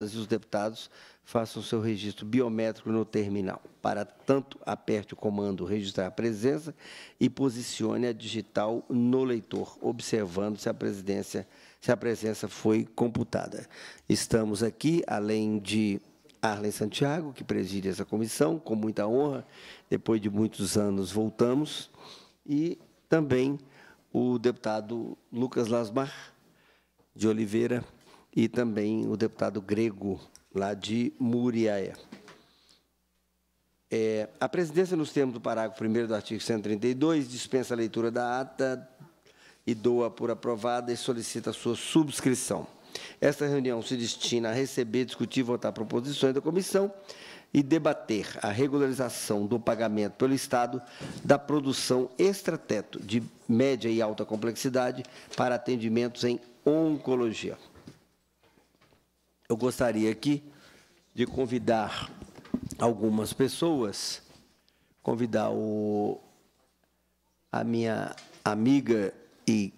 e os deputados façam seu registro biométrico no terminal. Para tanto, aperte o comando registrar a presença e posicione a digital no leitor, observando se a presidência, se a presença foi computada. Estamos aqui, além de Arlen Santiago, que preside essa comissão, com muita honra, depois de muitos anos voltamos, e também o deputado Lucas Lasmar de Oliveira, e também o deputado grego lá de Muriaé. É, a presidência, nos termos do parágrafo 1 do artigo 132, dispensa a leitura da ata e doa por aprovada e solicita a sua subscrição. Esta reunião se destina a receber, discutir e votar proposições da comissão e debater a regularização do pagamento pelo Estado da produção extrateto de média e alta complexidade para atendimentos em oncologia eu gostaria aqui de convidar algumas pessoas, convidar o, a minha amiga e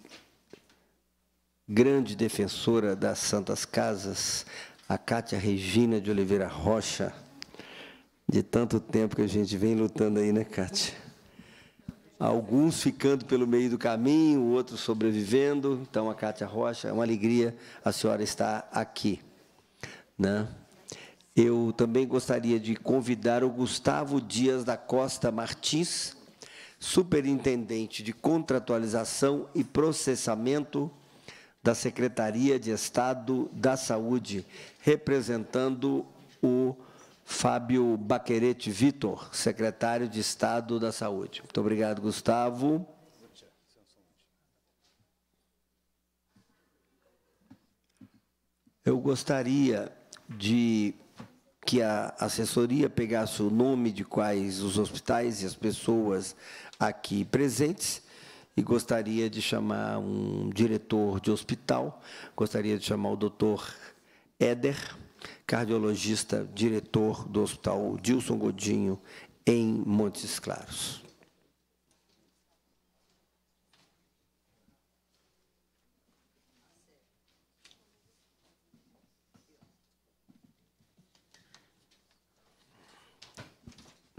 grande defensora das Santas Casas, a Cátia Regina de Oliveira Rocha, de tanto tempo que a gente vem lutando aí, né, Cátia? Alguns ficando pelo meio do caminho, outros sobrevivendo. Então, a Cátia Rocha, é uma alegria a senhora estar aqui. Né? Eu também gostaria de convidar o Gustavo Dias da Costa Martins, superintendente de contratualização e processamento da Secretaria de Estado da Saúde, representando o Fábio Baquerete Vitor, secretário de Estado da Saúde. Muito obrigado, Gustavo. Eu gostaria de que a assessoria pegasse o nome de quais os hospitais e as pessoas aqui presentes e gostaria de chamar um diretor de hospital, gostaria de chamar o doutor Éder, cardiologista, diretor do Hospital Dilson Godinho, em Montes Claros.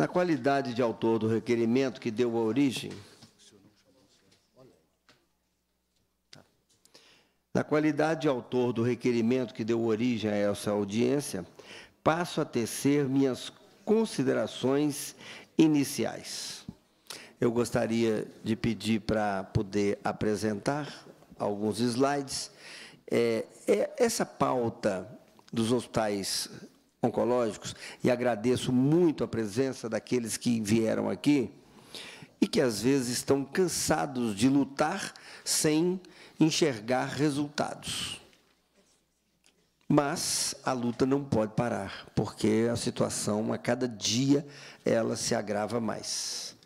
Na qualidade de autor do requerimento que deu origem, na qualidade de autor do requerimento que deu origem a essa audiência, passo a tecer minhas considerações iniciais. Eu gostaria de pedir para poder apresentar alguns slides. É, é, essa pauta dos hospitais oncológicos, e agradeço muito a presença daqueles que vieram aqui e que às vezes estão cansados de lutar sem enxergar resultados. Mas a luta não pode parar, porque a situação a cada dia ela se agrava mais.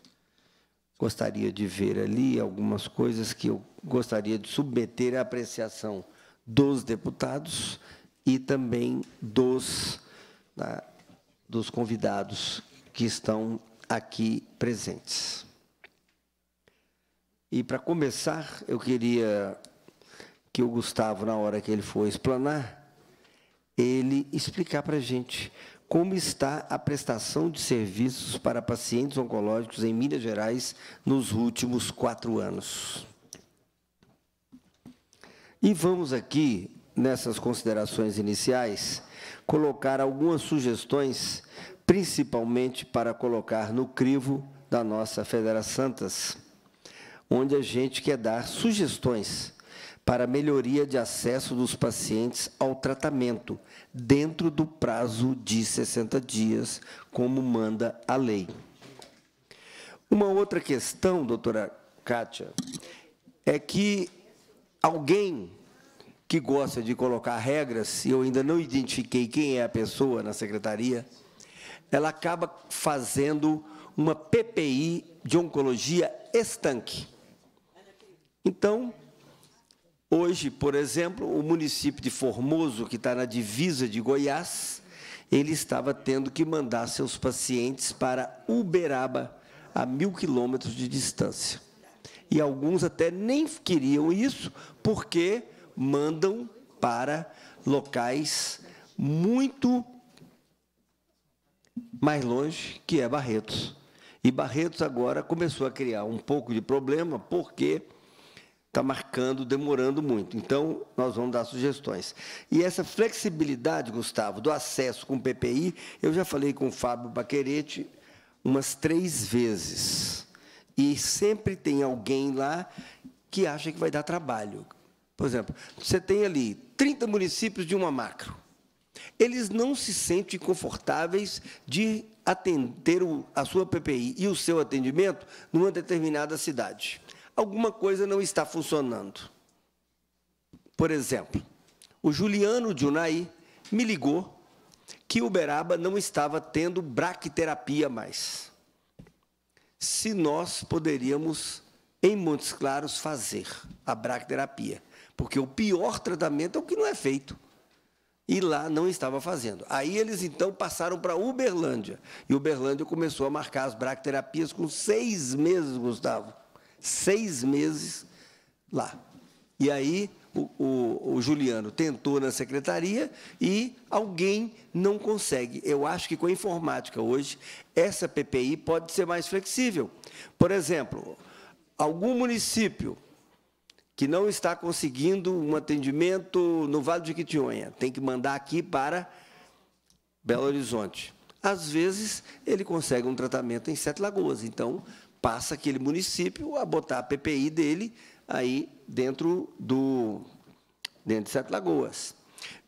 Gostaria de ver ali algumas coisas que eu gostaria de submeter à apreciação dos deputados e também dos dos convidados que estão aqui presentes. E para começar, eu queria que o Gustavo, na hora que ele for explanar, ele explicar para a gente como está a prestação de serviços para pacientes oncológicos em Minas Gerais nos últimos quatro anos. E vamos aqui, nessas considerações iniciais, colocar algumas sugestões, principalmente para colocar no crivo da nossa Federação Santas, onde a gente quer dar sugestões para melhoria de acesso dos pacientes ao tratamento dentro do prazo de 60 dias, como manda a lei. Uma outra questão, doutora Kátia, é que alguém que gosta de colocar regras, e eu ainda não identifiquei quem é a pessoa na secretaria, ela acaba fazendo uma PPI de oncologia estanque. Então, hoje, por exemplo, o município de Formoso, que está na divisa de Goiás, ele estava tendo que mandar seus pacientes para Uberaba, a mil quilômetros de distância. E alguns até nem queriam isso, porque mandam para locais muito mais longe, que é Barretos. E Barretos agora começou a criar um pouco de problema, porque está marcando, demorando muito. Então, nós vamos dar sugestões. E essa flexibilidade, Gustavo, do acesso com PPI, eu já falei com o Fábio Baquerete umas três vezes. E sempre tem alguém lá que acha que vai dar trabalho. Por exemplo, você tem ali 30 municípios de uma macro. Eles não se sentem confortáveis de atender a sua PPI e o seu atendimento numa determinada cidade. Alguma coisa não está funcionando. Por exemplo, o Juliano de Unai me ligou que Uberaba não estava tendo braquiterapia mais. Se nós poderíamos, em Montes Claros, fazer a braquiterapia. Porque o pior tratamento é o que não é feito. E lá não estava fazendo. Aí eles então passaram para Uberlândia. E Uberlândia começou a marcar as bracterapias com seis meses, Gustavo. Seis meses lá. E aí o, o, o, Juliano tentou na secretaria e alguém não consegue. Eu acho que com a informática hoje, essa PPI pode ser mais flexível. Por exemplo, algum município que não está conseguindo um atendimento no Vale de Quitionha, tem que mandar aqui para Belo Horizonte. Às vezes, ele consegue um tratamento em Sete Lagoas, então passa aquele município a botar a PPI dele aí dentro, do, dentro de Sete Lagoas.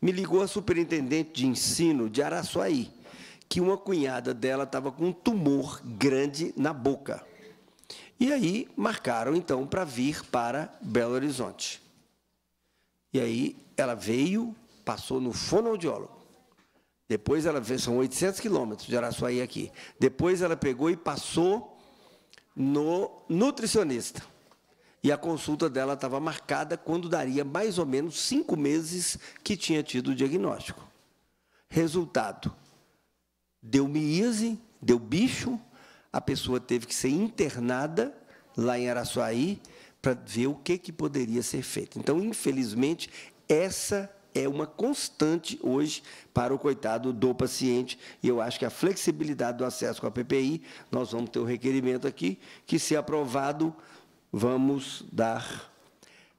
Me ligou a superintendente de ensino de Araçuaí, que uma cunhada dela estava com um tumor grande na boca. E aí marcaram então para vir para Belo Horizonte. E aí ela veio, passou no fonoaudiólogo. Depois ela fez, são 800 quilômetros de Araçuaí aqui. Depois ela pegou e passou no nutricionista. E a consulta dela estava marcada quando daria mais ou menos cinco meses que tinha tido o diagnóstico. Resultado: deu miíase, deu bicho, a pessoa teve que ser internada lá em Araçuaí para ver o que, que poderia ser feito. Então, infelizmente, essa é uma constante hoje para o coitado do paciente. E eu acho que a flexibilidade do acesso com a PPI, nós vamos ter o um requerimento aqui, que, se aprovado, vamos dar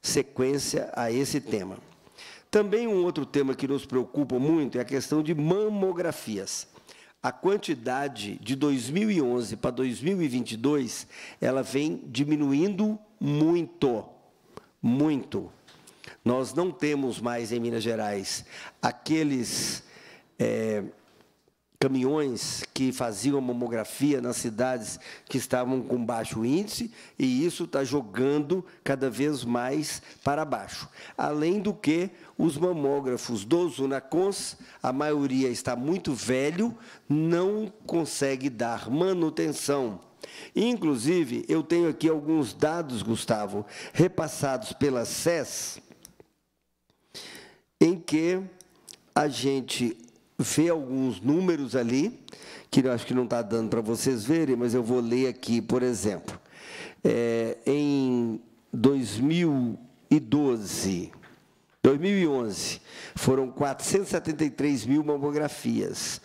sequência a esse tema. Também um outro tema que nos preocupa muito é a questão de mamografias a quantidade de 2011 para 2022, ela vem diminuindo muito, muito. Nós não temos mais em Minas Gerais aqueles é, caminhões que faziam a mamografia nas cidades que estavam com baixo índice, e isso está jogando cada vez mais para baixo. Além do que os mamógrafos dos Unacons, a maioria está muito velho, não consegue dar manutenção. Inclusive, eu tenho aqui alguns dados, Gustavo, repassados pela SES, em que a gente vê alguns números ali, que eu acho que não está dando para vocês verem, mas eu vou ler aqui, por exemplo. É, em 2012, 2011, foram 473 mil mamografias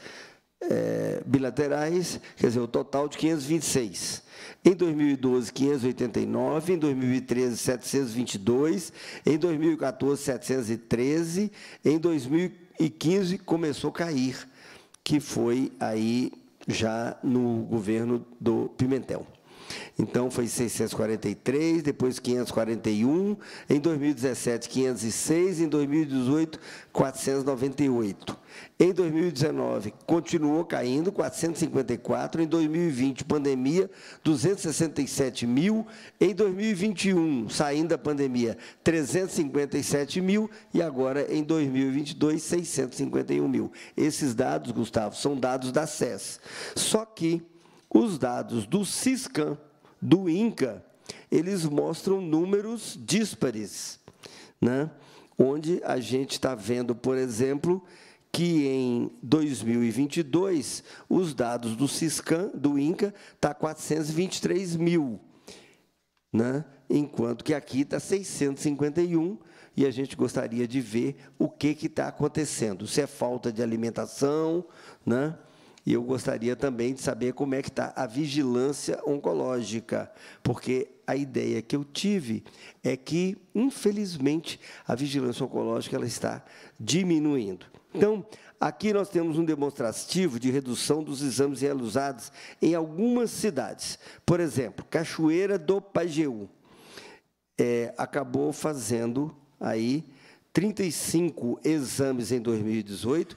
é, bilaterais, quer dizer, o um total de 526. Em 2012, 589, em 2013, 722, em 2014, 713, em 2015 começou a cair, que foi aí já no governo do Pimentel. Então foi 643, depois 541, em 2017 506, em 2018 498. Em 2019 continuou caindo 454, em 2020 pandemia 267 mil, em 2021 saindo da pandemia 357 mil e agora em 2022 651 mil. Esses dados, Gustavo, são dados da SES. Só que os dados do Siscan do INCA, eles mostram números díspares, né? onde a gente está vendo, por exemplo, que em 2022 os dados do Siscan, do INCA, está 423 mil, né? enquanto que aqui está 651 e a gente gostaria de ver o que está acontecendo, se é falta de alimentação, né? E eu gostaria também de saber como é que está a vigilância oncológica, porque a ideia que eu tive é que, infelizmente, a vigilância oncológica ela está diminuindo. Então, aqui nós temos um demonstrativo de redução dos exames realizados em algumas cidades. Por exemplo, Cachoeira do Pajeú é, acabou fazendo aí 35 exames em 2018,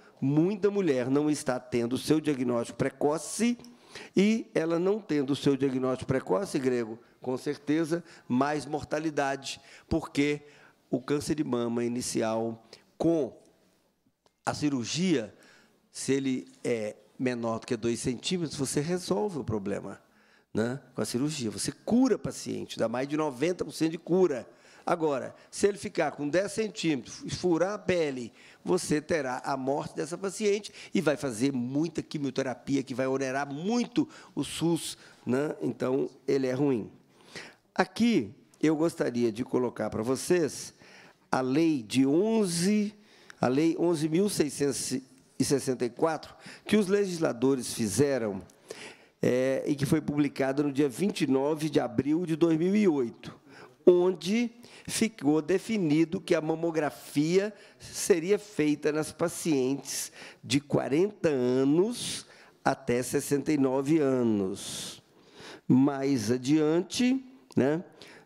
muita mulher não está tendo o seu diagnóstico precoce e ela não tendo o seu diagnóstico precoce, grego, com certeza, mais mortalidade, porque o câncer de mama inicial com a cirurgia, se ele é menor do que 2 centímetros, você resolve o problema né, com a cirurgia. Você cura paciente, dá mais de 90% de cura. Agora, se ele ficar com 10 centímetros, furar a pele, você terá a morte dessa paciente e vai fazer muita quimioterapia, que vai onerar muito o SUS. Né? Então, ele é ruim. Aqui, eu gostaria de colocar para vocês a lei de 11, a lei 11.664, que os legisladores fizeram é, e que foi publicada no dia 29 de abril de 2008, onde ficou definido que a mamografia seria feita nas pacientes de 40 anos até 69 anos. Mais adiante, né,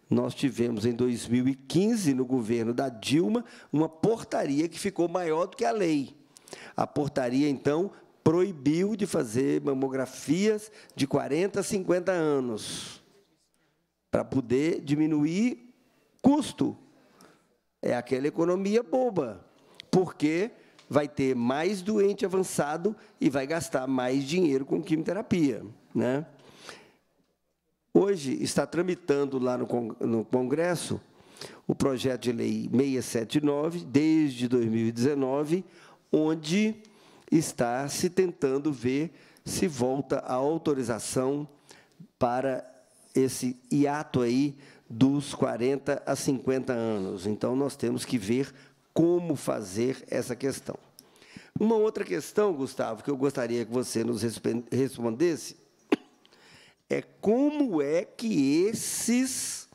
nós tivemos em 2015, no governo da Dilma, uma portaria que ficou maior do que a lei. A portaria, então, proibiu de fazer mamografias de 40 a 50 anos, para poder diminuir custo. É aquela economia boba, porque vai ter mais doente avançado e vai gastar mais dinheiro com quimioterapia. Né? Hoje está tramitando lá no Congresso o projeto de lei 679, desde 2019, onde está se tentando ver se volta a autorização para esse hiato aí dos 40 a 50 anos. Então, nós temos que ver como fazer essa questão. Uma outra questão, Gustavo, que eu gostaria que você nos respondesse é como é que esses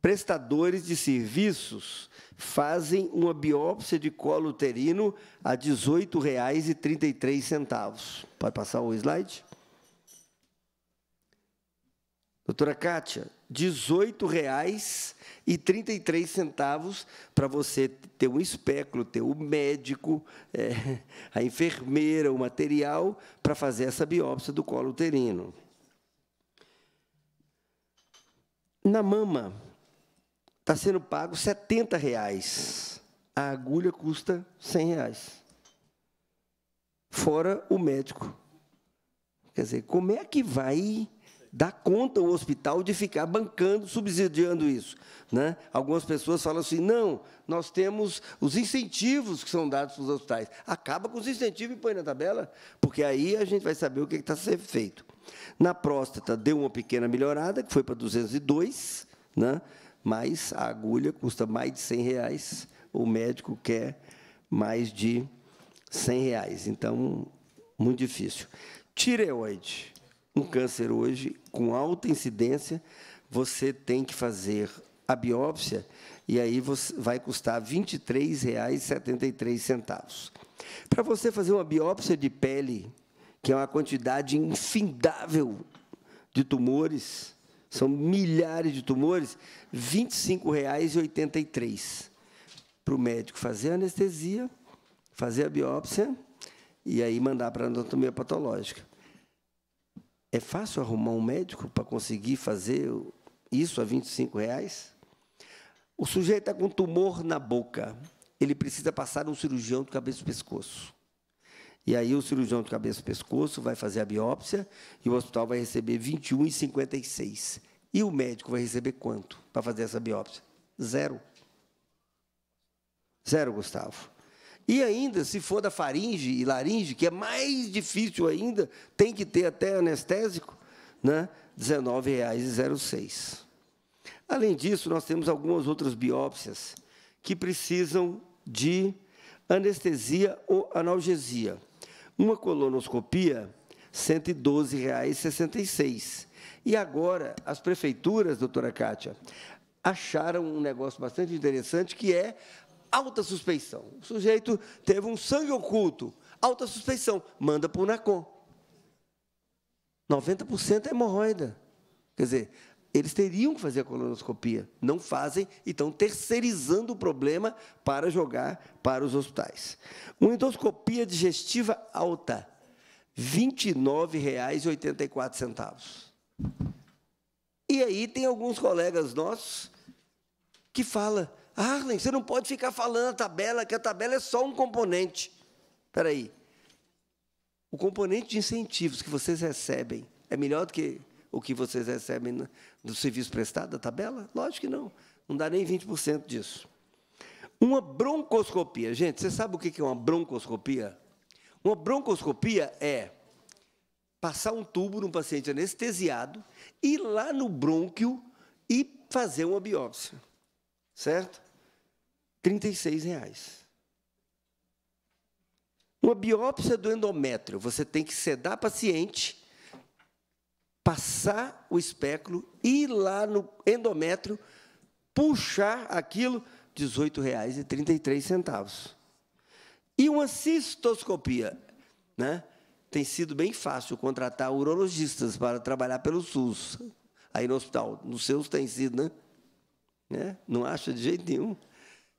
prestadores de serviços fazem uma biópsia de colo uterino a R$ 18,33. Pode passar o slide? Doutora Kátia, R$ 18,33 para você ter um espéculo, ter o um médico, é, a enfermeira, o material para fazer essa biópsia do colo uterino. Na mama, está sendo pago R$ 70,00. A agulha custa R$ 100,00. Fora o médico. Quer dizer, como é que vai dá conta o hospital de ficar bancando, subsidiando isso. Né? Algumas pessoas falam assim: não, nós temos os incentivos que são dados para os hospitais. Acaba com os incentivos e põe na tabela, porque aí a gente vai saber o que é está sendo feito. Na próstata, deu uma pequena melhorada, que foi para 202, né? mas a agulha custa mais de 100 reais, o médico quer mais de 100 reais. Então, muito difícil. Tireoide um câncer hoje com alta incidência, você tem que fazer a biópsia e aí você vai custar R$ 23,73. Para você fazer uma biópsia de pele, que é uma quantidade infindável de tumores, são milhares de tumores, R$ 25,83. Para o médico fazer a anestesia, fazer a biópsia e aí mandar para a anatomia patológica. É fácil arrumar um médico para conseguir fazer isso a 25 reais? O sujeito está com tumor na boca. Ele precisa passar um cirurgião de cabeça e pescoço. E aí o cirurgião de cabeça e pescoço vai fazer a biópsia e o hospital vai receber 21,56. E o médico vai receber quanto para fazer essa biópsia? Zero. Zero, Gustavo. E ainda, se for da faringe e laringe, que é mais difícil ainda, tem que ter até anestésico, né? 19,06. Além disso, nós temos algumas outras biópsias que precisam de anestesia ou analgesia. Uma colonoscopia, R$ 112,66. E agora, as prefeituras, doutora Kátia, acharam um negócio bastante interessante, que é alta suspeição. O sujeito teve um sangue oculto, alta suspeição, manda para o NACOM. 90% é hemorroida. Quer dizer, eles teriam que fazer a colonoscopia, não fazem e estão terceirizando o problema para jogar para os hospitais. Uma endoscopia digestiva alta, R$ 29,84. E aí tem alguns colegas nossos que fala Arlen, você não pode ficar falando a tabela, que a tabela é só um componente. Espera aí. O componente de incentivos que vocês recebem é melhor do que o que vocês recebem do serviço prestado, da tabela? Lógico que não. Não dá nem 20% disso. Uma broncoscopia. Gente, você sabe o que é uma broncoscopia? Uma broncoscopia é passar um tubo num paciente anestesiado, ir lá no brônquio e fazer uma biópsia. Certo? 36 reais. Uma biópsia do endométrio, você tem que sedar a paciente, passar o espéculo, ir lá no endométrio, puxar aquilo, R$ 18,33. E uma cistoscopia, né? Tem sido bem fácil contratar urologistas para trabalhar pelo SUS, aí no hospital. Nos seus tem sido, né? né? Não acha de jeito nenhum.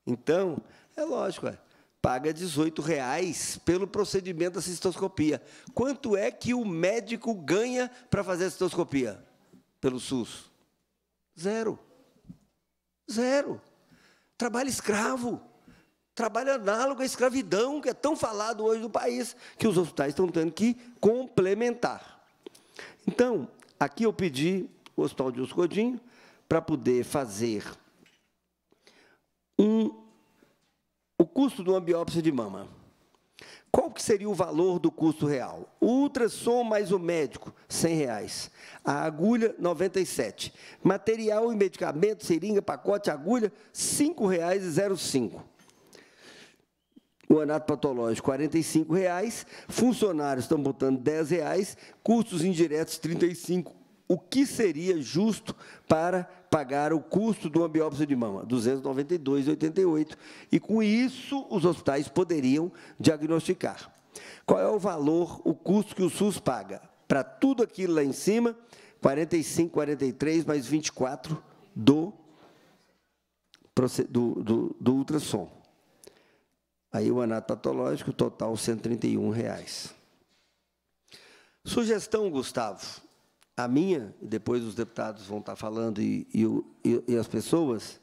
Então, é lógico, é, paga R$ 18 pelo procedimento da cistoscopia. Quanto é que o médico ganha para fazer a cistoscopia pelo SUS? Zero. Zero. Trabalho escravo. Trabalho análogo à escravidão, que é tão falado hoje no país, que os hospitais estão tendo que complementar. Então, aqui eu pedi o Hospital de Oscodinho para poder fazer um, o custo de uma biópsia de mama. Qual que seria o valor do custo real? O ultrassom mais o médico, 100 reais. A agulha, 97. Material e medicamento, seringa, pacote, agulha, R$ 5,05. O anato patológico, R$ 45,00. Funcionários estão botando R$ 10,00. Custos indiretos, R$ 35,00 o que seria justo para pagar o custo de uma biópsia de mama, 292,88, e com isso os hospitais poderiam diagnosticar. Qual é o valor, o custo que o SUS paga? Para tudo aquilo lá em cima, 45, 43 mais 24 do, do, do, do ultrassom. Aí o anatopatológico, total R$ 131. Reais. Sugestão, Gustavo a minha, depois os deputados vão estar falando e, e, e as pessoas,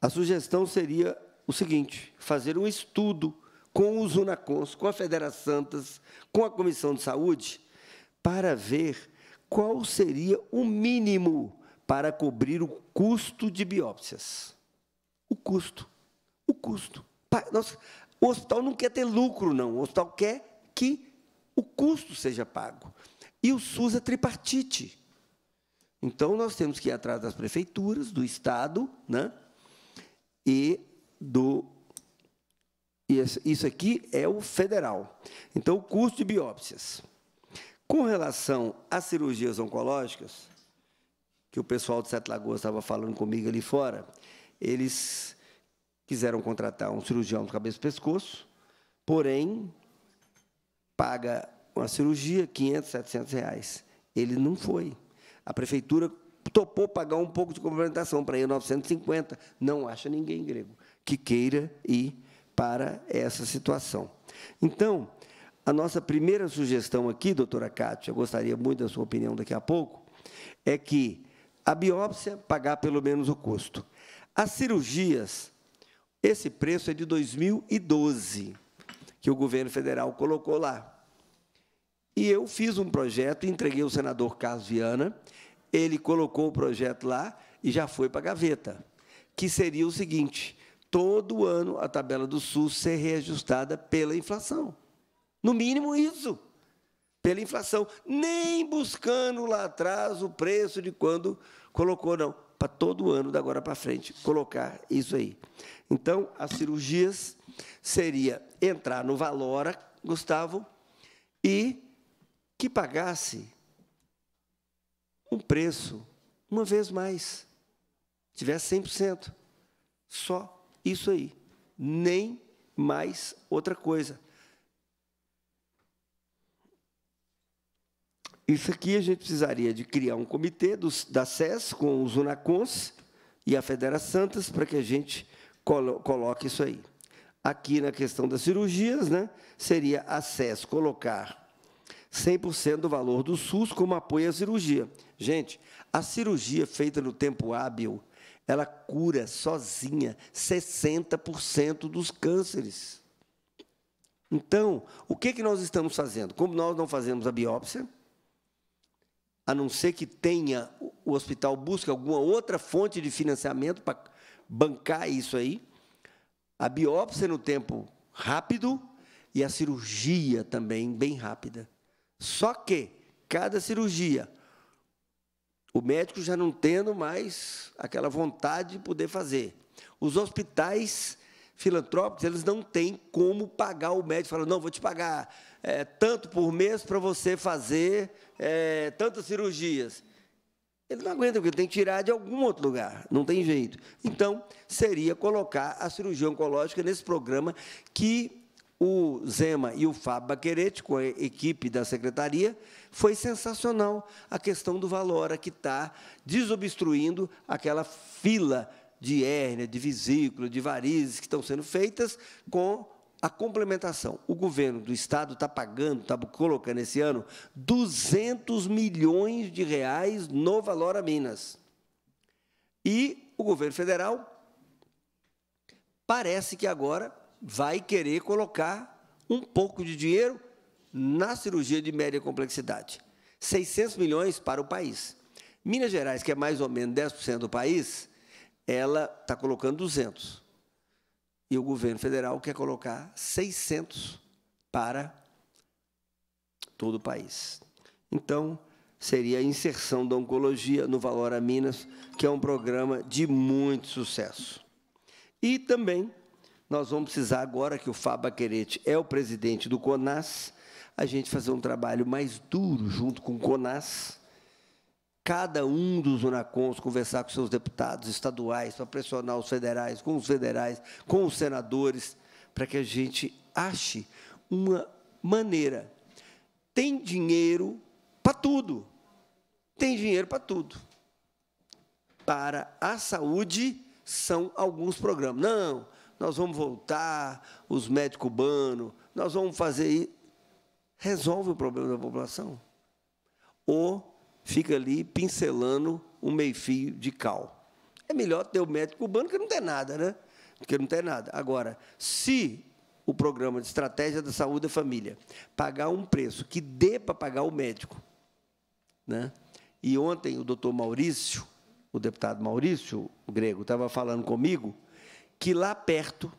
a sugestão seria o seguinte, fazer um estudo com os UNACONS, com a Federação Santas, com a Comissão de Saúde, para ver qual seria o mínimo para cobrir o custo de biópsias. O custo. O custo. Nossa, o hospital não quer ter lucro, não. O hospital quer que o custo seja pago. E o SUS é tripartite. Então, nós temos que ir atrás das prefeituras, do Estado, né? e do. Isso aqui é o federal. Então, o custo de biópsias. Com relação às cirurgias oncológicas, que o pessoal de Sete Lagoas estava falando comigo ali fora, eles quiseram contratar um cirurgião do cabeça e pescoço, porém, paga uma cirurgia, 500, 700 reais. Ele não foi. A prefeitura topou pagar um pouco de complementação para ir 950. Não acha ninguém grego que queira ir para essa situação. Então, a nossa primeira sugestão aqui, doutora Cátia, gostaria muito da sua opinião daqui a pouco, é que a biópsia pagar pelo menos o custo. As cirurgias, esse preço é de 2012, que o governo federal colocou lá. E eu fiz um projeto, entreguei ao senador Carlos Viana, ele colocou o projeto lá e já foi para a gaveta, que seria o seguinte: todo ano a tabela do SUS ser reajustada pela inflação. No mínimo isso, pela inflação, nem buscando lá atrás o preço de quando colocou, não, para todo ano, da agora para frente, colocar isso aí. Então, as cirurgias seria entrar no Valora, Gustavo, e que pagasse um preço uma vez mais. Tivesse 100%. Só isso aí. Nem mais outra coisa. Isso aqui a gente precisaria de criar um comitê dos, da SES com os UNACONS e a Federa Santas para que a gente colo, coloque isso aí. Aqui na questão das cirurgias, né, seria a SES colocar 100% do valor do SUS como apoio à cirurgia. Gente, a cirurgia feita no tempo hábil, ela cura sozinha 60% dos cânceres. Então, o que, que nós estamos fazendo? Como nós não fazemos a biópsia, a não ser que tenha o hospital busque alguma outra fonte de financiamento para bancar isso aí, a biópsia no tempo rápido e a cirurgia também bem rápida. Só que cada cirurgia, o médico já não tendo mais aquela vontade de poder fazer. Os hospitais filantrópicos, eles não têm como pagar o médico. Falam, não, vou te pagar é, tanto por mês para você fazer é, tantas cirurgias. Ele não aguenta, porque tem que tirar de algum outro lugar, não tem jeito. Então, seria colocar a cirurgia oncológica nesse programa que o Zema e o Fábio Baquerete, com a equipe da secretaria, foi sensacional a questão do Valora, que está desobstruindo aquela fila de hérnia, de vesícula, de varizes que estão sendo feitas com a complementação. O governo do Estado está pagando, está colocando esse ano, 200 milhões de reais no Valora Minas. E o governo federal parece que agora vai querer colocar um pouco de dinheiro na cirurgia de média complexidade. 600 milhões para o país. Minas Gerais, que é mais ou menos 10% do país, ela está colocando 200. E o governo federal quer colocar 600 para todo o país. Então, seria a inserção da oncologia no valor a Minas, que é um programa de muito sucesso. E também nós vamos precisar agora que o Fábio Querete é o presidente do CONAS, a gente fazer um trabalho mais duro junto com o CONAS, cada um dos UNACONs conversar com seus deputados estaduais para pressionar os federais, com os federais, com os senadores, para que a gente ache uma maneira. Tem dinheiro para tudo. Tem dinheiro para tudo. Para a saúde são alguns programas. Não, nós vamos voltar, os médicos cubanos, nós vamos fazer isso. Resolve o problema da população. Ou fica ali pincelando um meio-fio de cal. É melhor ter o médico cubano que não tem nada, né? Que não tem nada. Agora, se o programa de estratégia da saúde da família pagar um preço que dê para pagar o médico, né? E ontem o doutor Maurício, o deputado Maurício, o grego, estava falando comigo, que lá perto,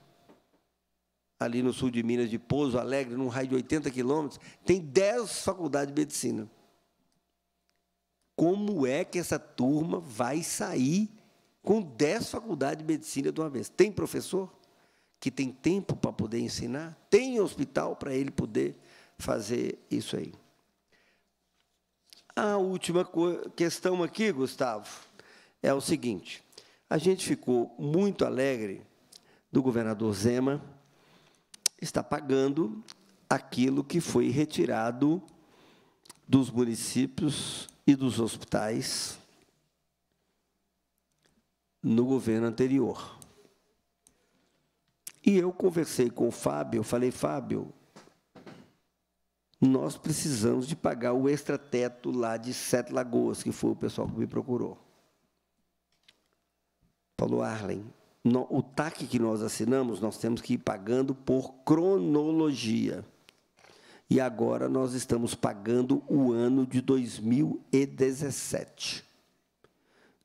ali no sul de Minas, de Pouso Alegre, num raio de 80 quilômetros, tem 10 faculdades de medicina. Como é que essa turma vai sair com 10 faculdades de medicina de uma vez? Tem professor que tem tempo para poder ensinar? Tem hospital para ele poder fazer isso aí? A última questão aqui, Gustavo, é o seguinte: a gente ficou muito alegre do governador Zema está pagando aquilo que foi retirado dos municípios e dos hospitais no governo anterior. E eu conversei com o Fábio, eu falei, Fábio, nós precisamos de pagar o extrateto lá de Sete Lagoas, que foi o pessoal que me procurou. Falou, Arlen, no, o TAC que nós assinamos, nós temos que ir pagando por cronologia. E agora nós estamos pagando o ano de 2017.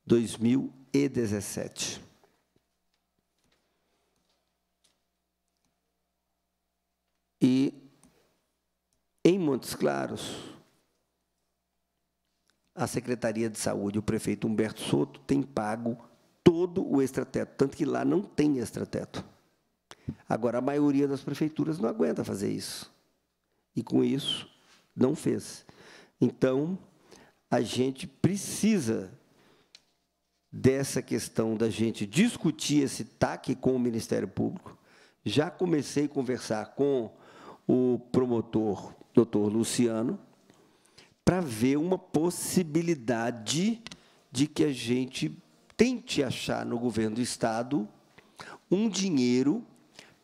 2017. E em Montes Claros, a Secretaria de Saúde, o prefeito Humberto Soto, tem pago todo o extrateto, tanto que lá não tem extrateto. Agora, a maioria das prefeituras não aguenta fazer isso. E com isso, não fez. Então, a gente precisa dessa questão da gente discutir esse TAC com o Ministério Público. Já comecei a conversar com o promotor, doutor Luciano, para ver uma possibilidade de que a gente tente achar no governo do Estado um dinheiro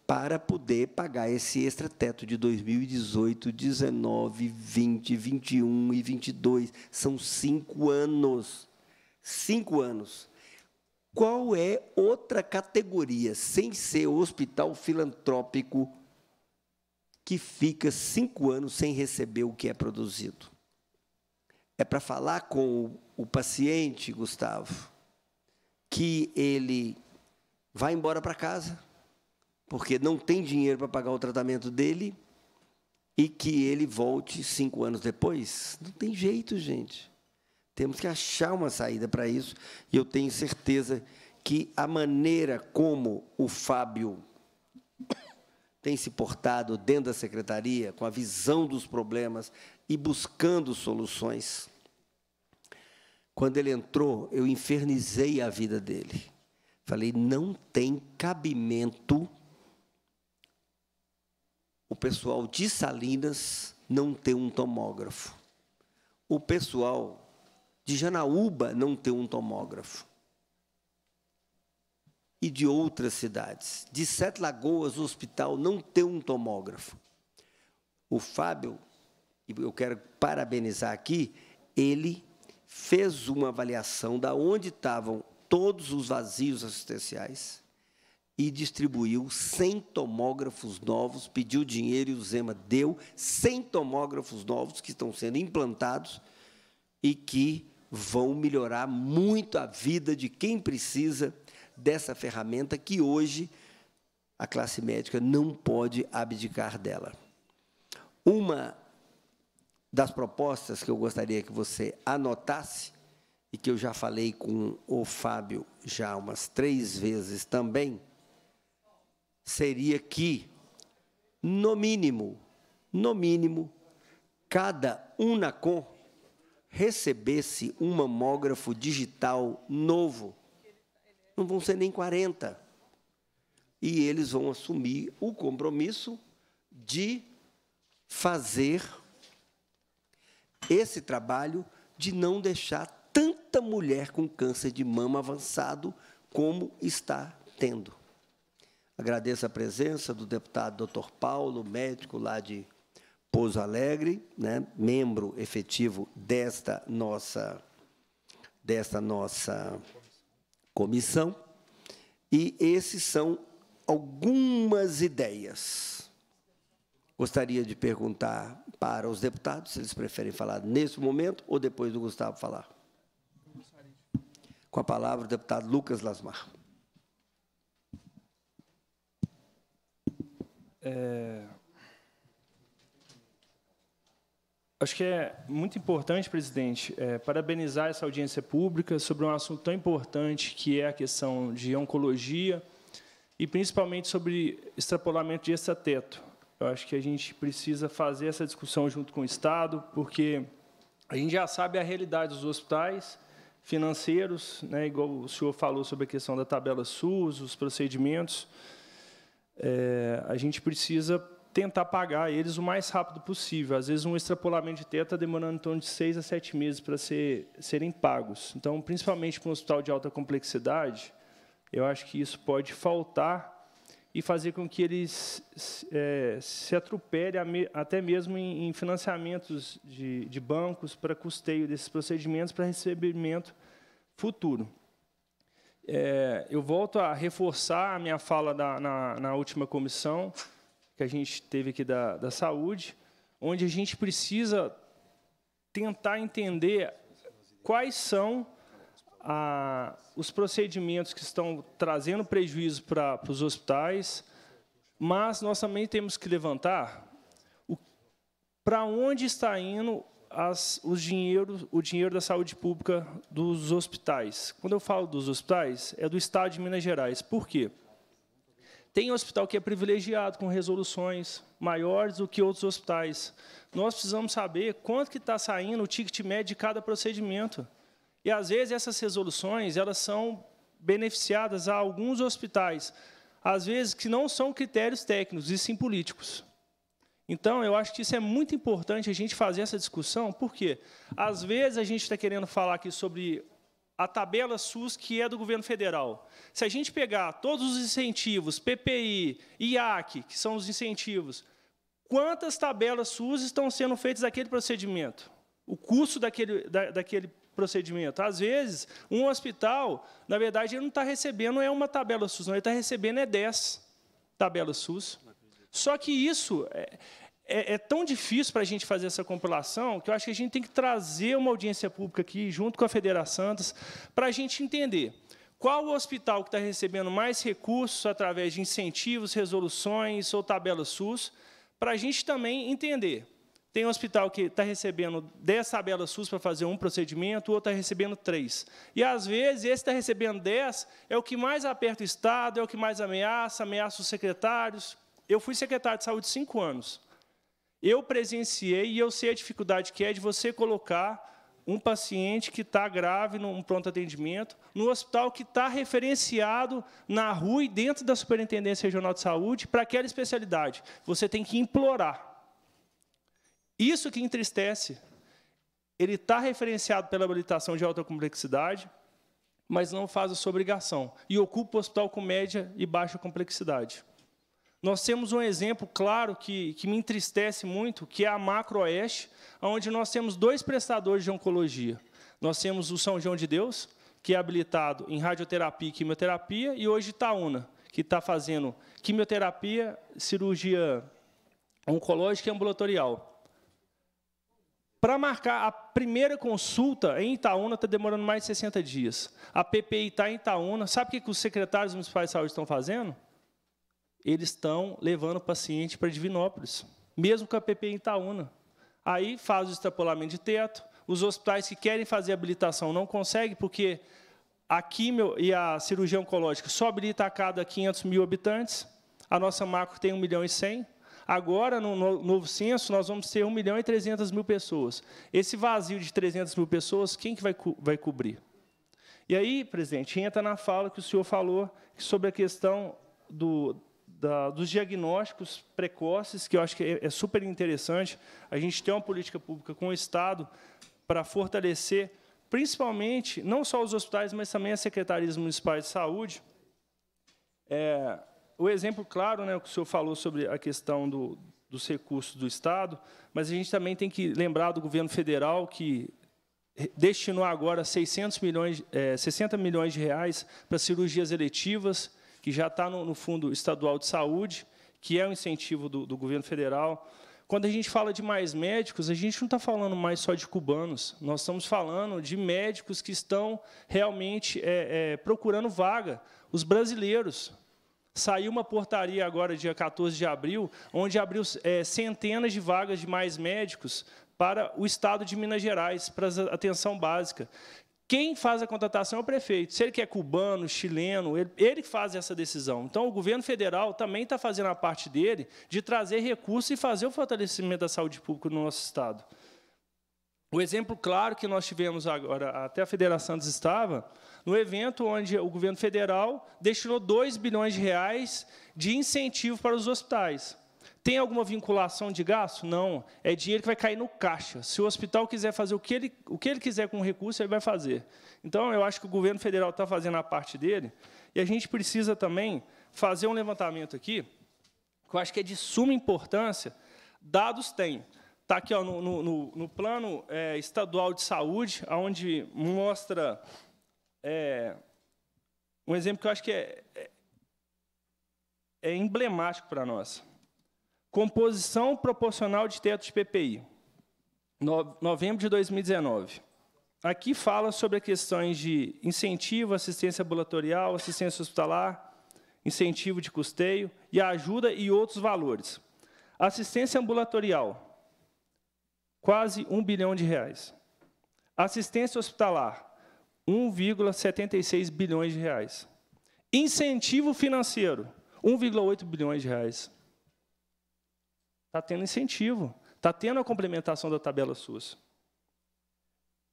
para poder pagar esse extrateto de 2018, 19, 20, 21 e 22. São cinco anos. Cinco anos. Qual é outra categoria, sem ser hospital filantrópico, que fica cinco anos sem receber o que é produzido? É para falar com o paciente, Gustavo que ele vai embora para casa, porque não tem dinheiro para pagar o tratamento dele, e que ele volte cinco anos depois. Não tem jeito, gente. Temos que achar uma saída para isso, e eu tenho certeza que a maneira como o Fábio tem se portado dentro da secretaria, com a visão dos problemas e buscando soluções, quando ele entrou, eu infernizei a vida dele. Falei, não tem cabimento o pessoal de Salinas não ter um tomógrafo. O pessoal de Janaúba não ter um tomógrafo. E de outras cidades. De Sete Lagoas, o hospital não ter um tomógrafo. O Fábio, eu quero parabenizar aqui, ele fez uma avaliação da onde estavam todos os vazios assistenciais e distribuiu 100 tomógrafos novos, pediu dinheiro e o Zema deu 100 tomógrafos novos que estão sendo implantados e que vão melhorar muito a vida de quem precisa dessa ferramenta que hoje a classe médica não pode abdicar dela. Uma das propostas que eu gostaria que você anotasse e que eu já falei com o Fábio já umas três vezes também, seria que, no mínimo, no mínimo, cada UNACOM recebesse um mamógrafo digital novo. Não vão ser nem 40. E eles vão assumir o compromisso de fazer esse trabalho de não deixar tanta mulher com câncer de mama avançado como está tendo. Agradeço a presença do deputado Dr. Paulo, médico lá de Pouso Alegre, né, membro efetivo desta nossa desta nossa comissão. E esses são algumas ideias. Gostaria de perguntar para os deputados, se eles preferem falar nesse momento ou depois do Gustavo falar. Com a palavra, o deputado Lucas Lasmar. É... Acho que é muito importante, presidente, é, parabenizar essa audiência pública sobre um assunto tão importante que é a questão de oncologia e principalmente sobre extrapolamento de extrateto. Eu acho que a gente precisa fazer essa discussão junto com o Estado, porque a gente já sabe a realidade dos hospitais financeiros, né, igual o senhor falou sobre a questão da tabela SUS, os procedimentos. É, a gente precisa tentar pagar eles o mais rápido possível. Às vezes, um extrapolamento de teto está demorando em torno de seis a sete meses para ser, serem pagos. Então, principalmente para um hospital de alta complexidade, eu acho que isso pode faltar e fazer com que eles é, se atropelem até mesmo em, em financiamentos de, de bancos para custeio desses procedimentos para recebimento futuro. É, eu volto a reforçar a minha fala da, na, na, última comissão que a gente teve aqui da, da saúde, onde a gente precisa tentar entender quais são a, os procedimentos que estão trazendo prejuízo para, para os hospitais, mas nós também temos que levantar o, para onde está indo as, os dinheiro, o dinheiro da saúde pública dos hospitais. Quando eu falo dos hospitais, é do Estado de Minas Gerais. Por quê? Tem hospital que é privilegiado, com resoluções maiores do que outros hospitais. Nós precisamos saber quanto que está saindo o ticket médio de cada procedimento. E às vezes essas resoluções elas são beneficiadas a alguns hospitais, às vezes que não são critérios técnicos e sim políticos. Então, eu acho que isso é muito importante a gente fazer essa discussão, porque às vezes a gente está querendo falar aqui sobre a tabela SUS que é do governo federal. Se a gente pegar todos os incentivos, PPI, IAC, que são os incentivos, quantas tabelas SUS estão sendo feitas daquele procedimento? O custo daquele, da, daquele procedimento. Às vezes, um hospital, na verdade, ele não está recebendo é uma tabela SUS, não, ele está recebendo é 10 tabelas SUS. Só que isso é, é, é tão difícil para a gente fazer essa compilação que eu acho que a gente tem que trazer uma audiência pública aqui, junto com a Federação Santos, para a gente entender qual o hospital que está recebendo mais recursos através de incentivos, resoluções ou tabelas SUS, para a gente também entender tem um hospital que está recebendo 10 tabelas SUS para fazer um procedimento, o outro está recebendo três. E, às vezes, esse está recebendo 10 é o que mais aperta o Estado, é o que mais ameaça, ameaça os secretários. Eu fui secretário de saúde cinco anos. Eu presenciei e eu sei a dificuldade que é de você colocar um paciente que está grave num pronto atendimento, no hospital que está referenciado na rua e dentro da Superintendência Regional de Saúde para aquela especialidade. Você tem que implorar. Isso que entristece. Ele está referenciado pela habilitação de alta complexidade, mas não faz a sua obrigação, e ocupa o hospital com média e baixa complexidade. Nós temos um exemplo claro que, que me entristece muito, que é a macro Oeste, onde nós temos dois prestadores de oncologia. Nós temos o São João de Deus, que é habilitado em radioterapia e quimioterapia, e hoje Itaúna, que está fazendo quimioterapia, cirurgia oncológica e ambulatorial. Para marcar a primeira consulta em Itaúna está demorando mais de 60 dias. A PPI está em Itaúna. Sabe o que, os secretários municipais de saúde estão fazendo? Eles estão levando o paciente para Divinópolis, mesmo com a PPI em Itaúna. Aí faz o extrapolamento de teto. Os hospitais que querem fazer habilitação não conseguem, porque a quimio e a cirurgia oncológica só habilita a cada 500 mil habitantes. A nossa macro tem 1 milhão e 100. Agora, no novo censo, nós vamos ter 1 milhão e 300 mil pessoas. Esse vazio de 300 mil pessoas, quem que vai, co vai cobrir? E aí, presidente, entra na fala que o senhor falou sobre a questão do, da, dos diagnósticos precoces, que eu acho que é, é super interessante. A gente tem uma política pública com o Estado para fortalecer, principalmente, não só os hospitais, mas também as secretarias municipais de saúde, é, o exemplo claro, né, o que o senhor falou sobre a questão do, dos recursos do Estado, mas a gente também tem que lembrar do governo federal que destinou agora 600 milhões, é, 60 milhões de reais para cirurgias eletivas, que já está no, no, Fundo Estadual de Saúde, que é um incentivo do, do governo federal. Quando a gente fala de mais médicos, a gente não está falando mais só de cubanos, nós estamos falando de médicos que estão realmente é, é, procurando vaga, os brasileiros. Saiu uma portaria agora, dia 14 de abril, onde abriu é, centenas de vagas de mais médicos para o estado de Minas Gerais, para a atenção básica. Quem faz a contratação é o prefeito. Se ele quer é cubano, chileno, ele, ele faz essa decisão. Então, o governo federal também está fazendo a parte dele de trazer recursos e fazer o fortalecimento da saúde pública no nosso estado. O exemplo claro que nós tivemos agora, até a Federação Santos estava, no evento onde o governo federal destinou 2 bilhões de reais de incentivo para os hospitais. Tem alguma vinculação de gasto? Não. É dinheiro que vai cair no caixa. Se o hospital quiser fazer o que ele, o que ele quiser com o recurso, ele vai fazer. Então, eu acho que o governo federal está fazendo a parte dele. E a gente precisa também fazer um levantamento aqui, que eu acho que é de suma importância. Dados tem. Está aqui ó, no, no, no plano é, estadual de saúde, onde mostra é, um exemplo que eu acho que é, é, é emblemático para nós. Composição proporcional de teto de PPI, no, novembro de 2019. Aqui fala sobre questões de incentivo, assistência ambulatorial, assistência hospitalar, incentivo de custeio e ajuda e outros valores. Assistência ambulatorial, quase um bilhão de reais. Assistência hospitalar, 1,76 bilhões de reais. Incentivo financeiro, 1,8 bilhões de reais. Está tendo incentivo, está tendo a complementação da tabela SUS.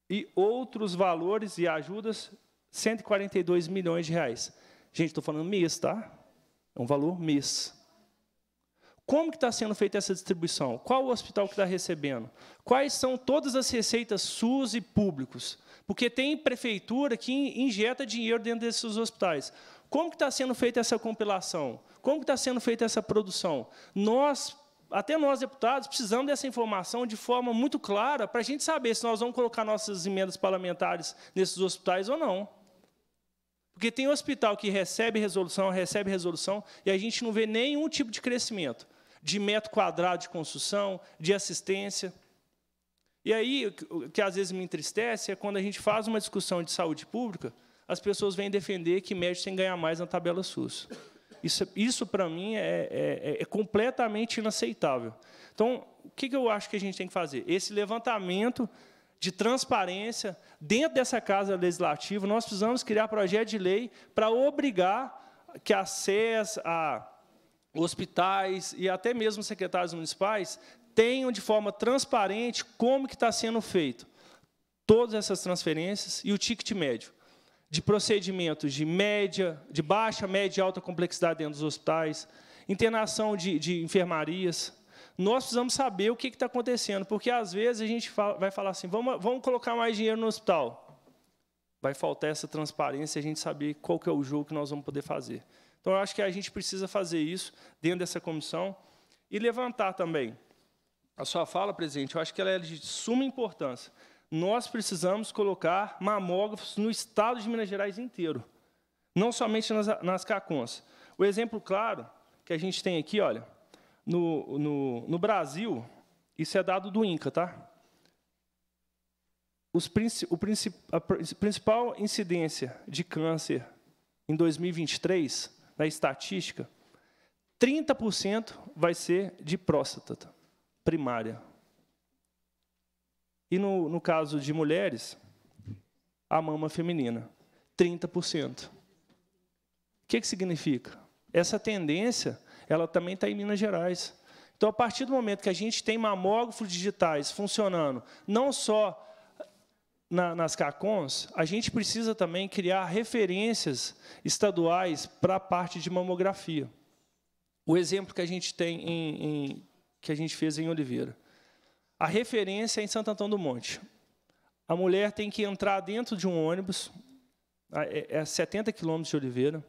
E outros valores e ajudas, 142 milhões de reais. Gente, estou falando mês, tá? É um valor mês. Como que está sendo feita essa distribuição? Qual o hospital que está recebendo? Quais são todas as receitas SUS e públicos? Porque tem prefeitura que injeta dinheiro dentro desses hospitais. Como que está sendo feita essa compilação? Como que está sendo feita essa produção? Nós, até nós, deputados, precisamos dessa informação de forma muito clara para a gente saber se nós vamos colocar nossas emendas parlamentares nesses hospitais ou não. Porque tem hospital que recebe resolução, recebe resolução, e a gente não vê nenhum tipo de crescimento de metro quadrado de construção, de assistência. E aí, o que às vezes me entristece é quando a gente faz uma discussão de saúde pública, as pessoas vêm defender que médico tem que ganhar mais na tabela SUS. Isso, isso para mim, é, é, é, é, completamente inaceitável. Então, o que, que eu acho que a gente tem que fazer? Esse levantamento de transparência dentro dessa casa legislativa, nós precisamos criar projeto de lei para obrigar que a SES, a hospitais e até mesmo secretários municipais tenham de forma transparente como que está sendo feito todas essas transferências e o ticket médio de procedimentos de média, de baixa, média e alta complexidade dentro dos hospitais, internação de, de enfermarias. Nós precisamos saber o que está acontecendo, porque às vezes a gente vai falar assim: vamos, vamos colocar mais dinheiro no hospital. Vai faltar essa transparência, a gente saber qual que é o jogo que nós vamos poder fazer. Então, eu acho que a gente precisa fazer isso dentro dessa comissão e levantar também a sua fala, presidente, eu acho que ela é de suma importância. Nós precisamos colocar mamógrafos no estado de Minas Gerais inteiro, não somente nas, nas CACONs. O exemplo claro que a gente tem aqui, olha, no, no, no Brasil, isso é dado do INCA, tá? Os, o, a principal incidência de câncer em 2023, na estatística, 30% vai ser de próstata primária. E no, no caso de mulheres, a mama feminina, 30%. O que, que significa? Essa tendência ela também está em Minas Gerais. Então, a partir do momento que a gente tem mamógrafos digitais funcionando, não só na, nas CACONs, a gente precisa também criar referências estaduais para a parte de mamografia. O exemplo que a gente tem em, em que a gente fez em Oliveira. A referência é em Santo Antão do Monte. A mulher tem que entrar dentro de um ônibus, é 70 é quilômetros de Oliveira.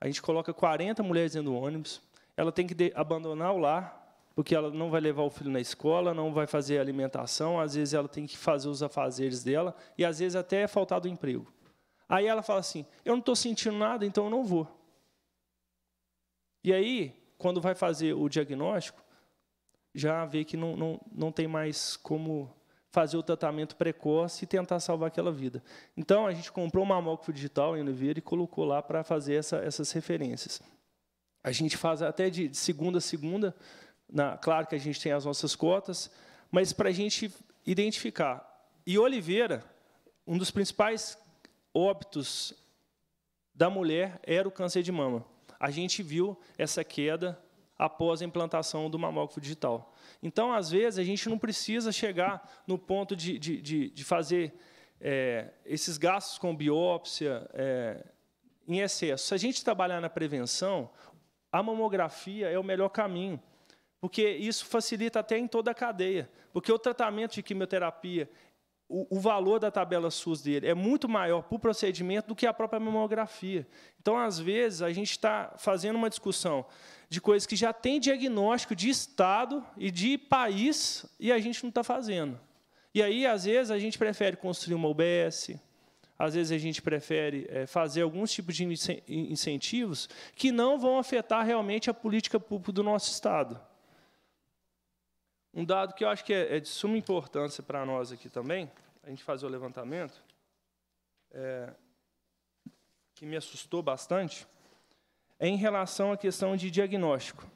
A gente coloca 40 mulheres dentro do ônibus. Ela tem que abandonar o lar, porque ela não vai levar o filho na escola, não vai fazer alimentação, às vezes ela tem que fazer os afazeres dela e às vezes até é faltar do emprego. Aí ela fala assim: "Eu não estou sentindo nada, então eu não vou". E aí, quando vai fazer o diagnóstico, já vê que não, não, não tem mais como fazer o tratamento precoce e tentar salvar aquela vida. Então, a gente comprou um mamógrafo digital em Oliveira e colocou lá para fazer essa, essas referências. A gente faz até de segunda a segunda, na, claro que a gente tem as nossas cotas, mas para a gente identificar. E Oliveira, um dos principais óbitos da mulher era o câncer de mama. A gente viu essa queda após a implantação do mamógrafo digital. Então, às vezes, a gente não precisa chegar no ponto de, de, de, de fazer é, esses gastos com biópsia é, em excesso. Se a gente trabalhar na prevenção, a mamografia é o melhor caminho, porque isso facilita até em toda a cadeia. Porque o tratamento de quimioterapia o, o valor da tabela SUS dele é muito maior para o procedimento do que a própria mamografia. Então, às vezes, a gente está fazendo uma discussão de coisas que já tem diagnóstico de Estado e de país e a gente não está fazendo. E aí, às vezes, a gente prefere construir uma UBS, às vezes a gente prefere é, fazer alguns tipos de incentivos que não vão afetar realmente a política pública do nosso Estado. Um dado que eu acho que é, é de suma importância para nós aqui também a gente fazer o levantamento, é, que me assustou bastante, é em relação à questão de diagnóstico.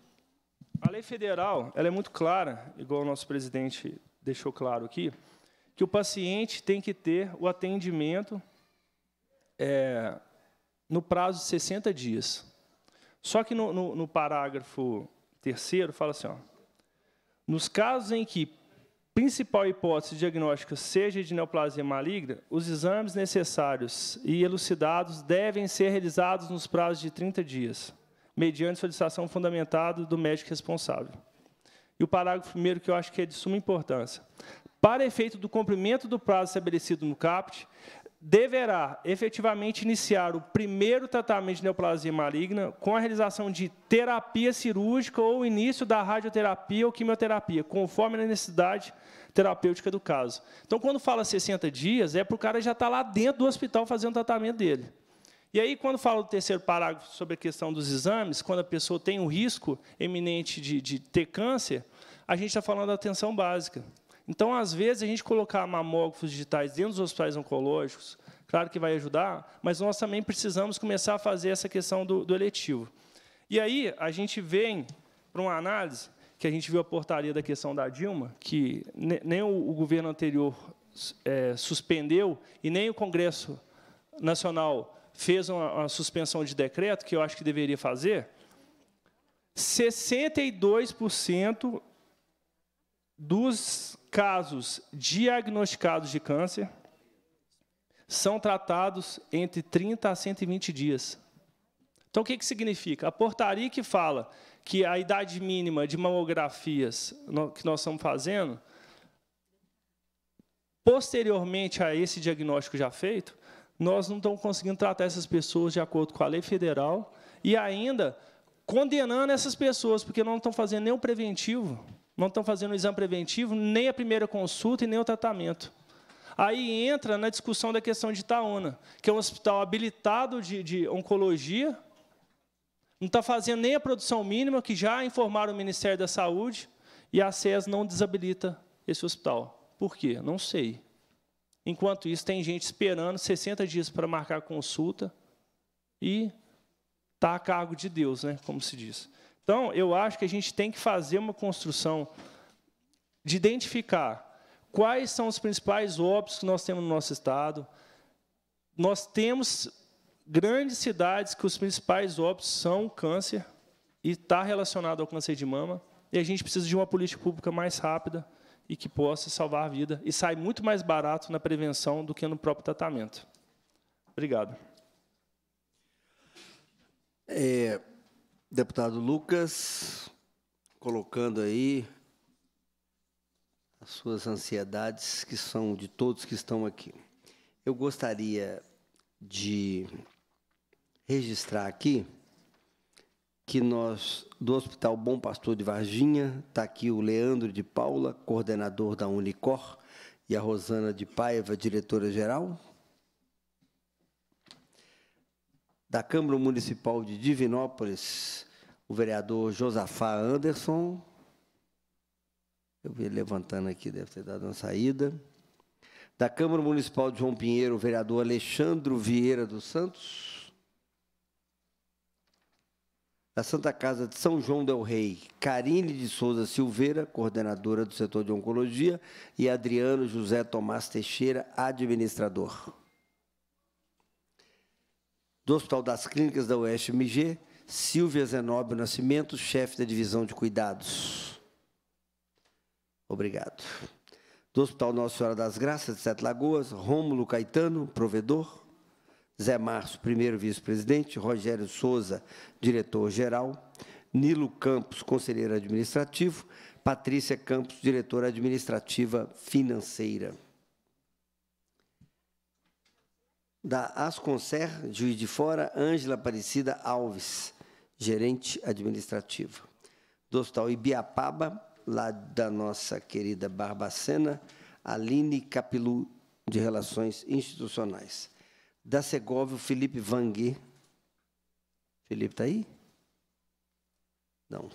A lei federal ela é muito clara, igual o nosso presidente deixou claro aqui, que o paciente tem que ter o atendimento é, no prazo de 60 dias. Só que no, no, no parágrafo terceiro fala assim, ó, nos casos em que principal hipótese diagnóstica seja de neoplasia maligna, os exames necessários e elucidados devem ser realizados nos prazos de 30 dias, mediante solicitação fundamentada do médico responsável. E o parágrafo primeiro, que eu acho que é de suma importância. Para efeito do cumprimento do prazo estabelecido no CAPT, deverá efetivamente iniciar o primeiro tratamento de neoplasia maligna com a realização de terapia cirúrgica ou início da radioterapia ou quimioterapia, conforme a necessidade terapêutica do caso. Então, quando fala 60 dias, é para o cara já estar tá lá dentro do hospital fazendo o tratamento dele. E aí, quando fala do terceiro parágrafo sobre a questão dos exames, quando a pessoa tem um risco eminente de, de ter câncer, a gente está falando da atenção básica. Então, às vezes, a gente colocar mamógrafos digitais dentro dos hospitais oncológicos, claro que vai ajudar, mas nós também precisamos começar a fazer essa questão do, do eletivo. E aí, a gente vem para uma análise que a gente viu a portaria da questão da Dilma, que nem o, o governo anterior é, suspendeu e nem o Congresso Nacional fez uma, uma suspensão de decreto, que eu acho que deveria fazer, 62% dos casos diagnosticados de câncer são tratados entre 30 a 120 dias. Então, o que, que significa? A portaria que fala que a idade mínima de mamografias que nós estamos fazendo, posteriormente a esse diagnóstico já feito, nós não estamos conseguindo tratar essas pessoas de acordo com a lei federal e ainda condenando essas pessoas, porque não estão fazendo nem o preventivo não estão fazendo o exame preventivo, nem a primeira consulta e nem o tratamento. Aí entra na discussão da questão de Itaúna, que é um hospital habilitado de, de oncologia, não está fazendo nem a produção mínima, que já informaram o Ministério da Saúde, e a SES não desabilita esse hospital. Por quê? Não sei. Enquanto isso, tem gente esperando 60 dias para marcar consulta e está a cargo de Deus, né, como se diz. Então, eu acho que a gente tem que fazer uma construção de identificar quais são os principais óbitos que nós temos no nosso estado. Nós temos grandes cidades que os principais óbitos são o câncer e está relacionado ao câncer de mama. E a gente precisa de uma política pública mais rápida e que possa salvar a vida. E sai muito mais barato na prevenção do que no próprio tratamento. Obrigado. É, Deputado Lucas, colocando aí as suas ansiedades, que são de todos que estão aqui. Eu gostaria de registrar aqui que nós, do Hospital Bom Pastor de Varginha, está aqui o Leandro de Paula, coordenador da Unicor, e a Rosana de Paiva, diretora-geral, da Câmara Municipal de Divinópolis, o vereador Josafá Anderson. Eu vi ele levantando aqui, deve ter dado uma saída. Da Câmara Municipal de João Pinheiro, o vereador Alexandro Vieira dos Santos. Da Santa Casa de São João del Rei, Karine de Souza Silveira, coordenadora do setor de oncologia, e Adriano José Tomás Teixeira, administrador do Hospital das Clínicas da UFMG, Silvia Zenóbio Nascimento, chefe da Divisão de Cuidados. Obrigado. Do Hospital Nossa Senhora das Graças, de Sete Lagoas, Rômulo Caetano, provedor. Zé Março, primeiro vice-presidente. Rogério Souza, diretor-geral. Nilo Campos, conselheiro administrativo. Patrícia Campos, diretora administrativa financeira. da Asconcer, Juiz de Fora, Ângela Aparecida Alves, gerente administrativa. Do Hospital Ibiapaba, lá da nossa querida Barbacena, Aline Capilu, de Relações Institucionais. Da Segovia, Felipe Vangue. Felipe está aí? Não.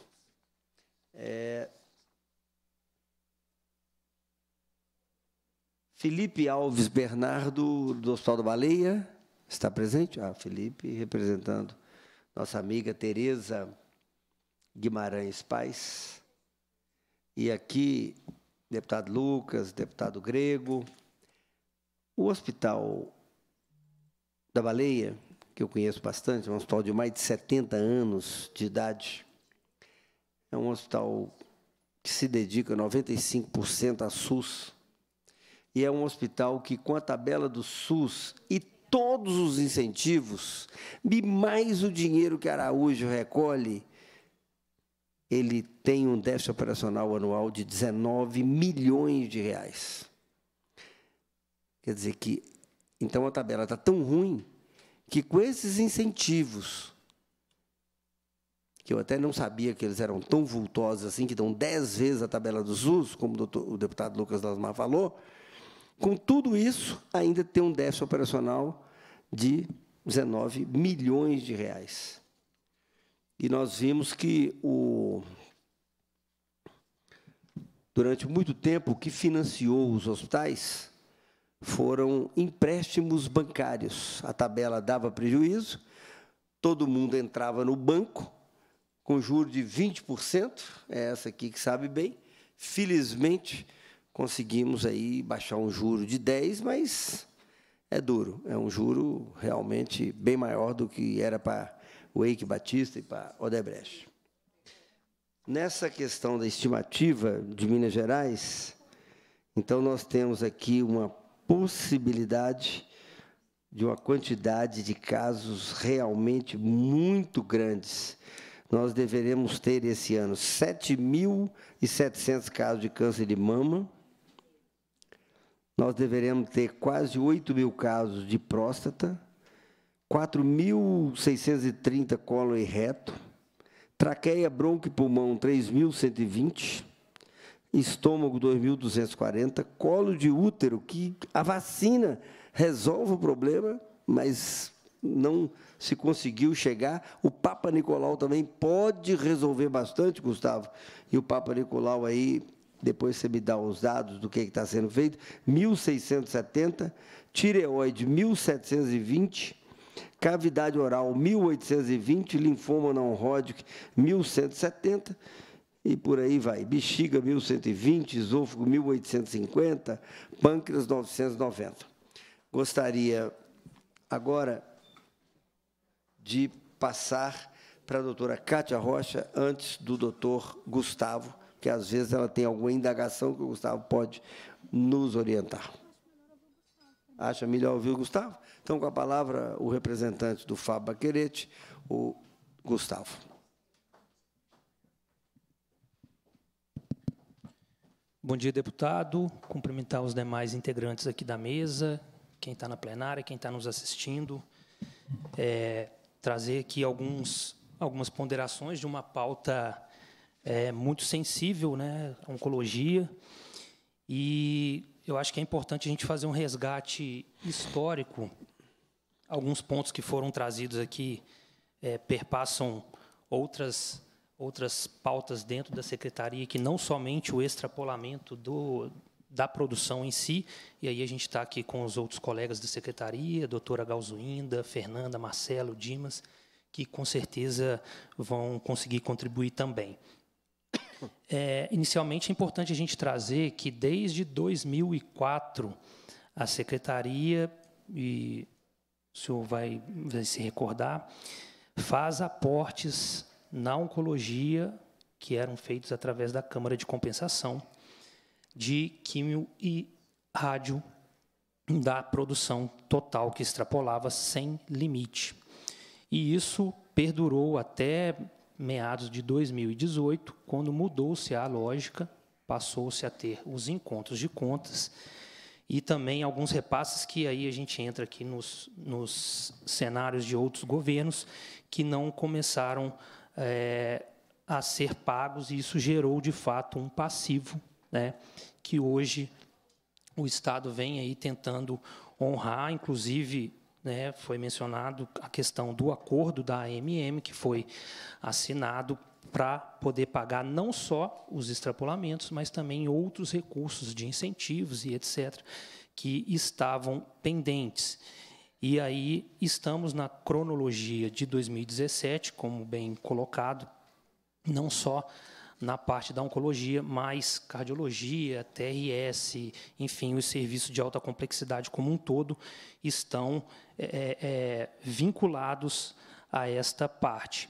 É, Felipe Alves Bernardo, do Hospital da Baleia, está presente? Ah, Felipe, representando nossa amiga Tereza Guimarães Paz. E aqui, deputado Lucas, deputado Grego. O Hospital da Baleia, que eu conheço bastante, é um hospital de mais de 70 anos de idade. É um hospital que se dedica 95% a SUS e é um hospital que, com a tabela do SUS e todos os incentivos, e mais o dinheiro que Araújo recolhe, ele tem um déficit operacional anual de 19 milhões de reais. Quer dizer que, então, a tabela está tão ruim que, com esses incentivos, que eu até não sabia que eles eram tão vultosos assim, que dão 10 vezes a tabela do SUS, como o, doutor, o deputado Lucas Lasmar falou, com tudo isso, ainda tem um déficit operacional de 19 milhões de reais. E nós vimos que o durante muito tempo o que financiou os hospitais foram empréstimos bancários. A tabela dava prejuízo, todo mundo entrava no banco com juro de 20%, é essa aqui que sabe bem. Felizmente, conseguimos aí baixar um juro de 10, mas é duro. É um juro realmente bem maior do que era para o Eike Batista e para Odebrecht. Nessa questão da estimativa de Minas Gerais, então nós temos aqui uma possibilidade de uma quantidade de casos realmente muito grandes. Nós deveremos ter esse ano 7.700 casos de câncer de mama, nós deveremos ter quase 8 mil casos de próstata, 4.630 colo e reto, traqueia, bronco e pulmão 3.120, estômago 2.240, colo de útero, que a vacina resolve o problema, mas não se conseguiu chegar. O Papa Nicolau também pode resolver bastante, Gustavo. E o Papa Nicolau aí depois você me dá os dados do que está sendo feito, 1.670, tireoide 1.720, cavidade oral 1.820, linfoma não Hodgkin 1.170, e por aí vai. Bexiga 1120, esôfago 1850, pâncreas 990. Gostaria agora de passar para a doutora Kátia Rocha antes do doutor Gustavo, que às vezes ela tem alguma indagação que o Gustavo pode nos orientar. Acha melhor ouvir o Gustavo? Então, com a palavra, o representante do Fábio Baquerete, o Gustavo. Bom dia, deputado. Cumprimentar os demais integrantes aqui da mesa, quem está na plenária, quem está nos assistindo. É, trazer aqui alguns, algumas ponderações de uma pauta é, muito sensível, né, a oncologia. E eu acho que é importante a gente fazer um resgate histórico. Alguns pontos que foram trazidos aqui é, perpassam outras outras pautas dentro da secretaria que não somente o extrapolamento do da produção em si, e aí a gente está aqui com os outros colegas da secretaria, a doutora Galzuinda, Fernanda, Marcelo, Dimas, que com certeza vão conseguir contribuir também. É, inicialmente é importante a gente trazer que desde 2004 a secretaria e o senhor vai, vai se recordar faz aportes na oncologia que eram feitos através da Câmara de Compensação de químio e rádio da produção total que extrapolava sem limite. E isso perdurou até meados de 2018, quando mudou-se a lógica, passou-se a ter os encontros de contas e também alguns repasses que aí a gente entra aqui nos, nos cenários de outros governos que não começaram é, a ser pagos e isso gerou de fato um passivo, né, que hoje o Estado vem aí tentando honrar, inclusive né, foi mencionado a questão do acordo da AMM, que foi assinado para poder pagar não só os extrapolamentos, mas também outros recursos de incentivos e etc., que estavam pendentes. E aí estamos na cronologia de 2017, como bem colocado, não só na parte da oncologia, mais cardiologia, TRS, enfim, os serviços de alta complexidade como um todo estão é, é, é vinculados a esta parte.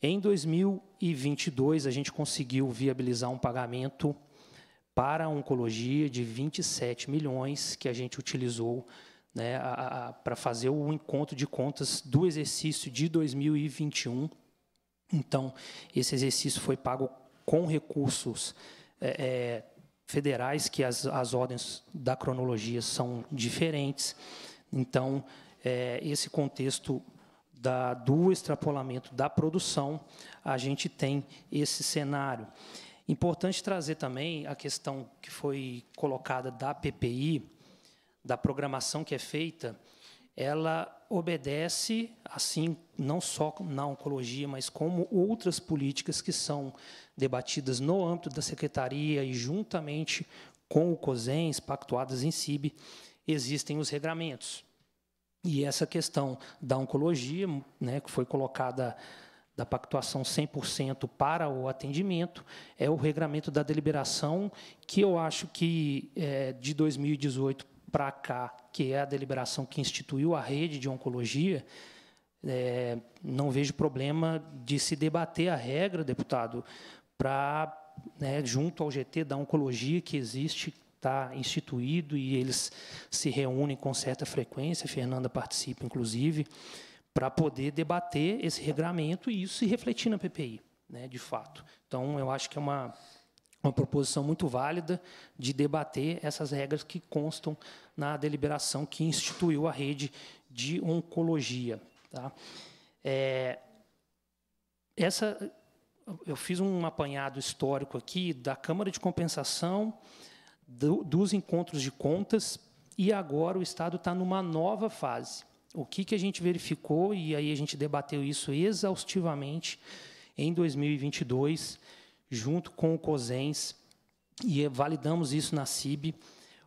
Em 2022, a gente conseguiu viabilizar um pagamento para a oncologia de 27 milhões que a gente utilizou né, para fazer o encontro de contas do exercício de 2021. Então, esse exercício foi pago com recursos é, é, federais, que as, as ordens da cronologia são diferentes. Então, é, esse contexto da, do extrapolamento da produção, a gente tem esse cenário. Importante trazer também a questão que foi colocada da PPI, da programação que é feita, ela obedece, assim, não só na oncologia, mas como outras políticas que são debatidas no âmbito da secretaria e juntamente com o COSENS, pactuadas em CIB, existem os regramentos. E essa questão da oncologia, né, que foi colocada da pactuação 100% para o atendimento, é o regramento da deliberação, que eu acho que é, de 2018 para cá que é a deliberação que instituiu a rede de oncologia, é, não vejo problema de se debater a regra, deputado, para, né, junto ao GT da oncologia que existe, está instituído e eles se reúnem com certa frequência, a Fernanda participa, inclusive, para poder debater esse regramento e isso se refletir na PPI, né, de fato. Então, eu acho que é uma uma proposição muito válida de debater essas regras que constam na deliberação que instituiu a rede de oncologia. Tá? É, essa, eu fiz um apanhado histórico aqui da Câmara de Compensação, do, dos encontros de contas, e agora o Estado está numa nova fase. O que, que a gente verificou, e aí a gente debateu isso exaustivamente em 2022, junto com o COSENS, e validamos isso na CIB,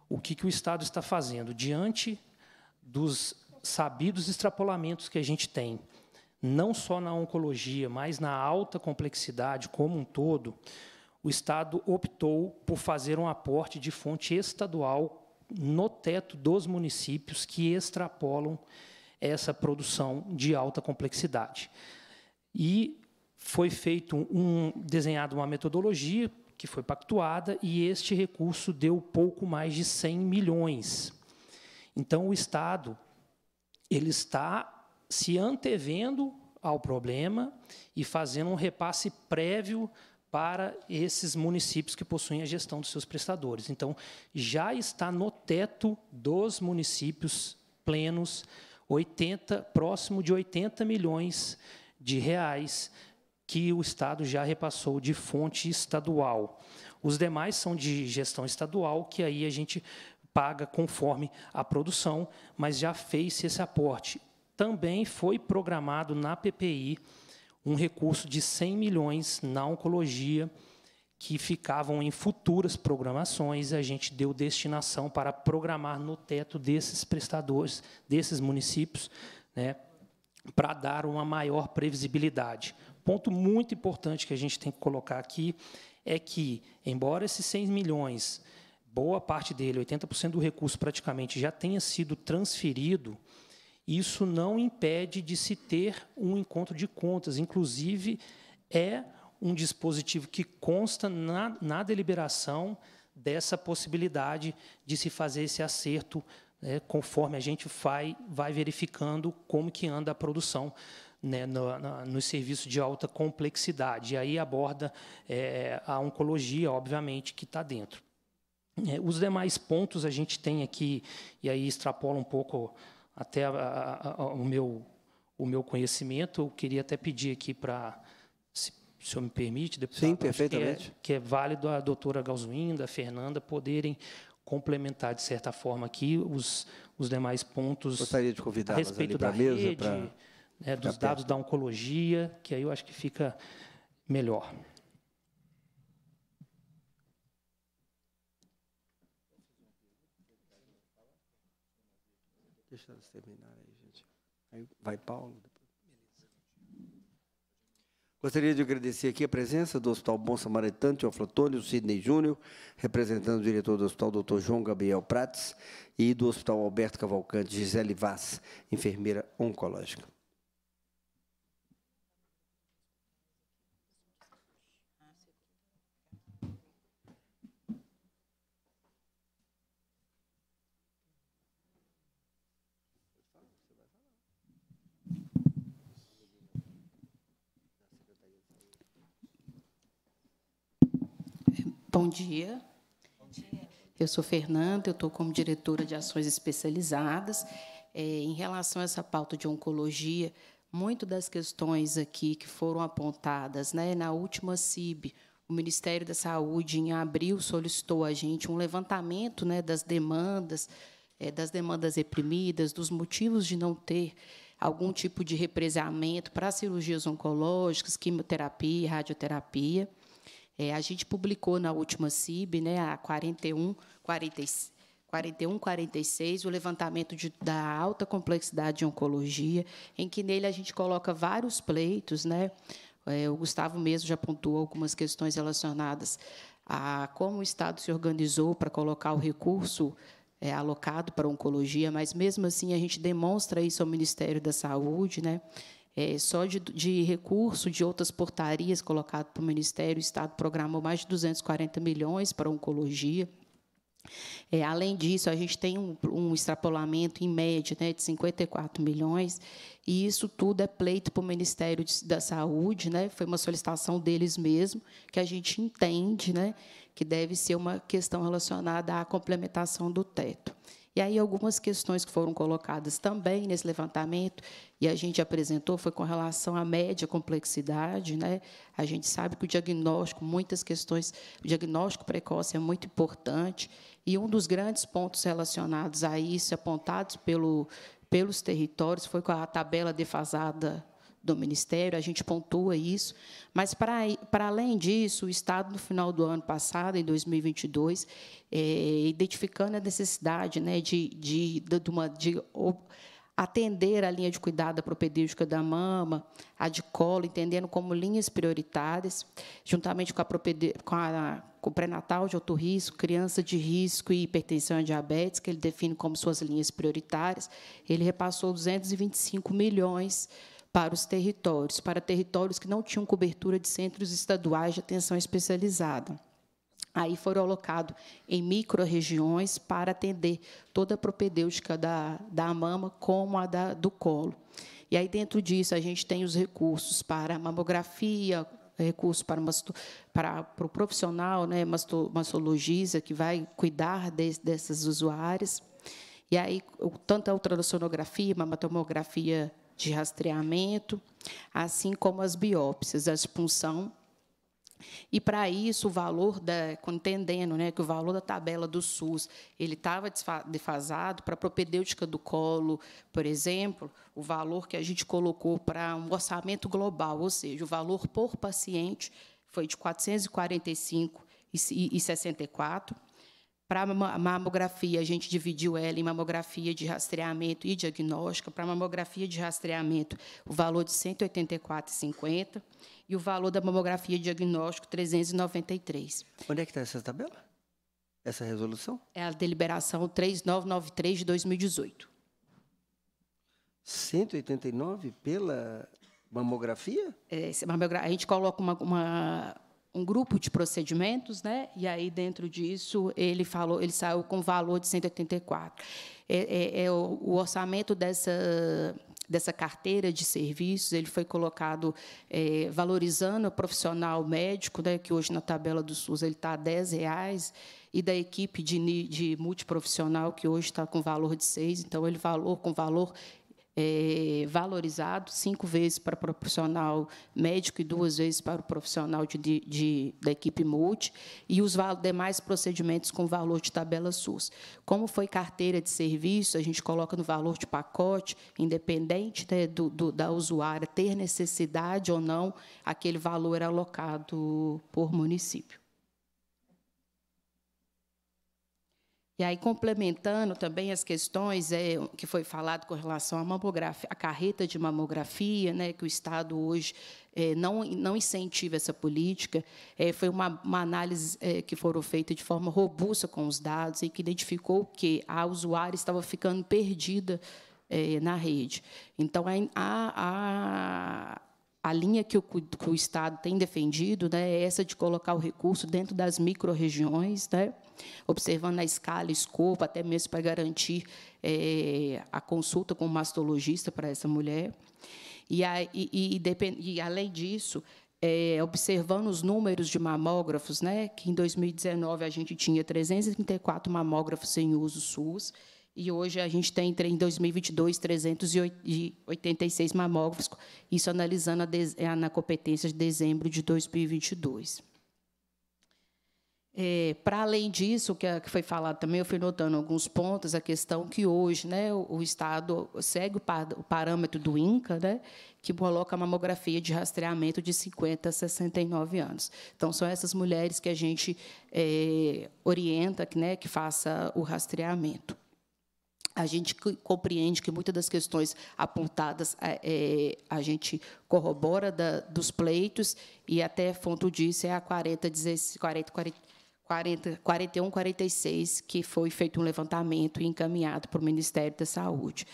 o que, que o Estado está fazendo diante dos sabidos extrapolamentos que a gente tem, não só na oncologia, mas na alta complexidade como um todo, o Estado optou por fazer um aporte de fonte estadual no teto dos municípios que extrapolam essa produção de alta complexidade. E foi feito um desenhado uma metodologia que foi pactuada e este recurso deu pouco mais de 100 milhões. Então o Estado ele está se antevendo ao problema e fazendo um repasse prévio para esses municípios que possuem a gestão dos seus prestadores. Então, já está no teto dos municípios plenos 80, próximo de 80 milhões de reais que o Estado já repassou de fonte estadual. Os demais são de gestão estadual, que aí a gente paga conforme a produção, mas já fez esse aporte. Também foi programado na PPI um recurso de 100 milhões na oncologia, que ficavam em futuras programações, a gente deu destinação para programar no teto desses prestadores, desses municípios, né, para dar uma maior previsibilidade ponto muito importante que a gente tem que colocar aqui é que, embora esses 6 milhões, boa parte dele, 80% do recurso praticamente, já tenha sido transferido, isso não impede de se ter um encontro de contas. Inclusive, é um dispositivo que consta na, na deliberação dessa possibilidade de se fazer esse acerto, né, conforme a gente vai, vai verificando como que anda a produção né, no, no, no, serviço de alta complexidade. E aí aborda é, a oncologia, obviamente, que está dentro. É, os demais pontos a gente tem aqui, e aí extrapola um pouco até a, a, a, o, meu, o meu conhecimento. Eu queria até pedir aqui para, se, o senhor me permite, deputado. Sim, perfeitamente. Que é, que é válido a doutora Galzuinda, a Fernanda, poderem complementar, de certa forma, aqui os, os demais pontos. Gostaria de convidar a respeito da mesa, rede, pra né, dos dados da oncologia, que aí eu acho que fica melhor. Deixa eu terminar aí, gente. Aí vai Paulo. Gostaria de agradecer aqui a presença do Hospital Bom Samaritano, Teófilo Antônio, Sidney Júnior, representando o diretor do Hospital Dr. João Gabriel Prates, e do Hospital Alberto Cavalcante, Gisele Vaz, enfermeira oncológica. Bom dia. Eu sou Fernanda, eu estou como diretora de ações especializadas. É, em relação a essa pauta de oncologia, muito das questões aqui que foram apontadas né, na última CIB, o Ministério da Saúde, em abril, solicitou a gente um levantamento né, das demandas, é, das demandas reprimidas, dos motivos de não ter algum tipo de represamento para cirurgias oncológicas, quimioterapia, radioterapia. É, a gente publicou na última CIB, né, a 41, 41, 46, o levantamento de, da alta complexidade de oncologia, em que nele a gente coloca vários pleitos, né? É, o Gustavo mesmo já pontuou algumas questões relacionadas a como o Estado se organizou para colocar o recurso é, alocado para oncologia, mas mesmo assim a gente demonstra isso ao Ministério da Saúde, né? É, só de, de, recurso de outras portarias colocado para o Ministério, o Estado programou mais de 240 milhões para a oncologia. É, além disso, a gente tem um, um extrapolamento em média né, de 54 milhões, e isso tudo é pleito para o Ministério de, da Saúde, né, foi uma solicitação deles mesmo, que a gente entende né, que deve ser uma questão relacionada à complementação do teto. E aí algumas questões que foram colocadas também nesse levantamento e a gente apresentou foi com relação à média complexidade, né? A gente sabe que o diagnóstico, muitas questões, o diagnóstico precoce é muito importante e um dos grandes pontos relacionados a isso apontados pelo pelos territórios foi com a tabela defasada do Ministério, a gente pontua isso, mas, para além disso, o Estado, no final do ano passado, em 2022, é, identificando a necessidade né, de, de, de, uma, de atender a linha de cuidado propedêutica da mama, a de colo, entendendo como linhas prioritárias, juntamente com a, com a com o pré-natal de alto risco, criança de risco e hipertensão e diabetes, que ele define como suas linhas prioritárias, ele repassou 225 milhões de para os territórios, para territórios que não tinham cobertura de centros estaduais de atenção especializada. Aí foram alocados em micro-regiões para atender toda a propedêutica da, da mama, como a da, do colo. E aí, dentro disso, a gente tem os recursos para mamografia, recursos para, para, para o profissional, né, mastologista, que vai cuidar de, dessas usuárias. E aí, tanto a ultrassonografia, mamatomografia de rastreamento, assim como as biópsias, a expulsão. E para isso, o valor da, entendendo né, que o valor da tabela do SUS ele estava defasado para a propedêutica do colo, por exemplo, o valor que a gente colocou para um orçamento global, ou seja, o valor por paciente foi de R$ e para mamografia, a gente dividiu ela em mamografia de rastreamento e diagnóstica. Para mamografia de rastreamento, o valor de 184,50 e o valor da mamografia diagnóstico 393. Onde é que está essa tabela? Essa resolução? É a deliberação 3993 de 2018. 189 pela mamografia? É, a gente coloca uma, uma um grupo de procedimentos, né? E aí dentro disso ele falou, ele saiu com valor de 184. É, é, é o, o, orçamento dessa dessa carteira de serviços ele foi colocado é, valorizando o profissional médico, né? Que hoje na tabela do SUS ele está a 10 reais e da equipe de, de multiprofissional que hoje está com valor de 6, então ele valor com valor é, valorizado, cinco vezes para o profissional médico e duas vezes para o profissional de, de, de da equipe multi, e os demais procedimentos com valor de tabela SUS. Como foi carteira de serviço, a gente coloca no valor de pacote, independente né, do, do, da usuária ter necessidade ou não, aquele valor é alocado por município. E aí, complementando também as questões é, que foi falado com relação à mamografia, à carreta de mamografia, né, que o Estado hoje é, não, não incentiva essa política, é, foi uma, uma análise é, que foram feita de forma robusta com os dados e que identificou que a usuária estava ficando perdida é, na rede. Então, a, a, a linha que o, que o, Estado tem defendido né, é essa de colocar o recurso dentro das microrregiões, né, observando a escala, escopo, até mesmo para garantir é, a consulta com o mastologista para essa mulher. E, a, e, e, e além disso, é, observando os números de mamógrafos, né, que em 2019 a gente tinha 334 mamógrafos em uso SUS, e hoje a gente tem, em 2022, 386 mamógrafos, isso analisando a, na competência de dezembro de 2022. É, para além disso, que, é, que foi falado também, eu fui notando alguns pontos, a questão que hoje né, o, o Estado segue o, par, o, parâmetro do INCA, né, que coloca a mamografia de rastreamento de 50 a 69 anos. Então, são essas mulheres que a gente é, orienta que, né, que faça o rastreamento a gente compreende que muitas das questões apontadas é, é, a gente corrobora da, dos pleitos e até fonte disso é a 40, 16, 40, 40, 40, 41, 46 que foi feito um levantamento e encaminhado para o Ministério da Saúde.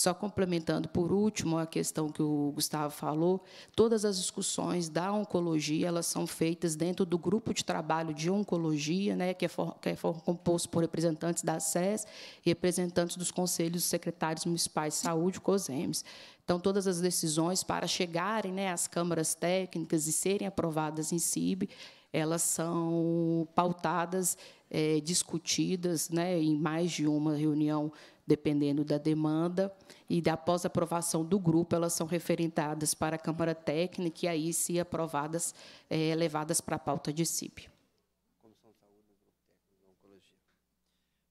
Só complementando, por último, a questão que o Gustavo falou, todas as discussões da oncologia elas são feitas dentro do grupo de trabalho de oncologia, né, que, é for, que é for, composto por representantes da SES e representantes dos conselhos secretários municipais de saúde, COSEMES. Então, todas as decisões para chegarem né, às câmaras técnicas e serem aprovadas em CIB, elas são pautadas, é, discutidas né, em mais de uma reunião dependendo da demanda, e após aprovação do grupo, elas são referentadas para a Câmara Técnica e aí, se aprovadas, é, levadas para a pauta de CIP.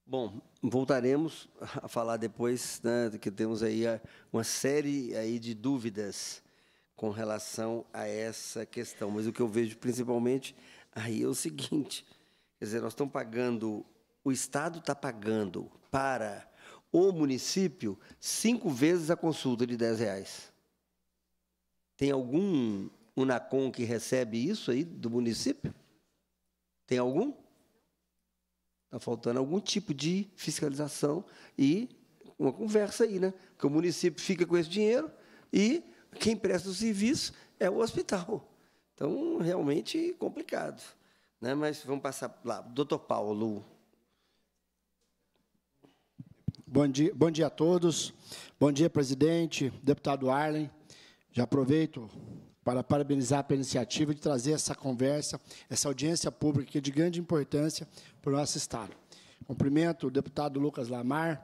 Bom, voltaremos a falar depois, né, que temos aí eh, uma série aí de dúvidas com relação a essa questão. Mas o que eu vejo principalmente aí é o seguinte, quer dizer, nós estamos pagando, o Estado está pagando para o município cinco vezes a consulta de 10 reais. Tem algum Unacom que recebe isso aí do município? Tem algum? Está faltando algum tipo de fiscalização e uma conversa aí, né? Porque o município fica com esse dinheiro e quem presta o serviço é o hospital. Então, realmente complicado. Né? Mas vamos passar lá. Doutor Paulo, Bom dia, bom dia a todos. Bom dia, presidente, deputado Arlen. Já aproveito para parabenizar pela iniciativa de trazer essa conversa, essa audiência pública que é de grande importância para o nosso Estado. Cumprimento o deputado Lucas Lamar,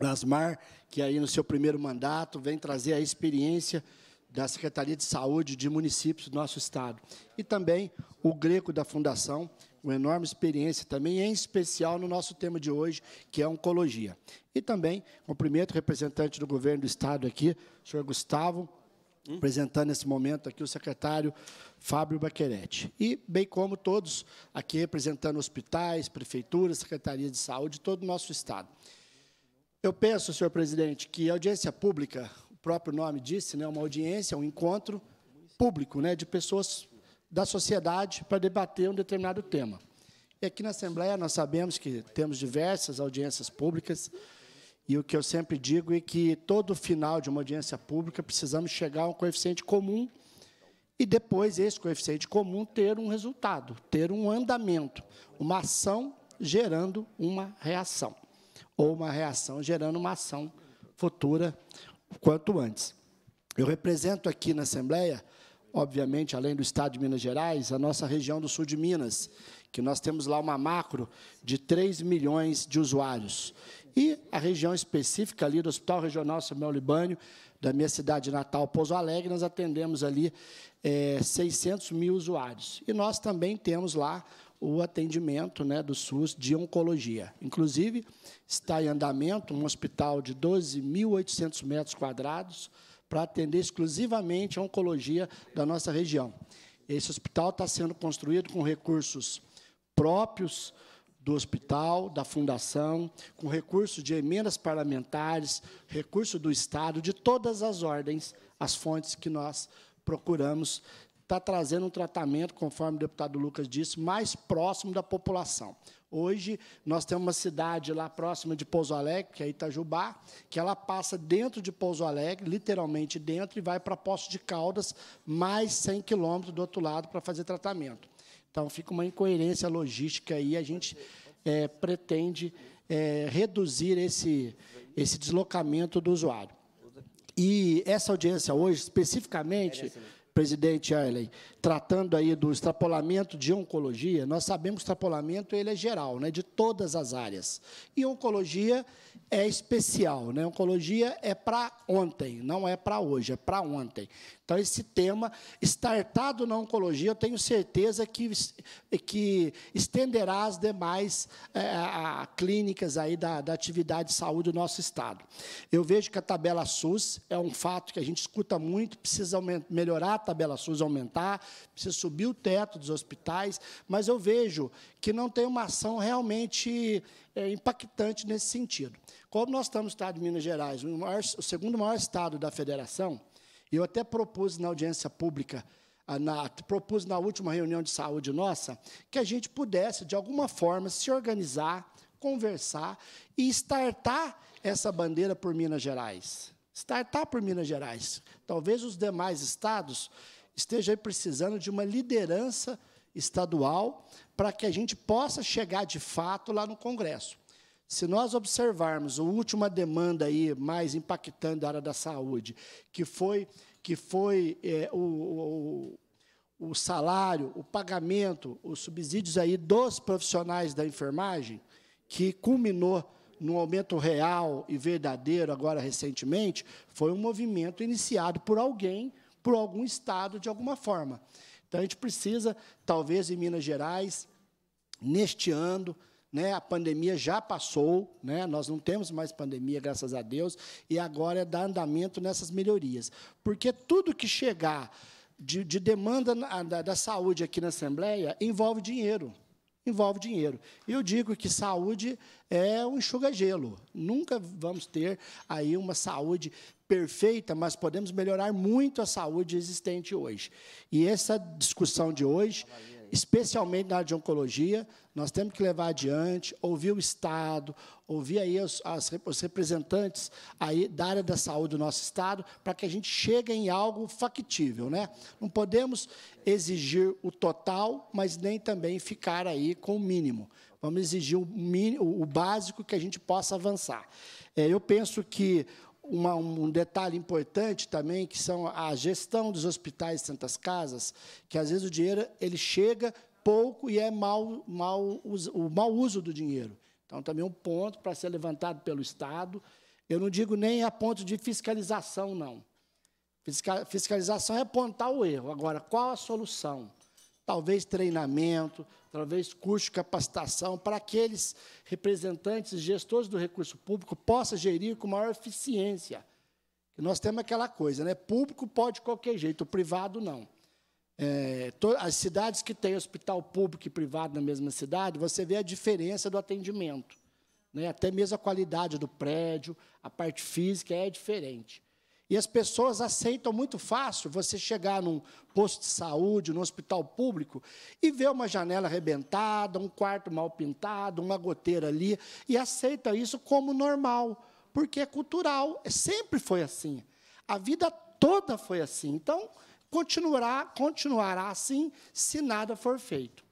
Lasmar, que aí no seu primeiro mandato vem trazer a experiência da Secretaria de Saúde de municípios do nosso Estado. E também o Greco da Fundação, uma enorme experiência também, em especial no nosso tema de hoje, que é oncologia. E também cumprimento o representante do governo do Estado aqui, o senhor Gustavo, hum? apresentando nesse momento aqui o secretário Fábio Baquerete. E, bem como todos aqui representando hospitais, prefeituras, secretarias de saúde, todo o nosso Estado. Eu penso, senhor presidente, que a audiência pública, o próprio nome disse, né, uma audiência, um encontro público, né, de pessoas da sociedade para debater um determinado tema. E aqui na Assembleia nós sabemos que temos diversas audiências públicas, e o que eu sempre digo é que todo final de uma audiência pública precisamos chegar a um coeficiente comum e depois esse coeficiente comum ter um resultado, ter um andamento, uma ação gerando uma reação, ou uma reação gerando uma ação futura quanto antes. Eu represento aqui na Assembleia obviamente, além do estado de Minas Gerais, a nossa região do sul de Minas, que nós temos lá uma macro de 3 milhões de usuários. E a região específica ali do Hospital Regional Samuel Libânio, da minha cidade natal, Pouso Alegre, nós atendemos ali é, 600 mil usuários. E nós também temos lá o atendimento né, do SUS de oncologia. Inclusive, está em andamento um hospital de 12.800 metros quadrados, para atender exclusivamente a oncologia da nossa região. Esse hospital está sendo construído com recursos próprios do hospital, da fundação, com recursos de emendas parlamentares, recurso do Estado, de todas as ordens, as fontes que nós procuramos, está trazendo um tratamento, conforme o deputado Lucas disse, mais próximo da população. Hoje, nós temos uma cidade lá próxima de Pouso Alegre, que é Itajubá, que ela passa dentro de Pouso Alegre, literalmente dentro, e vai para Poço de Caldas, mais 100 quilômetros do outro lado, para fazer tratamento. Então, fica uma incoerência logística aí. A gente é, pretende é, reduzir esse, esse deslocamento do usuário. E essa audiência hoje, especificamente, né? presidente Arley, tratando aí do extrapolamento de oncologia, nós sabemos que o extrapolamento ele é geral, né, de todas as áreas. E oncologia é especial, né? Oncologia é para ontem, não é para hoje, é para ontem. Então, esse tema, startado na oncologia, eu tenho certeza que, que estenderá as demais é, a, clínicas aí da, da atividade de saúde do nosso Estado. Eu vejo que a tabela SUS é um fato que a gente escuta muito, precisa melhorar a tabela SUS, aumentar, precisa subir o teto dos hospitais, mas eu vejo que não tem uma ação realmente é, impactante nesse sentido. Como nós estamos no Estado de Minas Gerais, o, maior, o segundo maior Estado da Federação, eu até propus na audiência pública, ah, na, propus na última reunião de saúde nossa, que a gente pudesse, de alguma forma, se organizar, conversar e startar essa bandeira por Minas Gerais. Startar por Minas Gerais. Talvez os demais estados estejam precisando de uma liderança estadual para que a gente possa chegar de fato lá no Congresso. Se nós observarmos a última demanda aí mais impactando a área da saúde, que foi que foi é, o, o, o salário, o pagamento, os subsídios aí dos profissionais da enfermagem, que culminou num aumento real e verdadeiro agora recentemente, foi um movimento iniciado por alguém, por algum estado de alguma forma. Então a gente precisa, talvez em Minas Gerais, neste ano, né? A pandemia já passou, né? nós não temos mais pandemia, graças a Deus, e agora é dar andamento nessas melhorias. Porque tudo que chegar de, de demanda na, da, da saúde aqui na Assembleia envolve dinheiro envolve dinheiro. Eu digo que saúde é um enxuga-gelo. Nunca vamos ter aí uma saúde perfeita, mas podemos melhorar muito a saúde existente hoje. E essa discussão de hoje especialmente na área de oncologia, nós temos que levar adiante, ouvir o Estado, ouvir aí os, as, os representantes aí da área da saúde do nosso Estado, para que a gente chegue em algo factível. Né? Não podemos exigir o total, mas nem também ficar aí com o mínimo. Vamos exigir o, mínimo, o básico que a gente possa avançar. É, eu penso que uma, um detalhe importante também, que são a gestão dos hospitais Santas Casas, que às vezes o dinheiro ele chega pouco e é mal, mal, o mau uso do dinheiro. Então, também um ponto para ser levantado pelo Estado. Eu não digo nem a ponto de fiscalização, não. Fiscalização é apontar o erro. Agora, qual a solução? Talvez treinamento, de curso de capacitação, para aqueles representantes, gestores do recurso público, possa gerir com maior eficiência. E nós temos aquela coisa, né? público pode de qualquer jeito, o privado não. É, as cidades que têm hospital público e privado na mesma cidade, você vê a diferença do atendimento. Né? Até mesmo a qualidade do prédio, a parte física é diferente. E as pessoas aceitam muito fácil você chegar num posto de saúde, num hospital público, e ver uma janela arrebentada, um quarto mal pintado, uma goteira ali, e aceita isso como normal, porque é cultural, é, sempre foi assim. A vida toda foi assim. Então, continuará, continuará assim se nada for feito.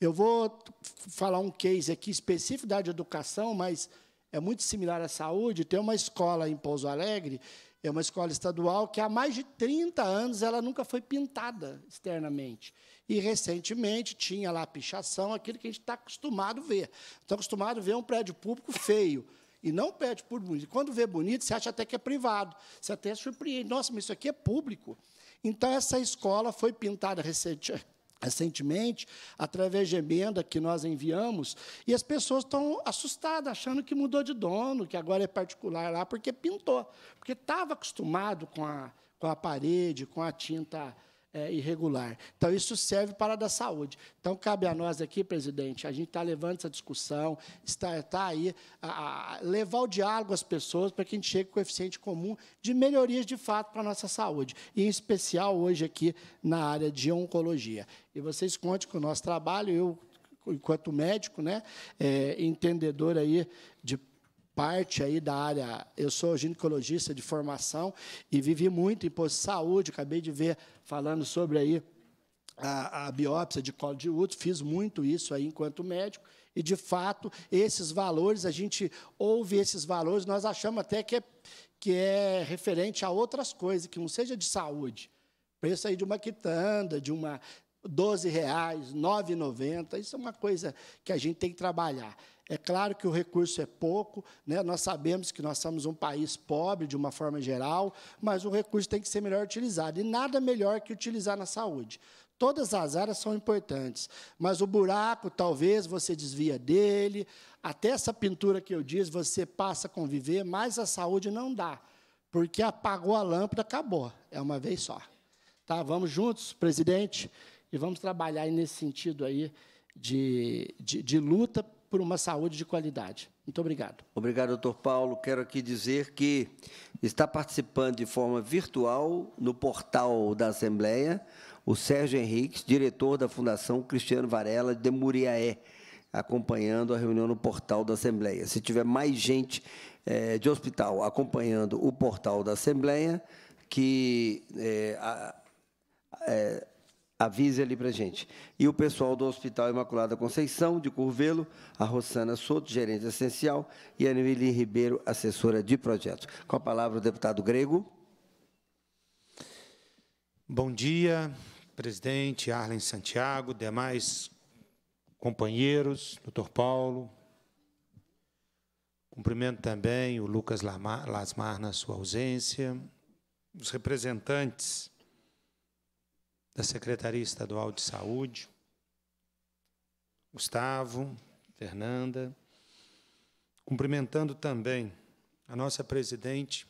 Eu vou falar um case aqui específico da educação, mas é muito similar à saúde. Tem uma escola em Pouso Alegre é uma escola estadual que há mais de 30 anos ela nunca foi pintada externamente. E recentemente tinha lá pichação, aquilo que a gente está acostumado a ver. Está acostumado a ver um prédio público feio. E não pede por bonito. Quando vê bonito, você acha até que é privado. Você até surpreende. Nossa, mas isso aqui é público. Então, essa escola foi pintada recentemente recentemente, através de emenda que nós enviamos, e as pessoas estão assustadas, achando que mudou de dono, que agora é particular lá, porque pintou, porque estava acostumado com a, com a parede, com a tinta é, irregular. Então, isso serve para a da saúde. Então, cabe a nós aqui, presidente, a gente está levando essa discussão, está, está aí, a, a levar o diálogo às pessoas para que a gente chegue com o eficiente comum de melhorias de fato para a nossa saúde, e em especial hoje aqui na área de oncologia. E vocês contem com o nosso trabalho, eu enquanto médico, né, é, entendedor aí parte aí da área. Eu sou ginecologista de formação e vivi muito em posto de saúde. Acabei de ver falando sobre aí a, a biópsia de colo de útero. Fiz muito isso aí enquanto médico. E, de fato, esses valores, a gente ouve esses valores, nós achamos até que é, que é referente a outras coisas, que não seja de saúde. Preço aí de uma quitanda, de uma R$ 12,00, R$ 9,90, isso é uma coisa que a gente tem que trabalhar. É claro que o recurso é pouco, né? nós sabemos que nós somos um país pobre, de uma forma geral, mas o recurso tem que ser melhor utilizado. E nada melhor que utilizar na saúde. Todas as áreas são importantes, mas o buraco, talvez, você desvia dele, até essa pintura que eu disse, você passa a conviver, mas a saúde não dá, porque apagou a lâmpada, acabou, é uma vez só. Tá, vamos juntos, presidente, e vamos trabalhar nesse sentido aí de, de, de luta por uma saúde de qualidade. Muito obrigado. Obrigado, doutor Paulo. Quero aqui dizer que está participando de forma virtual no portal da Assembleia o Sérgio Henrique, diretor da Fundação Cristiano Varela de Muriaé, acompanhando a reunião no portal da Assembleia. Se tiver mais gente é, de hospital acompanhando o portal da Assembleia, que é, a, é, Avise ali para gente. E o pessoal do Hospital Imaculada Conceição, de Curvelo, a Rosana Souto, gerente essencial, e a Emily Ribeiro, assessora de projetos. Com a palavra o deputado Grego. Bom dia, presidente Arlen Santiago, demais companheiros, doutor Paulo. Cumprimento também o Lucas Lasmar na sua ausência, os representantes da Secretaria Estadual de Saúde, Gustavo, Fernanda, cumprimentando também a nossa presidente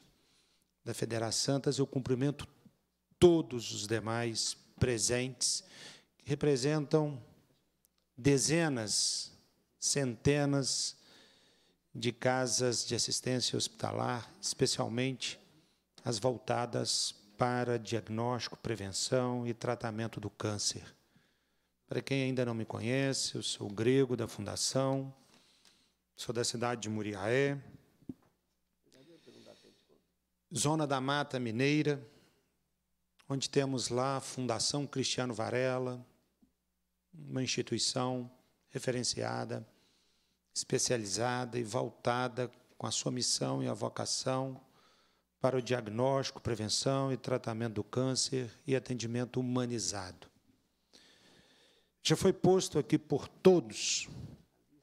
da Federação Santas, eu cumprimento todos os demais presentes, que representam dezenas, centenas de casas de assistência hospitalar, especialmente as voltadas para diagnóstico, prevenção e tratamento do câncer. Para quem ainda não me conhece, eu sou grego da Fundação, sou da cidade de Muriaé, zona da Mata Mineira, onde temos lá a Fundação Cristiano Varela, uma instituição referenciada, especializada e voltada com a sua missão e a vocação para o diagnóstico, prevenção e tratamento do câncer e atendimento humanizado. Já foi posto aqui por todos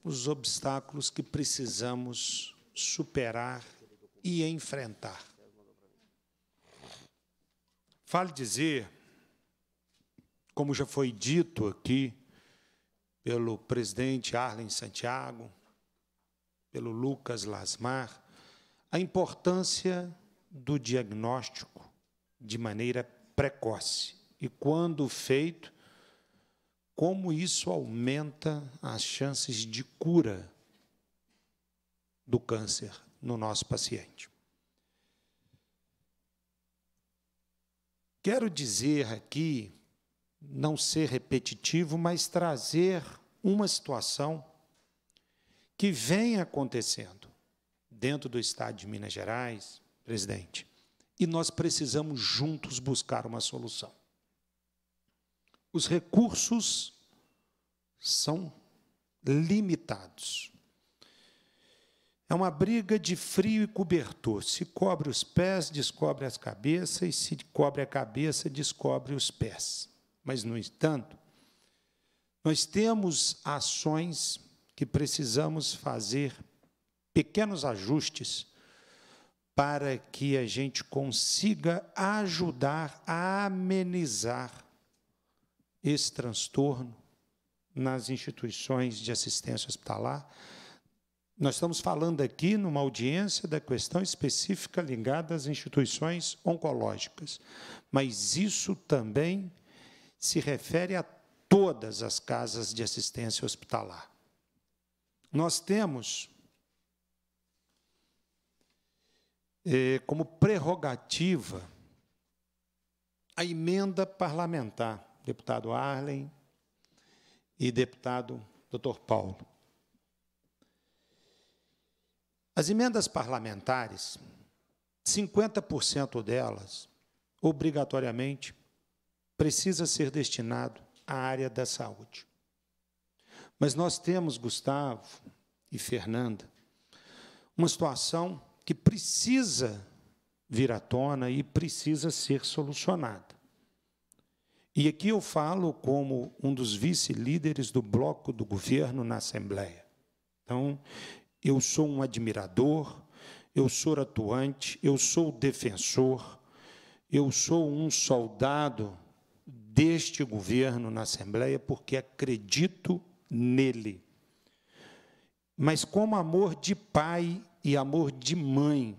os obstáculos que precisamos superar e enfrentar. Vale dizer, como já foi dito aqui pelo presidente Arlen Santiago, pelo Lucas Lasmar, a importância do diagnóstico de maneira precoce. E quando feito, como isso aumenta as chances de cura do câncer no nosso paciente. Quero dizer aqui, não ser repetitivo, mas trazer uma situação que vem acontecendo dentro do estado de Minas Gerais, presidente. E nós precisamos juntos buscar uma solução. Os recursos são limitados. É uma briga de frio e cobertor. Se cobre os pés, descobre as cabeças, e se cobre a cabeça, descobre os pés. Mas, no entanto, nós temos ações que precisamos fazer pequenos ajustes para que a gente consiga ajudar a amenizar esse transtorno nas instituições de assistência hospitalar. Nós estamos falando aqui numa audiência da questão específica ligada às instituições oncológicas, mas isso também se refere a todas as casas de assistência hospitalar. Nós temos É, como prerrogativa a emenda parlamentar, deputado Arlen e deputado Dr. Paulo. As emendas parlamentares, 50% delas, obrigatoriamente, precisa ser destinado à área da saúde. Mas nós temos, Gustavo e Fernanda, uma situação que precisa vir à tona e precisa ser solucionada. E aqui eu falo como um dos vice-líderes do bloco do governo na Assembleia. Então, eu sou um admirador, eu sou atuante, eu sou defensor, eu sou um soldado deste governo na Assembleia porque acredito nele. Mas como amor de pai e amor de mãe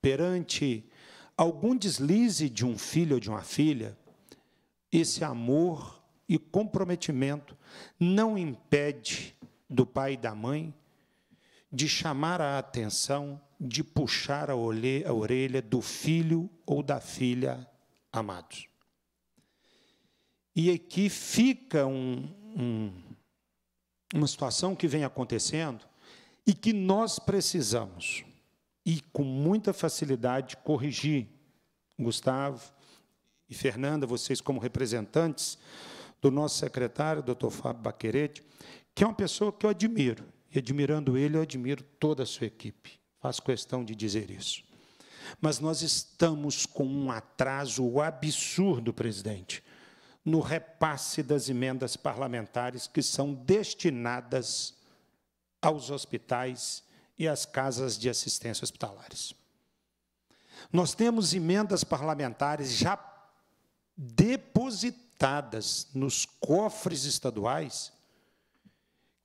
perante algum deslize de um filho ou de uma filha, esse amor e comprometimento não impede do pai e da mãe de chamar a atenção, de puxar a, orelha do filho ou da filha amados. E aqui fica um, um, uma situação que vem acontecendo e que nós precisamos, e com muita facilidade, corrigir, Gustavo e Fernanda, vocês como representantes do nosso secretário, doutor Fábio Baquerete, que é uma pessoa que eu admiro, e admirando ele, eu admiro toda a sua equipe. Faço questão de dizer isso. Mas nós estamos com um atraso absurdo, presidente, no repasse das emendas parlamentares que são destinadas aos hospitais e às casas de assistência hospitalares. Nós temos emendas parlamentares já depositadas nos cofres estaduais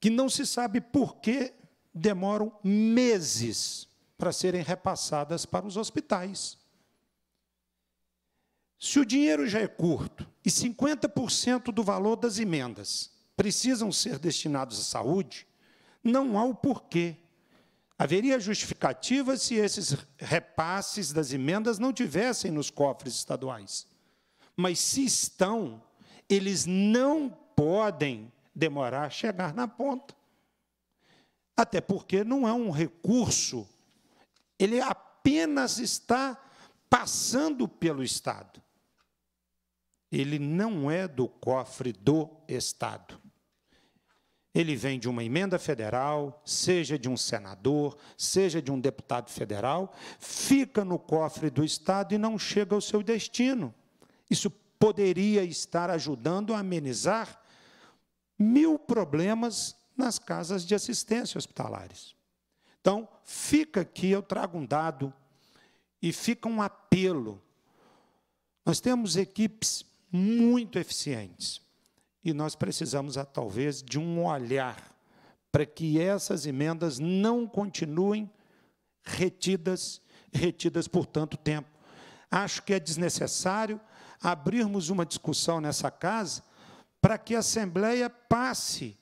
que não se sabe por que demoram meses para serem repassadas para os hospitais. Se o dinheiro já é curto e 50% do valor das emendas precisam ser destinados à saúde, não há o porquê. Haveria justificativa se esses repasses das emendas não tivessem nos cofres estaduais. Mas se estão, eles não podem demorar a chegar na ponta. Até porque não é um recurso, ele apenas está passando pelo Estado. Ele não é do cofre do Estado ele vem de uma emenda federal, seja de um senador, seja de um deputado federal, fica no cofre do Estado e não chega ao seu destino. Isso poderia estar ajudando a amenizar mil problemas nas casas de assistência hospitalares. Então, fica aqui, eu trago um dado e fica um apelo. Nós temos equipes muito eficientes e nós precisamos, ah, talvez, de um olhar para que essas emendas não continuem retidas, retidas por tanto tempo. Acho que é desnecessário abrirmos uma discussão nessa casa para que a Assembleia passe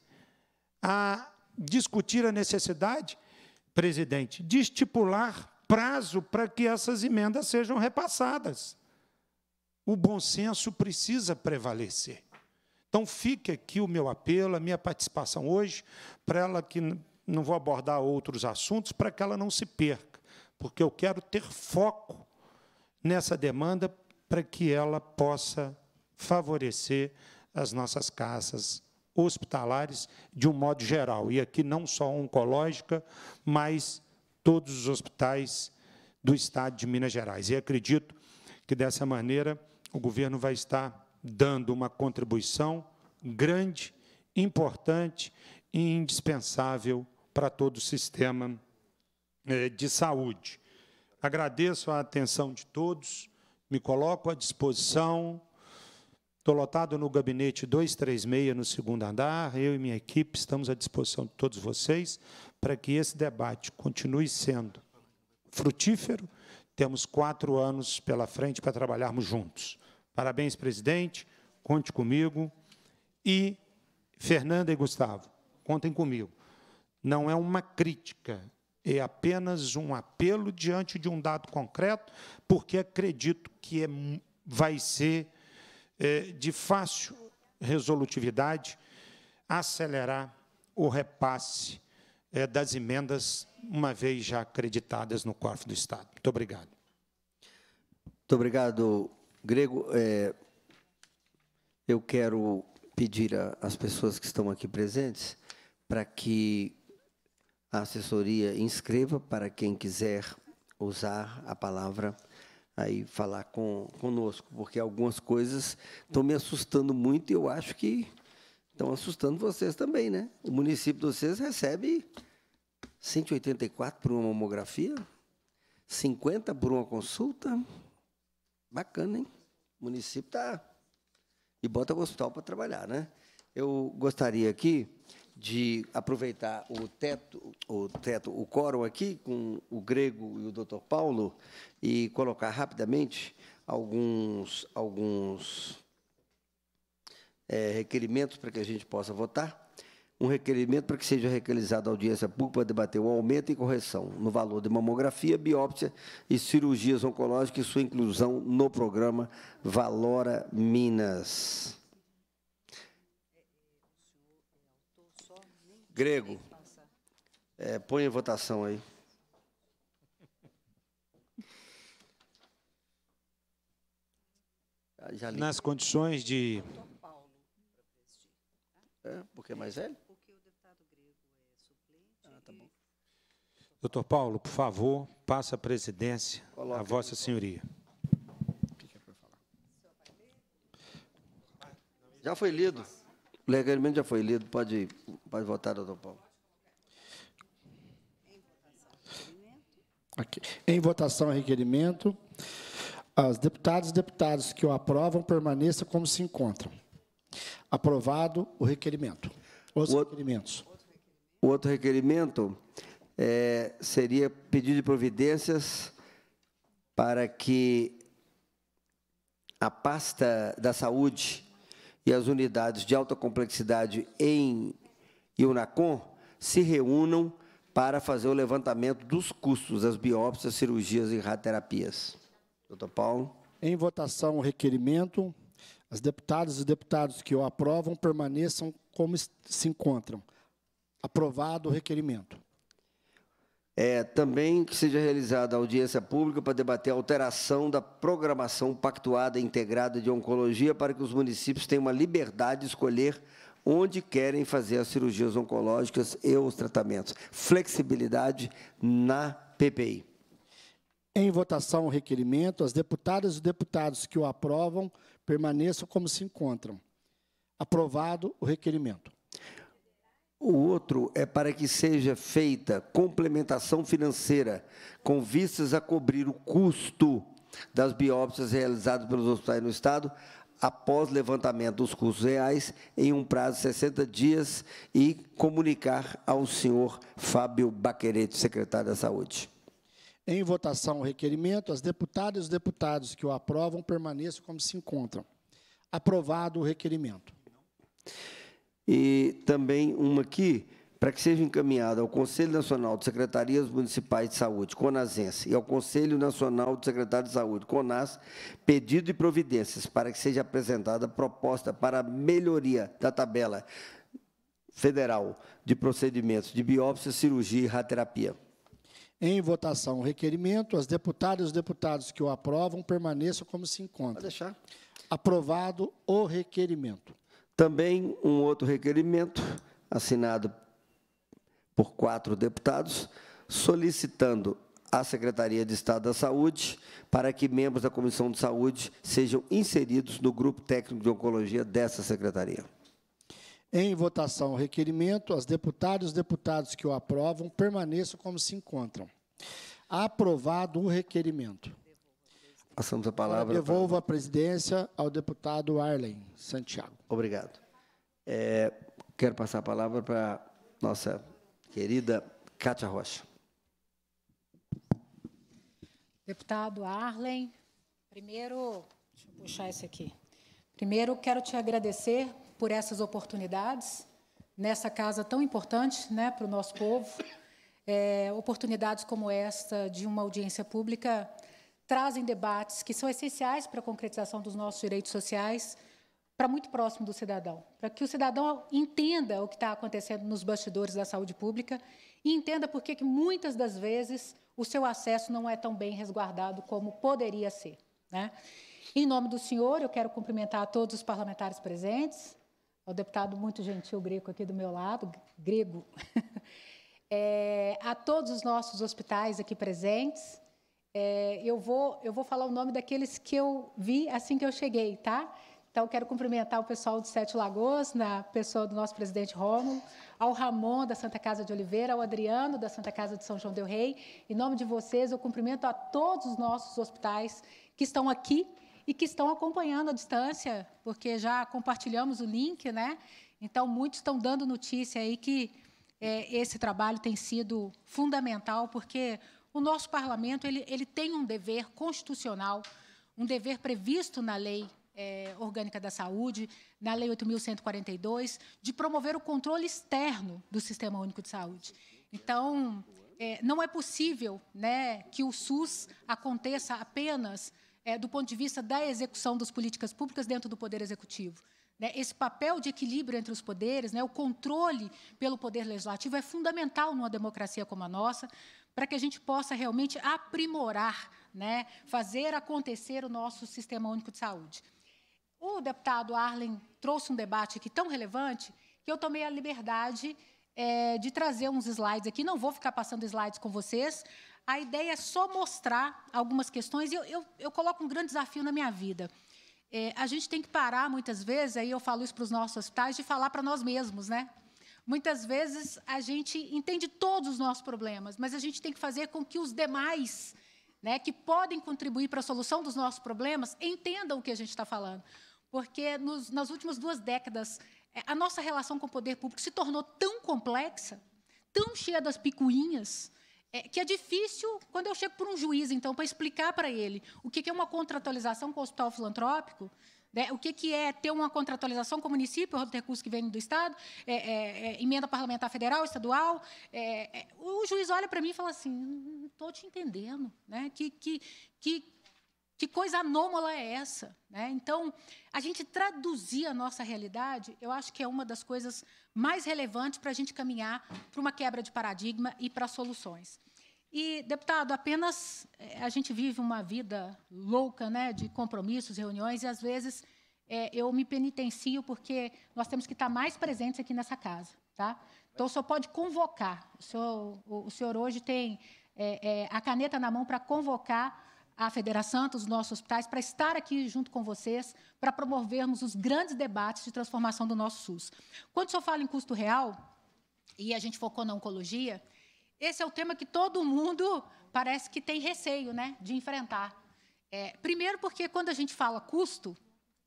a discutir a necessidade, presidente, de estipular prazo para que essas emendas sejam repassadas. O bom senso precisa prevalecer. Então, fique aqui o meu apelo, a minha participação hoje, para ela que não vou abordar outros assuntos, para que ela não se perca, porque eu quero ter foco nessa demanda para que ela possa favorecer as nossas casas hospitalares de um modo geral, e aqui não só oncológica, mas todos os hospitais do Estado de Minas Gerais. E acredito que, dessa maneira, o governo vai estar dando uma contribuição grande, importante e indispensável para todo o sistema é, de saúde. Agradeço a atenção de todos, me coloco à disposição. Estou lotado no gabinete 236, no segundo andar. Eu e minha equipe estamos à disposição de todos vocês para que esse debate continue sendo frutífero. Temos quatro anos pela frente para trabalharmos juntos. Parabéns, presidente, conte comigo. E Fernanda e Gustavo, contem comigo. Não é uma crítica, é apenas um apelo diante de um dado concreto, porque acredito que é, vai ser é, de fácil resolutividade acelerar o repasse é, das emendas, uma vez já acreditadas no corpo do Estado. Muito obrigado. Muito obrigado, Grego, é, eu quero pedir às pessoas que estão aqui presentes para que a assessoria inscreva para quem quiser usar a palavra aí falar com, conosco, porque algumas coisas estão me assustando muito e eu acho que estão assustando vocês também, né? O município de vocês recebe 184 por uma mamografia, 50 por uma consulta, Bacana, hein? O município está. E bota o hospital para trabalhar, né? Eu gostaria aqui de aproveitar o teto, o teto, o quórum aqui com o Grego e o Dr. Paulo e colocar rapidamente alguns alguns é, requerimentos para que a gente possa votar um requerimento para que seja realizada audiência pública para debater o aumento e correção no valor de mamografia, biópsia e cirurgias oncológicas e sua inclusão no programa Valora Minas. Grego, é, põe em votação aí. Nas condições de... É, porque é mais velho? Doutor Paulo, por favor, passa a presidência à Vossa Senhoria. Já foi lido. O requerimento já foi lido. Pode, pode votar, doutor Paulo. Okay. Em votação, requerimento. As deputadas e deputados que o aprovam permaneçam como se encontram. Aprovado o requerimento. Os o requerimentos. Outro requerimento. O outro requerimento é, seria pedido de providências para que a pasta da saúde e as unidades de alta complexidade em Unacom se reúnam para fazer o levantamento dos custos das biópsias, cirurgias e radioterapias. Doutor Paulo. Em votação, o requerimento. As deputadas e deputados que o aprovam permaneçam como se encontram. Aprovado o requerimento. É, também que seja realizada audiência pública para debater a alteração da programação pactuada integrada de oncologia para que os municípios tenham uma liberdade de escolher onde querem fazer as cirurgias oncológicas e os tratamentos. Flexibilidade na PPI. Em votação o requerimento, as deputadas e deputados que o aprovam permaneçam como se encontram. Aprovado o requerimento. O outro é para que seja feita complementação financeira, com vistas a cobrir o custo das biópsias realizadas pelos hospitais no Estado após levantamento dos custos reais em um prazo de 60 dias e comunicar ao senhor Fábio Baquerete, secretário da Saúde. Em votação o requerimento, as deputadas e os deputados que o aprovam permaneçam como se encontram. Aprovado o requerimento e também uma aqui, para que seja encaminhada ao Conselho Nacional de Secretarias Municipais de Saúde, CONASENSE, e ao Conselho Nacional de Secretários de Saúde, CONAS, pedido de providências para que seja apresentada proposta para a melhoria da tabela federal de procedimentos de biópsia, cirurgia e radioterapia. Em votação o requerimento, as deputadas e os deputados que o aprovam permaneçam como se encontram. Vai deixar. Aprovado o requerimento. Também um outro requerimento, assinado por quatro deputados, solicitando à Secretaria de Estado da Saúde para que membros da Comissão de Saúde sejam inseridos no grupo técnico de oncologia dessa secretaria. Em votação o requerimento, as deputadas e os deputados que o aprovam permaneçam como se encontram. Aprovado o requerimento passamos a palavra. Eu devolvo para... a presidência ao deputado Arlen Santiago. Obrigado. É, quero passar a palavra para nossa querida Cátia Rocha. Deputado Arlen, primeiro, deixa eu puxar esse aqui. Primeiro, quero te agradecer por essas oportunidades nessa casa tão importante né, para o nosso povo. É, oportunidades como esta de uma audiência pública trazem debates que são essenciais para a concretização dos nossos direitos sociais para muito próximo do cidadão, para que o cidadão entenda o que está acontecendo nos bastidores da saúde pública e entenda por que muitas das vezes o seu acesso não é tão bem resguardado como poderia ser. Né? Em nome do senhor, eu quero cumprimentar a todos os parlamentares presentes, ao é deputado muito gentil grego aqui do meu lado, grego, é, a todos os nossos hospitais aqui presentes, é, eu, vou, eu vou falar o nome daqueles que eu vi assim que eu cheguei, tá? Então, quero cumprimentar o pessoal de Sete Lagoas, na pessoa do nosso presidente Rômulo, ao Ramon, da Santa Casa de Oliveira, ao Adriano, da Santa Casa de São João Del Rei. Em nome de vocês, eu cumprimento a todos os nossos hospitais que estão aqui e que estão acompanhando à distância, porque já compartilhamos o link, né? Então, muitos estão dando notícia aí que é, esse trabalho tem sido fundamental, porque o nosso parlamento ele, ele tem um dever constitucional, um dever previsto na lei é, orgânica da saúde, na lei 8.142, de promover o controle externo do sistema único de saúde. Então, é, não é possível né, que o SUS aconteça apenas é, do ponto de vista da execução das políticas públicas dentro do Poder Executivo. Né, esse papel de equilíbrio entre os poderes, né, o controle pelo Poder Legislativo é fundamental numa democracia como a nossa, para que a gente possa realmente aprimorar, né, fazer acontecer o nosso sistema único de saúde. O deputado Arlen trouxe um debate aqui tão relevante que eu tomei a liberdade é, de trazer uns slides aqui. Não vou ficar passando slides com vocês. A ideia é só mostrar algumas questões. E eu, eu, eu coloco um grande desafio na minha vida. É, a gente tem que parar, muitas vezes, aí eu falo isso para os nossos hospitais, de falar para nós mesmos, né? Muitas vezes a gente entende todos os nossos problemas, mas a gente tem que fazer com que os demais, né, que podem contribuir para a solução dos nossos problemas, entendam o que a gente está falando. Porque nos, nas últimas duas décadas, é, a nossa relação com o poder público se tornou tão complexa, tão cheia das picuinhas, é, que é difícil, quando eu chego por um juiz, então, para explicar para ele o que, que é uma contratualização com o hospital filantrópico, né? O que, que é ter uma contratualização com o município, outro recurso que vem do Estado, é, é, é, emenda parlamentar federal, estadual. É, é, o juiz olha para mim e fala assim, não estou te entendendo. Né? Que, que, que, que coisa anômala é essa? Né? Então, a gente traduzir a nossa realidade, eu acho que é uma das coisas mais relevantes para a gente caminhar para uma quebra de paradigma e para soluções. E, deputado, apenas eh, a gente vive uma vida louca né, de compromissos, reuniões, e às vezes é, eu me penitencio porque nós temos que estar mais presentes aqui nessa casa. Tá? Então, o senhor pode convocar. O senhor, o, o senhor hoje tem é, é, a caneta na mão para convocar a Federação dos nossos hospitais para estar aqui junto com vocês para promovermos os grandes debates de transformação do nosso SUS. Quando o senhor fala em custo real, e a gente focou na oncologia, esse é o tema que todo mundo parece que tem receio né, de enfrentar. É, primeiro, porque quando a gente fala custo,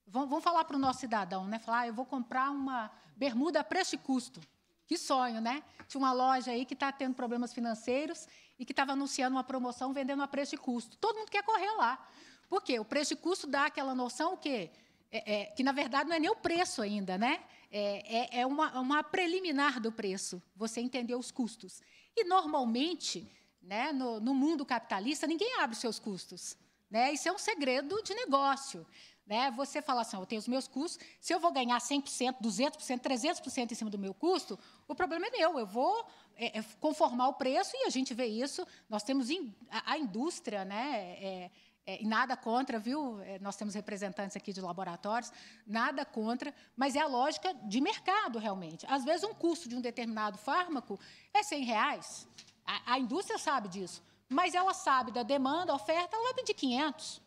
vamos, vamos falar para o nosso cidadão, né? Falar, ah, eu vou comprar uma bermuda a preço e custo. Que sonho, né? Tinha uma loja aí que está tendo problemas financeiros e que estava anunciando uma promoção vendendo a preço e custo. Todo mundo quer correr lá. Por quê? O preço e custo dá aquela noção que, é, é, que na verdade, não é nem o preço ainda, né? É, é, é uma, uma preliminar do preço, você entender os custos. E, normalmente, né, no, no mundo capitalista, ninguém abre os seus custos. Né? Isso é um segredo de negócio. Né? Você fala assim, ah, eu tenho os meus custos, se eu vou ganhar 100%, 200%, 300% em cima do meu custo, o problema é meu, eu vou é, é, conformar o preço e a gente vê isso, nós temos in, a, a, indústria, né, é, é, nada contra, viu? É, nós temos representantes aqui de laboratórios, nada contra, mas é a lógica de mercado, realmente. Às vezes, um custo de um determinado fármaco é 100 reais. A, a indústria sabe disso, mas ela sabe da demanda, oferta, ela vai pedir 500.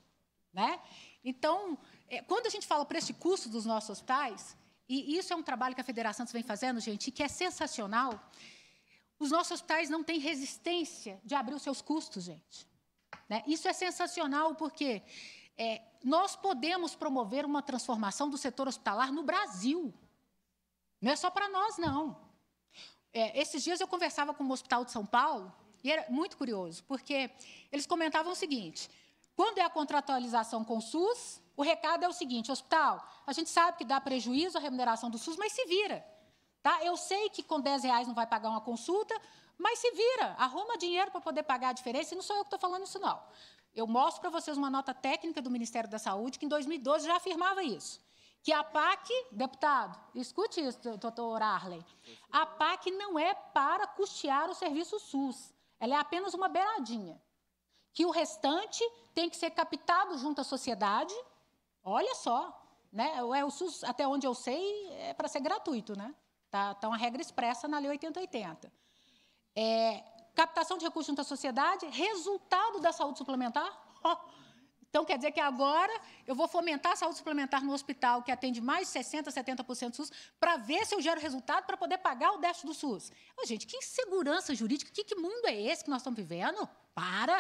Né? Então, é, quando a gente fala para esse custo dos nossos hospitais, e isso é um trabalho que a Federação vem fazendo, gente, e que é sensacional, os nossos hospitais não têm resistência de abrir os seus custos, gente. Né? Isso é sensacional porque é, nós podemos promover uma transformação do setor hospitalar no Brasil. Não é só para nós, não. É, esses dias eu conversava com o um Hospital de São Paulo e era muito curioso, porque eles comentavam o seguinte: quando é a contratualização com o SUS, o recado é o seguinte, hospital, a gente sabe que dá prejuízo à remuneração do SUS, mas se vira. Tá? Eu sei que com 10 reais não vai pagar uma consulta, mas se vira, arruma dinheiro para poder pagar a diferença, e não sou eu que estou falando isso, não. Eu mostro para vocês uma nota técnica do Ministério da Saúde que em 2012 já afirmava isso. Que a PAC, deputado, escute isso, doutor Arley, a PAC não é para custear o serviço SUS, ela é apenas uma beiradinha. Que o restante tem que ser captado junto à sociedade, olha só, né? É, o SUS, até onde eu sei, é para ser gratuito, né? Tá, tá uma regra expressa na Lei 8080. É, captação de recursos junto à sociedade, resultado da saúde suplementar. Então, quer dizer que agora eu vou fomentar a saúde suplementar no hospital, que atende mais de 60%, 70% do SUS, para ver se eu gero resultado para poder pagar o déficit do SUS. Oh, gente, que insegurança jurídica, que, que mundo é esse que nós estamos vivendo? Para!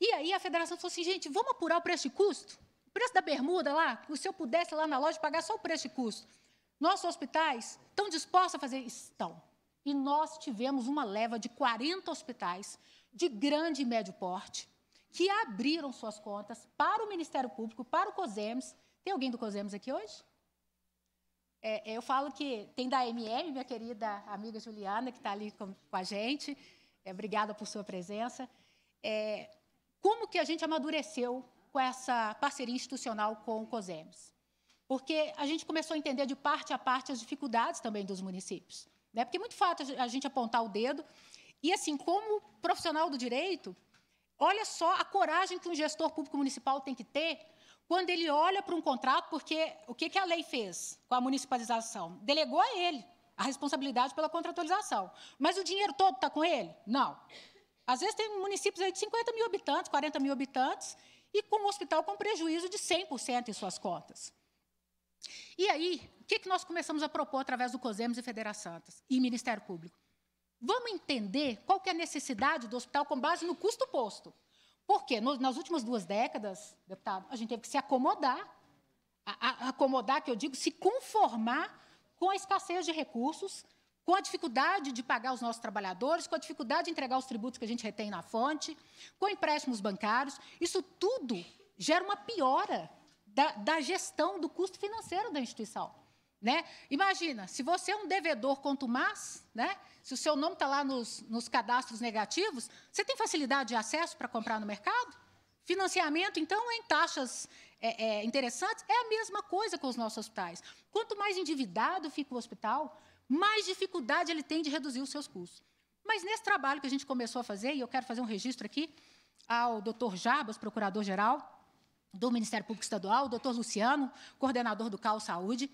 E aí a federação falou assim, gente, vamos apurar o preço e custo? O preço da bermuda lá, se eu pudesse lá na loja pagar só o preço e custo. Nossos hospitais estão dispostos a fazer isso? Estão e nós tivemos uma leva de 40 hospitais de grande e médio porte que abriram suas contas para o Ministério Público, para o COSEMES. Tem alguém do COSEMES aqui hoje? É, é eu falo que tem da MM, minha querida amiga Juliana, que está ali com, com, a gente. É, obrigada por sua presença. É, como que a gente amadureceu com essa parceria institucional com o COSEMES? Porque a gente começou a entender de parte a parte as dificuldades também dos municípios. Né? Porque é muito fácil a gente apontar o dedo. E, assim, como profissional do direito, olha só a coragem que um gestor público municipal tem que ter quando ele olha para um contrato, porque o que, que a lei fez com a municipalização? Delegou a ele a responsabilidade pela contratualização. Mas o dinheiro todo está com ele? Não. Às vezes tem municípios aí de 50 mil habitantes, 40 mil habitantes, e com o hospital com prejuízo de 100% em suas contas. E aí, que, que nós começamos a propor através do COSEMES e Federa Santas e Ministério Público? Vamos entender qual que é a necessidade do hospital com base no custo posto. Porque nas últimas duas décadas, deputado, a gente teve que se acomodar, a, a, acomodar, que eu digo, se conformar com a escassez de recursos, com a dificuldade de pagar os nossos trabalhadores, com a dificuldade de entregar os tributos que a gente retém na fonte, com empréstimos bancários. Isso tudo gera uma piora da, da gestão do custo financeiro da instituição. Né? Imagina, se você é um devedor quanto mais, né? se o seu nome está lá nos, nos cadastros negativos, você tem facilidade de acesso para comprar no mercado? Financiamento, então, em taxas é, é, interessantes, é a mesma coisa com os nossos hospitais. Quanto mais endividado fica o hospital, mais dificuldade ele tem de reduzir os seus custos. Mas nesse trabalho que a gente começou a fazer, e eu quero fazer um registro aqui ao doutor Jabas, procurador-geral do Ministério Público Estadual, o doutor Luciano, coordenador do CAL Saúde,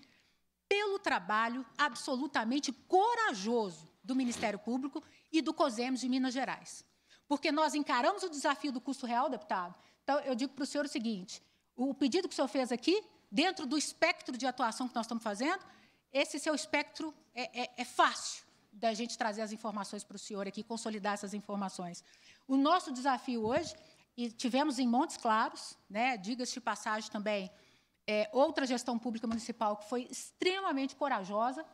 pelo trabalho absolutamente corajoso do Ministério Público e do COSEMES de Minas Gerais. Porque nós encaramos o desafio do custo real, deputado. Então, eu digo para o senhor o seguinte: o pedido que o senhor fez aqui, dentro do espectro de atuação que nós estamos fazendo, esse seu espectro é, é, é fácil da gente trazer as informações para o senhor aqui, consolidar essas informações. O nosso desafio hoje, e tivemos em Montes Claros, né, diga-se de passagem também, é, outra gestão pública municipal que foi extremamente corajosa,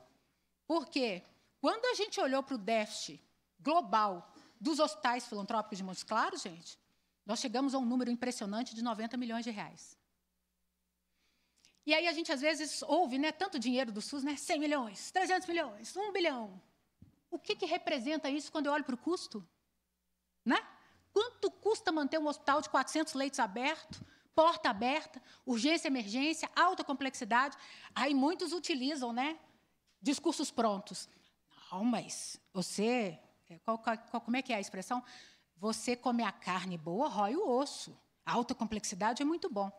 porque quando a gente olhou para o déficit global dos hospitais filantrópicos de Montes Claros, gente, nós chegamos a um número impressionante de 90 milhões de reais. E aí a gente às vezes ouve, né, tanto dinheiro do SUS, né, 100 milhões, 300 milhões, 1 bilhão. O que, que representa isso quando eu olho para o custo? Né? Quanto custa manter um hospital de 400 leitos aberto, porta aberta, urgência, emergência, alta complexidade. Aí muitos utilizam, né? Discursos prontos. Não, mas você. É, qual, qual, como é que é a expressão? Você come a carne boa, rói o osso. alta complexidade é muito bom.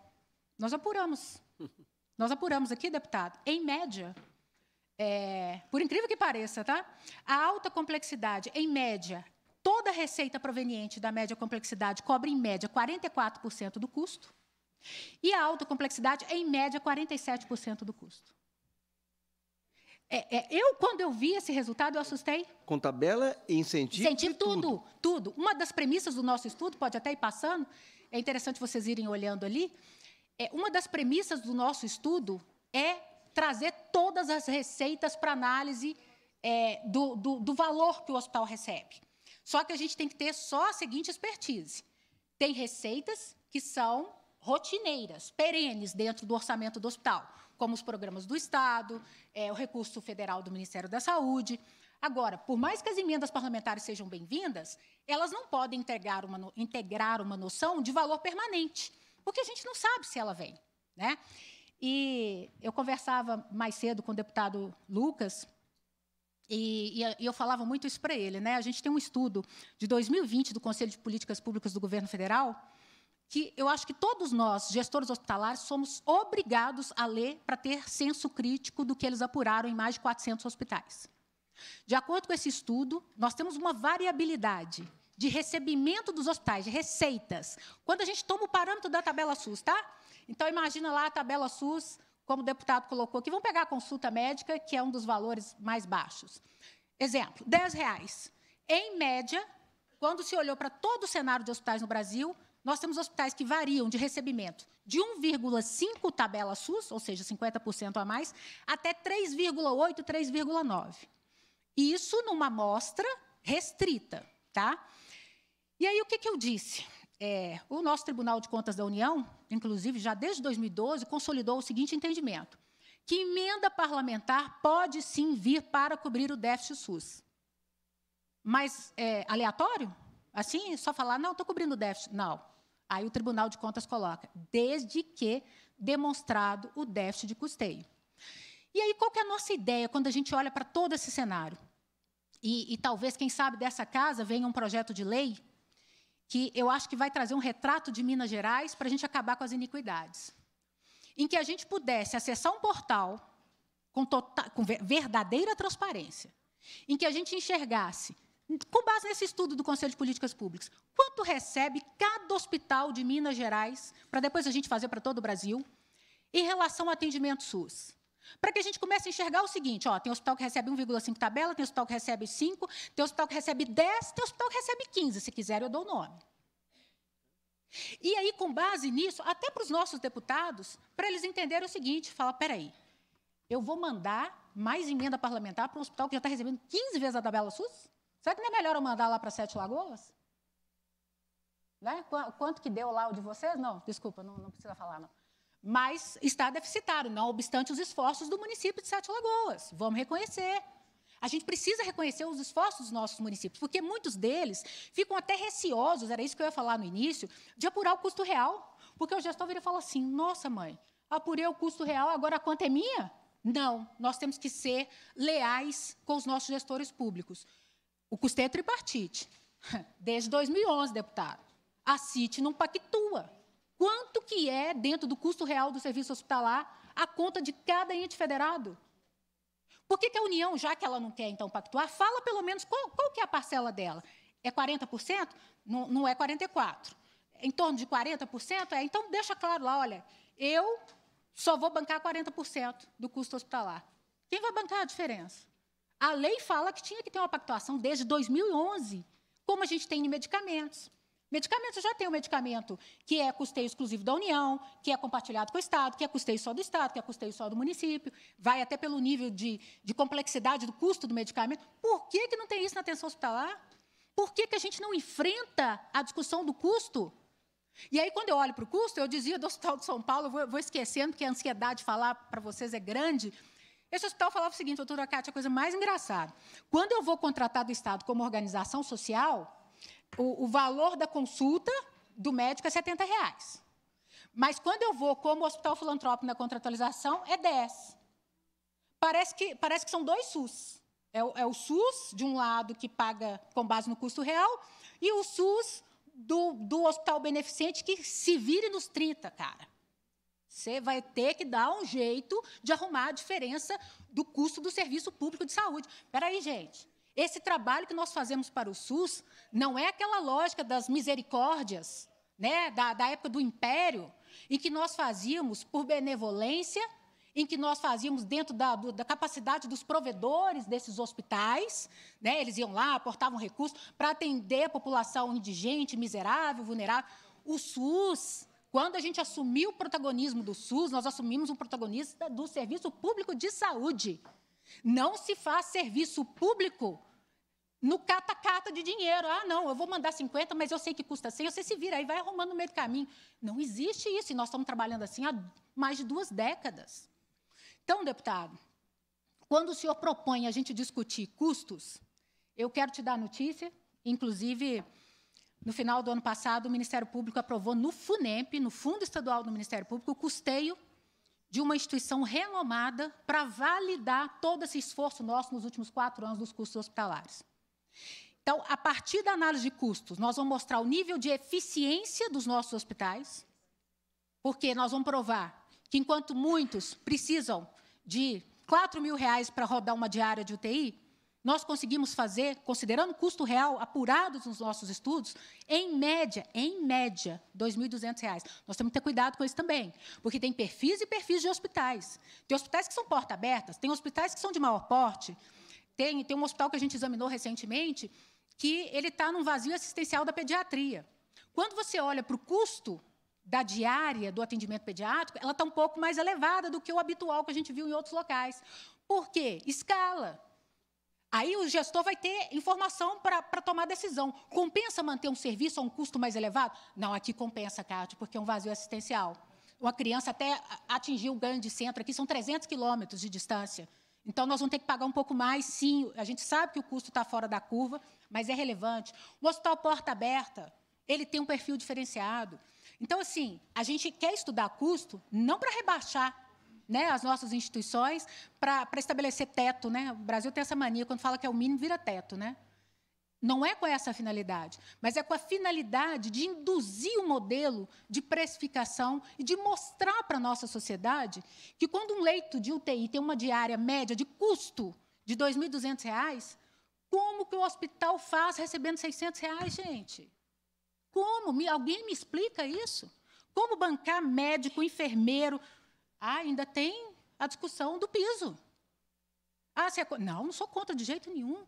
Nós apuramos. Nós apuramos aqui, deputado, em média, é, por incrível que pareça, tá? A alta complexidade, em média, toda receita proveniente da média complexidade cobre, em média, 44% do custo. E a alta complexidade é, em média, 47% do custo. É, é, eu, quando eu vi esse resultado, eu assustei. Com tabela e incentivo? Incentivo, tudo, tudo, tudo. Uma das premissas do nosso estudo, pode até ir passando, é interessante vocês irem olhando ali, é, uma das premissas do nosso estudo é trazer todas as receitas para análise é, do, do, do valor que o hospital recebe. Só que a gente tem que ter só a seguinte expertise. Tem receitas que são rotineiras, perenes dentro do orçamento do hospital, como os programas do Estado, é, o recurso federal do Ministério da Saúde. Agora, por mais que as emendas parlamentares sejam bem-vindas, elas não podem integrar uma, integrar uma noção de valor permanente, porque a gente não sabe se ela vem. Né? E eu conversava mais cedo com o deputado Lucas, e, e, eu falava muito isso para ele, né? A gente tem um estudo de 2020 do Conselho de Políticas Públicas do Governo Federal que eu acho que todos nós, gestores hospitalares, somos obrigados a ler para ter senso crítico do que eles apuraram em mais de 400 hospitais. De acordo com esse estudo, nós temos uma variabilidade de recebimento dos hospitais, de receitas. Quando a gente toma o parâmetro da tabela SUS, tá? Então imagina lá a tabela SUS, como o deputado colocou aqui, vamos pegar a consulta médica, que é um dos valores mais baixos. Exemplo, R$ reais. Em média, quando se olhou para todo o cenário de hospitais no Brasil, nós temos hospitais que variam de recebimento de 1,5 tabela SUS, ou seja, 50% a mais, até 3,8, 3,9. Isso numa amostra restrita, tá? E aí o que, que eu disse? É, o nosso Tribunal de Contas da União, inclusive já desde 2012, consolidou o seguinte entendimento: que emenda parlamentar pode sim vir para cobrir o déficit SUS. Mas é, aleatório? Assim, só falar, não, estou cobrindo o déficit. Não. Aí o Tribunal de Contas coloca, desde que demonstrado o déficit de custeio. E aí, qual que é a nossa ideia quando a gente olha para todo esse cenário? E, e talvez, quem sabe, dessa casa venha um projeto de lei que eu acho que vai trazer um retrato de Minas Gerais para a gente acabar com as iniquidades. Em que a gente pudesse acessar um portal com, total, com verdadeira transparência, em que a gente enxergasse com base nesse estudo do Conselho de Políticas Públicas, quanto recebe cada hospital de Minas Gerais, para depois a gente fazer para todo o Brasil, em relação ao atendimento SUS? Para que a gente comece a enxergar o seguinte: ó, tem hospital que recebe 1,5 tabela, tem hospital que recebe 5, tem hospital que recebe 10, tem hospital que recebe 15. Se quiser, eu dou o nome. E aí, com base nisso, até para os nossos deputados, para eles entenderem o seguinte: espera aí, eu vou mandar mais emenda parlamentar para um hospital que já está recebendo 15 vezes a tabela SUS? Será que não é melhor eu mandar lá para Sete Lagoas? Né? Quanto que deu lá o de vocês? Não, desculpa, não, não precisa falar, não. Mas está deficitário, não obstante os esforços do município de Sete Lagoas. Vamos reconhecer. A gente precisa reconhecer os esforços dos nossos municípios, porque muitos deles ficam até receosos, era isso que eu ia falar no início, de apurar o custo real. Porque o gestor vira e fala assim: nossa, mãe, apurei o custo real, agora a conta é minha? Não, nós temos que ser leais com os nossos gestores públicos. O custeio é tripartite. Desde 2011, deputado. A CIT não pactua. Quanto que é, dentro do custo real do serviço hospitalar, a conta de cada ente federado? Por que, que a União, já que ela não quer, então, pactuar, fala pelo menos qual, qual que é a parcela dela? É 40%? Não, não é 44%. Em torno de 40%? É, então, deixa claro lá, olha, eu só vou bancar 40% do custo hospitalar. Quem vai bancar a diferença? A lei fala que tinha que ter uma pactuação desde 2011, como a gente tem em medicamentos. Medicamentos já tem um medicamento que é custeio exclusivo da União, que é compartilhado com o Estado, que é custeio só do Estado, que é custeio só do município, vai até pelo nível de, de complexidade do custo do medicamento. Por que, que não tem isso na atenção hospitalar? Por que, que a gente não enfrenta a discussão do custo? E aí, quando eu olho para o custo, eu dizia do Hospital de São Paulo, eu vou, vou esquecendo, porque a ansiedade de falar para vocês é grande, esse hospital falava o seguinte, doutora Cátia, a coisa mais engraçada. Quando eu vou contratar do Estado como organização social, o, o valor da consulta do médico é 70 reais. Mas quando eu vou como hospital filantrópico na contratualização, é 10. Parece que, parece que são dois SUS. É o, é o, SUS, de um lado, que paga com base no custo real, e o SUS do, do hospital beneficente que se vire nos 30, cara. Você vai ter que dar um jeito de arrumar a diferença do custo do serviço público de saúde. Espera aí, gente. Esse trabalho que nós fazemos para o SUS não é aquela lógica das misericórdias, né, da, da época do Império, em que nós fazíamos por benevolência, em que nós fazíamos dentro da, do, da capacidade dos provedores desses hospitais, né, eles iam lá, aportavam recursos para atender a população indigente, miserável, vulnerável. O SUS quando a gente assumiu o protagonismo do SUS, nós assumimos o protagonista do Serviço Público de Saúde. Não se faz serviço público no cata-cata de dinheiro. Ah, não, eu vou mandar 50, mas eu sei que custa 100, você se vira, aí vai arrumando no meio do caminho. Não existe isso, e nós estamos trabalhando assim há mais de duas décadas. Então, deputado, quando o senhor propõe a gente discutir custos, eu quero te dar notícia, inclusive no final do ano passado, o Ministério Público aprovou no FUNEMP, no Fundo Estadual do Ministério Público, o custeio de uma instituição renomada para validar todo esse esforço nosso nos últimos quatro anos dos custos hospitalares. Então, a partir da análise de custos, nós vamos mostrar o nível de eficiência dos nossos hospitais, porque nós vamos provar que, enquanto muitos precisam de 4 mil reais para rodar uma diária de UTI, nós conseguimos fazer, considerando o custo real apurado nos nossos estudos, em média, em média, R$ 2.200. Nós temos que ter cuidado com isso também, porque tem perfis e perfis de hospitais. Tem hospitais que são porta abertas, tem hospitais que são de maior porte, tem, tem um hospital que a gente examinou recentemente que ele está num vazio assistencial da pediatria. Quando você olha para o custo da diária do atendimento pediátrico, ela está um pouco mais elevada do que o habitual que a gente viu em outros locais. Por quê? Escala. Aí o gestor vai ter informação para tomar decisão. Compensa manter um serviço a um custo mais elevado? Não, aqui compensa, Cátia, tá? porque é um vazio assistencial. Uma criança até atingiu o grande centro aqui, são 300 quilômetros de distância. Então, nós vamos ter que pagar um pouco mais, sim. A gente sabe que o custo está fora da curva, mas é relevante. O hospital porta aberta, ele tem um perfil diferenciado. Então, assim, a gente quer estudar custo não para rebaixar né, as nossas instituições para estabelecer teto. Né? O Brasil tem essa mania, quando fala que é o mínimo, vira teto. Né? Não é com essa finalidade, mas é com a finalidade de induzir o um modelo de precificação e de mostrar para a nossa sociedade que quando um leito de UTI tem uma diária média de custo de R$ 2.200, como que o hospital faz recebendo R$ 600, reais, gente? Como? Alguém me explica isso? Como bancar médico, enfermeiro, ah, ainda tem a discussão do piso. Ah, é não, não sou contra de jeito nenhum.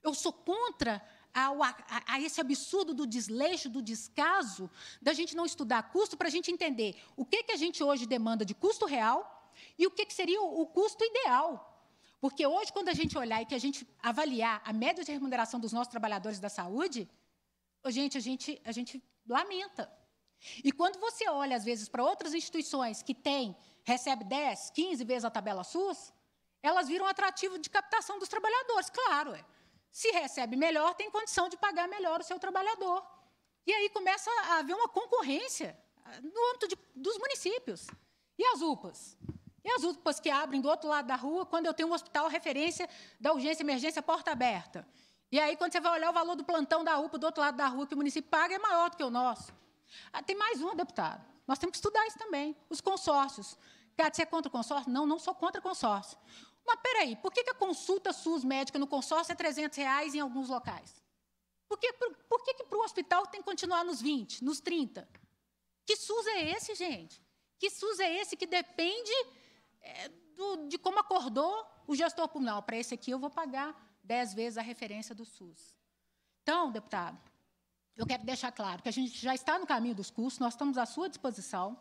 Eu sou contra ao, a, a, esse absurdo do desleixo, do descaso, da gente não estudar custo para a gente entender o que, que a gente hoje demanda de custo real e o que, que seria o, o custo ideal. Porque hoje, quando a gente olhar e que a gente avaliar a média de remuneração dos nossos trabalhadores da saúde, gente, a gente, a gente lamenta. E quando você olha, às vezes, para outras instituições que têm recebe 10, 15 vezes a tabela SUS, elas viram atrativo de captação dos trabalhadores, claro. É. Se recebe melhor, tem condição de pagar melhor o seu trabalhador. E aí começa a haver uma concorrência ah, no âmbito de, dos municípios. E as UPAs? E as UPAs que abrem do outro lado da rua, quando eu tenho um hospital referência da urgência emergência porta aberta? E aí, quando você vai olhar o valor do plantão da UPA do outro lado da rua que o município paga, é maior do que o nosso. Ah, tem mais uma deputado. Nós temos que estudar isso também. Os consórcios. Cátia, você é contra o consórcio? Não, não sou contra o consórcio. Mas peraí, por que, a consulta SUS médica no consórcio é 300 reais em alguns locais? Por que, por, por que, que para o hospital tem que continuar nos 20, nos 30? Que SUS é esse, gente? Que SUS é esse que depende é, do, de como acordou o gestor público? para esse aqui eu vou pagar 10 vezes a referência do SUS. Então, deputado, eu quero deixar claro que a gente já está no caminho dos cursos, nós estamos à sua disposição,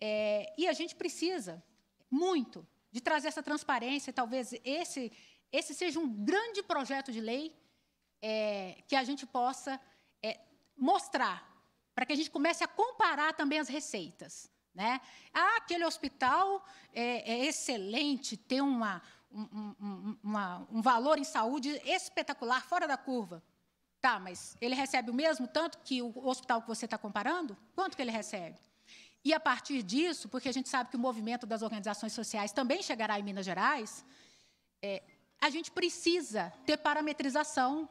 é, e a gente precisa muito de trazer essa transparência, talvez esse, esse seja um grande projeto de lei é, que a gente possa é, mostrar, para que a gente comece a comparar também as receitas. Né? Ah, aquele hospital é, é excelente, tem uma, um, um, uma, um valor em saúde espetacular, fora da curva. Tá, mas ele recebe o mesmo tanto que o hospital que você está comparando? Quanto que ele recebe? E a partir disso, porque a gente sabe que o movimento das organizações sociais também chegará em Minas Gerais, é, a gente precisa ter parametrização,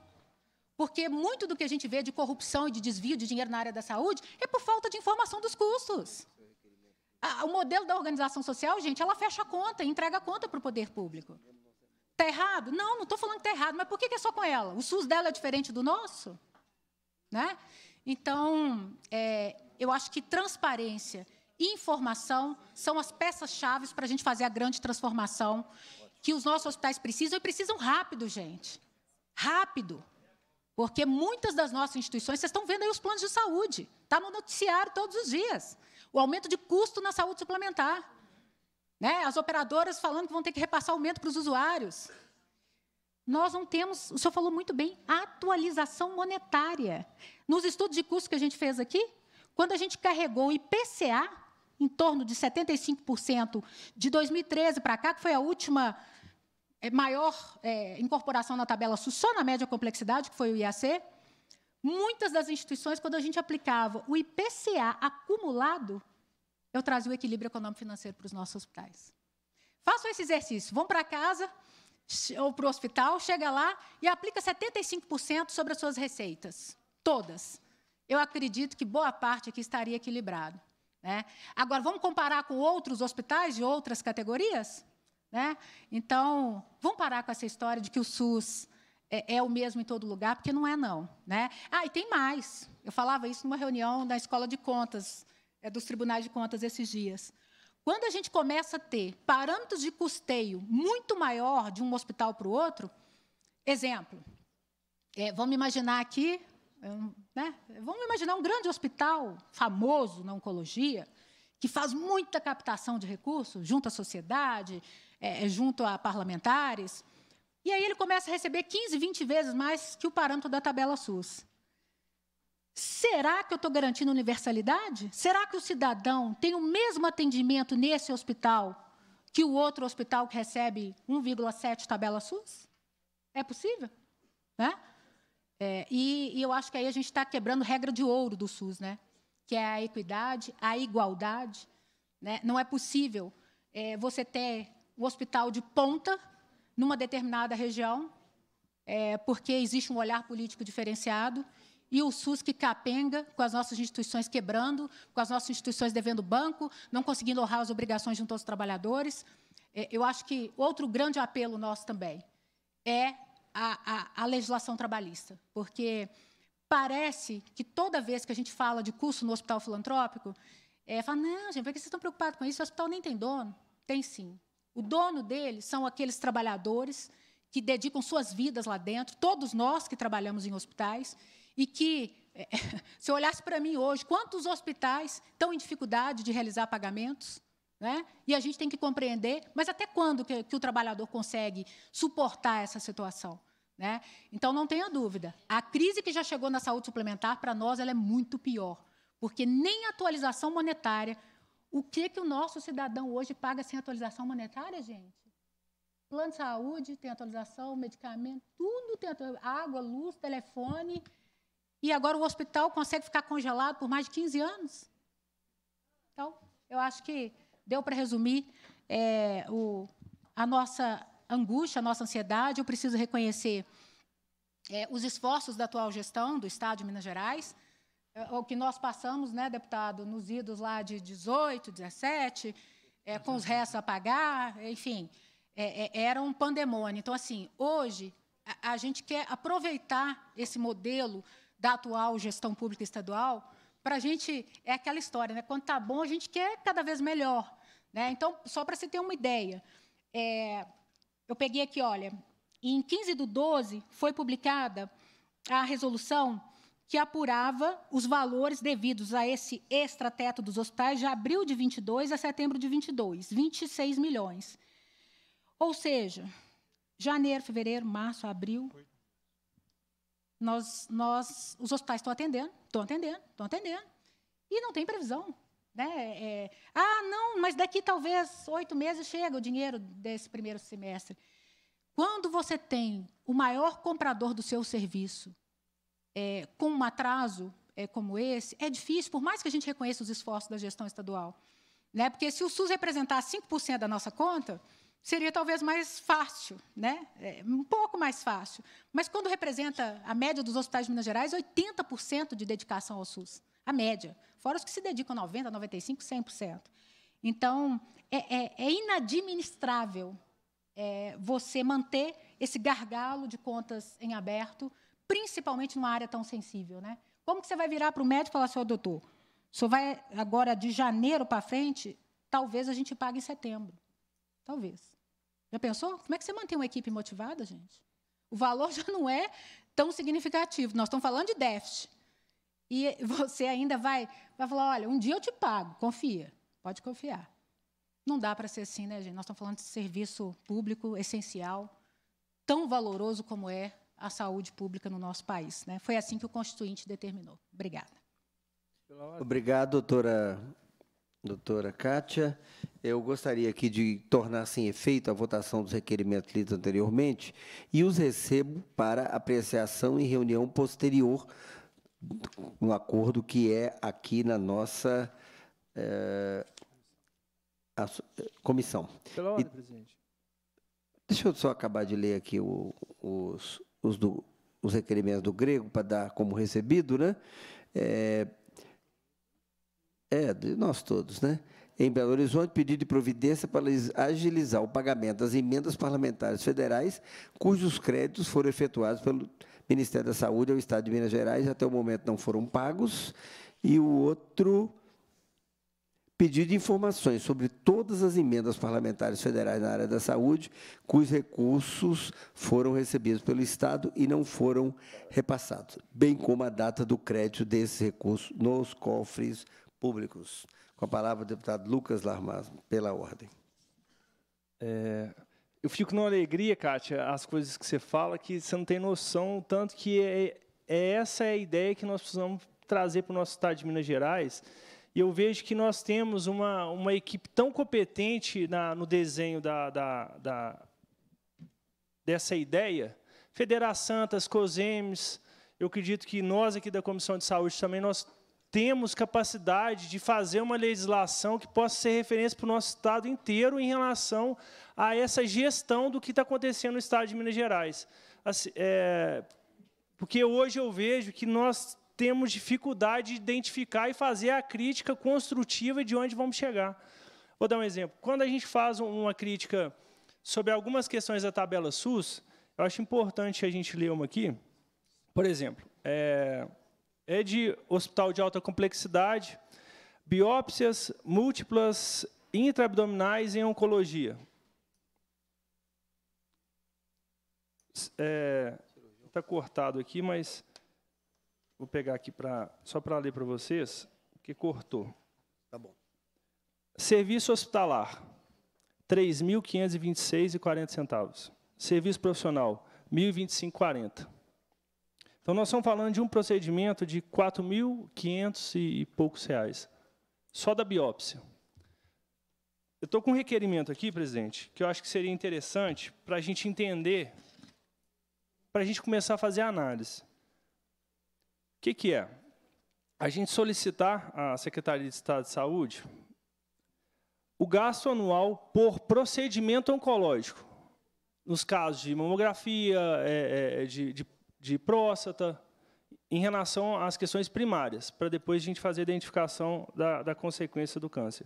porque muito do que a gente vê de corrupção e de desvio de dinheiro na área da saúde é por falta de informação dos custos. O modelo da organização social, gente, ela fecha a conta, entrega a conta para o poder público. Está errado? Não, não estou falando que está errado, mas por que, que é só com ela? O SUS dela é diferente do nosso? Né? Então, é, eu acho que transparência e informação são as peças-chave para a gente fazer a grande transformação que os nossos hospitais precisam, e precisam rápido, gente. Rápido. Porque muitas das nossas instituições, vocês estão vendo aí os planos de saúde, está no noticiário todos os dias. O aumento de custo na saúde suplementar. Né? As operadoras falando que vão ter que repassar aumento para os usuários. Nós não temos, o senhor falou muito bem, atualização monetária. Nos estudos de custo que a gente fez aqui, quando a gente carregou o IPCA em torno de 75% de 2013 para cá, que foi a última eh, maior é, incorporação na tabela só na média complexidade, que foi o IAC, muitas das instituições, quando a gente aplicava o IPCA acumulado, eu trazia o equilíbrio econômico-financeiro para os nossos hospitais. Façam esse exercício. Vão para casa ou para o hospital, chega lá e aplica 75% sobre as suas receitas. Todas. Eu acredito que boa parte aqui estaria equilibrado. Né? Agora, vamos comparar com outros hospitais de outras categorias? Né? Então, vamos parar com essa história de que o SUS é, é, o mesmo em todo lugar, porque não é, não. Né? Ah, e tem mais. Eu falava isso numa reunião da Escola de Contas, é dos tribunais de contas esses dias. Quando a gente começa a ter parâmetros de custeio muito maior de um hospital para o outro, exemplo, é, vamos imaginar aqui, é né, vamos imaginar um grande hospital famoso na oncologia, que faz muita captação de recursos junto à sociedade, é, é junto a parlamentares, e aí ele começa a receber 15, 20 vezes mais que o parâmetro da tabela SUS. Será que eu estou garantindo universalidade? Será que o cidadão tem o mesmo atendimento nesse hospital que o outro hospital que recebe 1,7 tabela SUS? É possível? Né? É, e, e, eu acho que aí a gente está quebrando regra de ouro do SUS, né? que é a equidade, a igualdade. Né? Não é possível é, você ter um hospital de ponta numa determinada região, é, porque existe um olhar político diferenciado, e o SUS que capenga, com as nossas instituições quebrando, com as nossas instituições devendo banco, não conseguindo honrar as obrigações junto aos trabalhadores. É, eu acho que outro grande apelo nosso também é a, a, a legislação trabalhista, porque parece que toda vez que a gente fala de custo no hospital filantrópico, é, fala, não, gente, por que vocês estão preocupados com isso? O hospital nem tem dono. Tem sim. O dono dele são aqueles trabalhadores que dedicam suas vidas lá dentro, todos nós que trabalhamos em hospitais, e que, eh, se eu olhasse para mim hoje, quantos hospitais estão em dificuldade de realizar pagamentos? Né? E a gente tem que compreender, mas até quando que, que o trabalhador consegue suportar essa situação? Né? Então, não tenha dúvida, a crise que já chegou na saúde suplementar, para nós, ela é muito pior, porque nem atualização monetária, o que, que o nosso cidadão hoje paga sem atualização monetária, gente? Plano de saúde tem atualização, medicamento, tudo tem atualização, água, luz, telefone, e agora o hospital consegue ficar congelado por mais de 15 anos. Então, eu acho que deu para resumir é, o, a nossa angústia, a nossa ansiedade. Eu preciso reconhecer é, os esforços da atual gestão do Estado de Minas Gerais, é, o que nós passamos, né, deputado, nos idos lá de 18, 17, é, com os restos a pagar, enfim, é, é, era um pandemônio. Então, assim, hoje a, a gente quer aproveitar esse modelo da atual gestão pública estadual, para a gente é aquela história, né? Quando está bom, a gente quer cada vez melhor. Né? Então, só para você ter uma ideia, é, eu peguei aqui, olha, em 15 do 12 foi publicada a resolução que apurava os valores devidos a esse extrateto dos hospitais de abril de 22 a setembro de 22, 26 milhões. Ou seja, janeiro, fevereiro, março, abril, nós, nós, os hospitais estão atendendo, estão atendendo, estão atendendo, e não tem previsão. Né? É, ah, não, mas daqui talvez oito meses chega o dinheiro desse primeiro semestre. Quando você tem o maior comprador do seu serviço é, com um atraso é, como esse, é difícil, por mais que a gente reconheça os esforços da gestão estadual. Né? Porque se o SUS representar 5% da nossa conta, seria talvez mais fácil, né? É, um pouco mais fácil. Mas quando representa a média dos hospitais de Minas Gerais, 80% de dedicação ao SUS, a média. Fora os que se dedicam 90%, 95%, 100%. Então, é, é, é inadministrável é, você manter esse gargalo de contas em aberto, principalmente numa área tão sensível. Né? Como que você vai virar para o médico e falar, senhor doutor, o vai agora de janeiro para frente, talvez a gente pague em setembro. Talvez. Já pensou? Como é que você mantém uma equipe motivada, gente? O valor já não é tão significativo. Nós estamos falando de déficit. E você ainda vai, vai falar: olha, um dia eu te pago, confia, pode confiar. Não dá para ser assim, né, gente? Nós estamos falando de serviço público essencial, tão valoroso como é a saúde pública no nosso país. Né? Foi assim que o Constituinte determinou. Obrigada. Obrigado, doutora Doutora Kátia, eu gostaria aqui de tornar sem assim, efeito a votação dos requerimentos lidos anteriormente e os recebo para apreciação em reunião posterior no acordo que é aqui na nossa é, a, comissão. Pela ordem, e, presidente. Deixa eu só acabar de ler aqui o, os, os, do, os requerimentos do grego para dar como recebido, né? É, é, de nós todos, né? Em Belo Horizonte, pedido de providência para agilizar o pagamento das emendas parlamentares federais, cujos créditos foram efetuados pelo Ministério da Saúde ao Estado de Minas Gerais, até o momento não foram pagos. E o outro, pedido de informações sobre todas as emendas parlamentares federais na área da saúde, cujos recursos foram recebidos pelo Estado e não foram repassados, bem como a data do crédito desses recursos nos cofres públicos. Com a palavra, o deputado Lucas Larmas, pela ordem. É, eu fico numa alegria, Kátia, as coisas que você fala, que você não tem noção, tanto que é, é essa é a ideia que nós precisamos trazer para o nosso Estado de Minas Gerais. E eu vejo que nós temos uma, uma equipe tão competente na, no desenho da, da, da, dessa ideia. Federação Santas, COSEMES, eu acredito que nós aqui da Comissão de Saúde também nós temos capacidade de fazer uma legislação que possa ser referência para o nosso Estado inteiro em relação a essa gestão do que está acontecendo no Estado de Minas Gerais. Assim, é, porque hoje eu vejo que nós temos dificuldade de identificar e fazer a crítica construtiva de onde vamos chegar. Vou dar um exemplo. Quando a gente faz uma crítica sobre algumas questões da tabela SUS, eu acho importante a gente ler uma aqui. Por exemplo, é, é de hospital de alta complexidade, biópsias múltiplas intraabdominais em oncologia. Está é, tá cortado aqui, mas vou pegar aqui pra, só para ler para vocês, porque cortou. Tá bom. Serviço hospitalar, R$ 3.526,40. Serviço profissional, R$ 1.025,40. Então, nós estamos falando de um procedimento de 4.500 e poucos reais, só da biópsia. Eu estou com um requerimento aqui, presidente, que eu acho que seria interessante para a gente entender, para a gente começar a fazer a análise. O que, que é? A gente solicitar à Secretaria de Estado de Saúde o gasto anual por procedimento oncológico, nos casos de mamografia, é, é, de, de de próstata, em relação às questões primárias, para depois a gente fazer a identificação da, da consequência do câncer.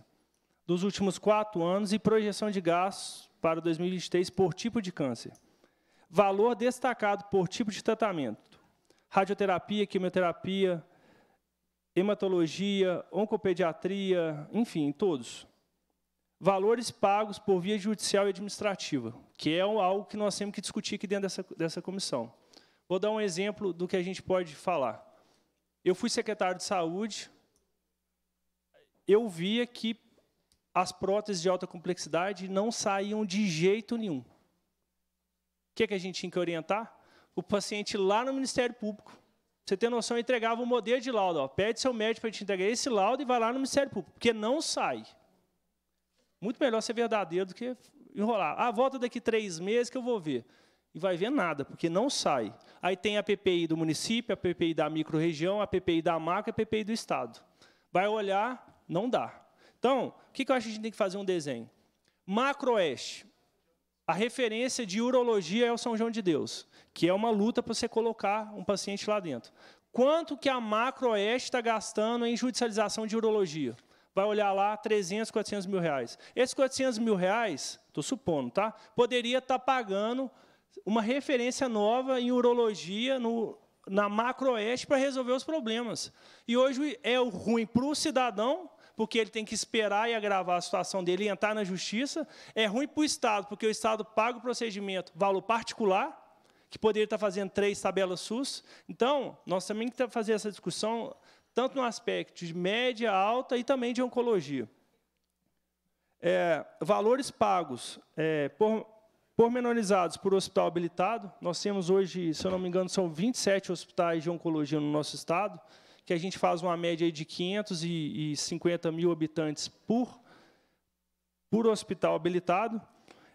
Dos últimos quatro anos e projeção de gastos para 2023 por tipo de câncer. Valor destacado por tipo de tratamento. Radioterapia, quimioterapia, hematologia, oncopediatria, enfim, todos. Valores pagos por via judicial e administrativa, que é algo que nós temos que discutir aqui dentro dessa, dessa comissão. Vou dar um exemplo do que a gente pode falar. Eu fui secretário de saúde, eu via que as próteses de alta complexidade não saíam de jeito nenhum. O que, é que a gente tinha que orientar? O paciente lá no Ministério Público. Você tem noção, eu entregava o um modelo de laudo. Ó, pede seu médico para te entregar esse laudo e vai lá no Ministério Público, porque não sai. Muito melhor ser verdadeiro do que enrolar. Ah, volta daqui três meses que eu vou ver. E vai ver nada, porque não sai. Aí tem a PPI do município, a PPI da microrregião, a PPI da macro, a PPI do estado. Vai olhar, não dá. Então, o que eu acho que a gente tem que fazer um desenho? Macroeste. A referência de urologia é o São João de Deus, que é uma luta para você colocar um paciente lá dentro. Quanto que a macroeste está gastando em judicialização de urologia? vai olhar lá 300, 400 mil reais. Esses 400 mil reais, estou supondo, tá? poderia estar tá pagando uma referência nova em urologia no, na macroeste para resolver os problemas. E hoje é o ruim para o cidadão, porque ele tem que esperar e agravar a situação dele e entrar na justiça. É ruim para o Estado, porque o Estado paga o procedimento valor particular, que poderia estar fazendo três tabelas SUS. Então, nós também temos que fazer essa discussão tanto no aspecto de média, alta e também de oncologia. É, valores pagos é, por Pormenorizados por hospital habilitado, nós temos hoje, se eu não me engano, são 27 hospitais de oncologia no nosso estado, que a gente faz uma média de 550 mil habitantes por, por hospital habilitado,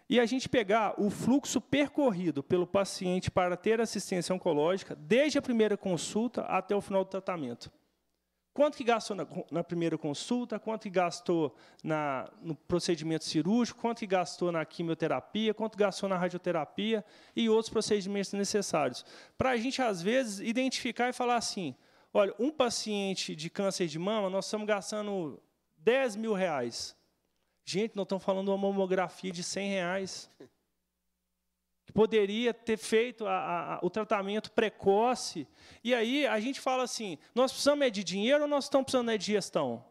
e a gente pegar o fluxo percorrido pelo paciente para ter assistência oncológica, desde a primeira consulta até o final do tratamento. Quanto que gastou na, na primeira consulta, quanto que gastou na, no procedimento cirúrgico, quanto que gastou na quimioterapia, quanto gastou na radioterapia e outros procedimentos necessários. Para a gente, às vezes, identificar e falar assim, olha, um paciente de câncer de mama, nós estamos gastando 10 mil reais. Gente, nós estamos falando de uma mamografia de 100 reais que poderia ter feito a, a, o tratamento precoce. E aí a gente fala assim: nós precisamos é de dinheiro ou nós estamos precisando é de gestão?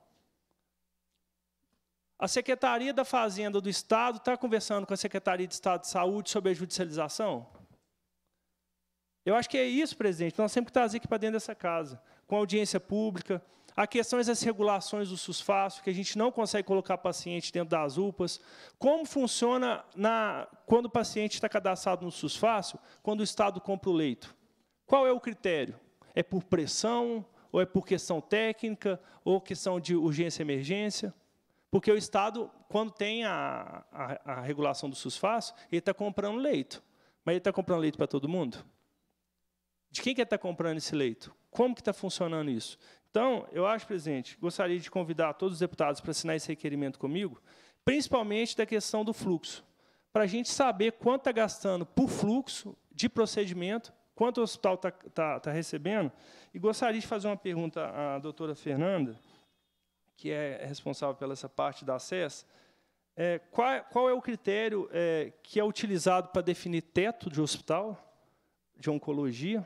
A Secretaria da Fazenda do Estado está conversando com a Secretaria de Estado de Saúde sobre a judicialização? Eu acho que é isso, presidente. Nós sempre que trazer aqui para dentro dessa casa, com audiência pública, Há questões das regulações do susfaço, que a gente não consegue colocar paciente dentro das UPAs. Como funciona na, quando o paciente está cadastrado no susfaço, quando o Estado compra o leito? Qual é o critério? É por pressão, ou é por questão técnica, ou questão de urgência e emergência? Porque o Estado, quando tem a, a, a regulação do susfaço, ele está comprando leito. Mas ele está comprando leito para todo mundo? De quem que está comprando esse leito? Como que está funcionando isso? Então, eu acho, presidente, gostaria de convidar todos os deputados para assinar esse requerimento comigo, principalmente da questão do fluxo, para a gente saber quanto está gastando por fluxo de procedimento, quanto o hospital está tá, tá recebendo. E gostaria de fazer uma pergunta à doutora Fernanda, que é responsável pela essa parte da ACES. É, qual, qual, é o critério é, que é utilizado para definir teto de hospital, de oncologia?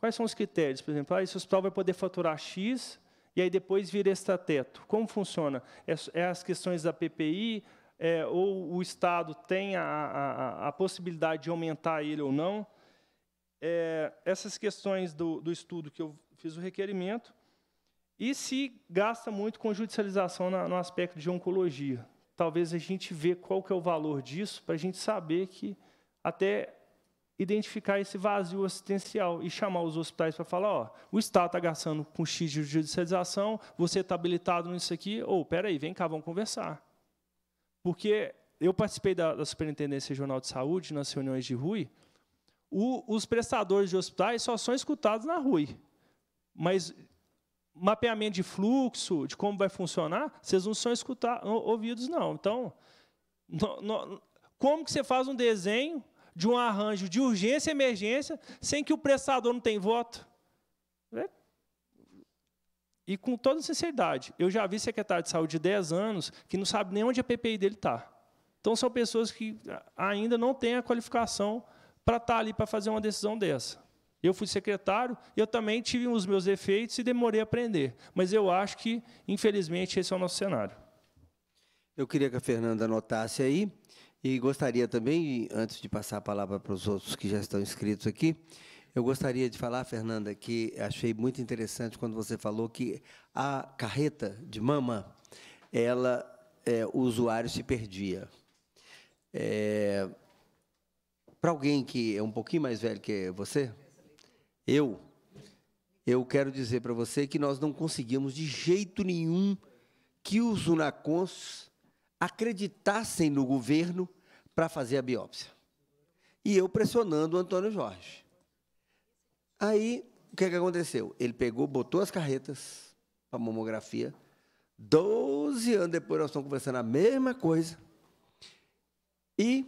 Quais são os critérios? Por exemplo, ah, esse hospital vai poder faturar X e aí depois vira extrateto. Como funciona? É, é as questões da PPI, é, ou o Estado tem a, a, a, possibilidade de aumentar ele ou não. É, essas questões do, do, estudo que eu fiz o requerimento. E se gasta muito com judicialização na, no aspecto de oncologia. Talvez a gente vê qual que é o valor disso para a gente saber que até identificar esse vazio assistencial e chamar os hospitais para falar, ó, o Estado está gastando com X de judicialização, você está habilitado nisso aqui, ou, oh, aí vem cá, vamos conversar. Porque eu participei da, da Superintendência Regional de Saúde, nas reuniões de RUI, o, os prestadores de hospitais só são escutados na RUI. Mas mapeamento de fluxo, de como vai funcionar, vocês não são escutar, ouvidos, não. Então, no, no, como que você faz um desenho de um arranjo de urgência e emergência sem que o prestador não tenha voto? É. E com toda sinceridade, eu já vi secretário de saúde de 10 anos que não sabe nem onde a PPI dele está. Então, são pessoas que ainda não têm a qualificação para estar tá ali para fazer uma decisão dessa. Eu fui secretário, eu também tive os meus efeitos e demorei a aprender. Mas eu acho que, infelizmente, esse é o nosso cenário. Eu queria que a Fernanda anotasse aí. E gostaria também, antes de passar a palavra para os outros que já estão inscritos aqui, eu gostaria de falar, Fernanda, que achei muito interessante quando você falou que a carreta de mama, ela, é, o usuário se perdia. É, para alguém que é um pouquinho mais velho que você, eu, eu quero dizer para você que nós não conseguimos de jeito nenhum que os Unacons acreditassem no governo para fazer a biópsia. E eu pressionando o Antônio Jorge. Aí, o que, que aconteceu? Ele pegou, botou as carretas para mamografia. Doze anos depois, nós estamos conversando a mesma coisa. E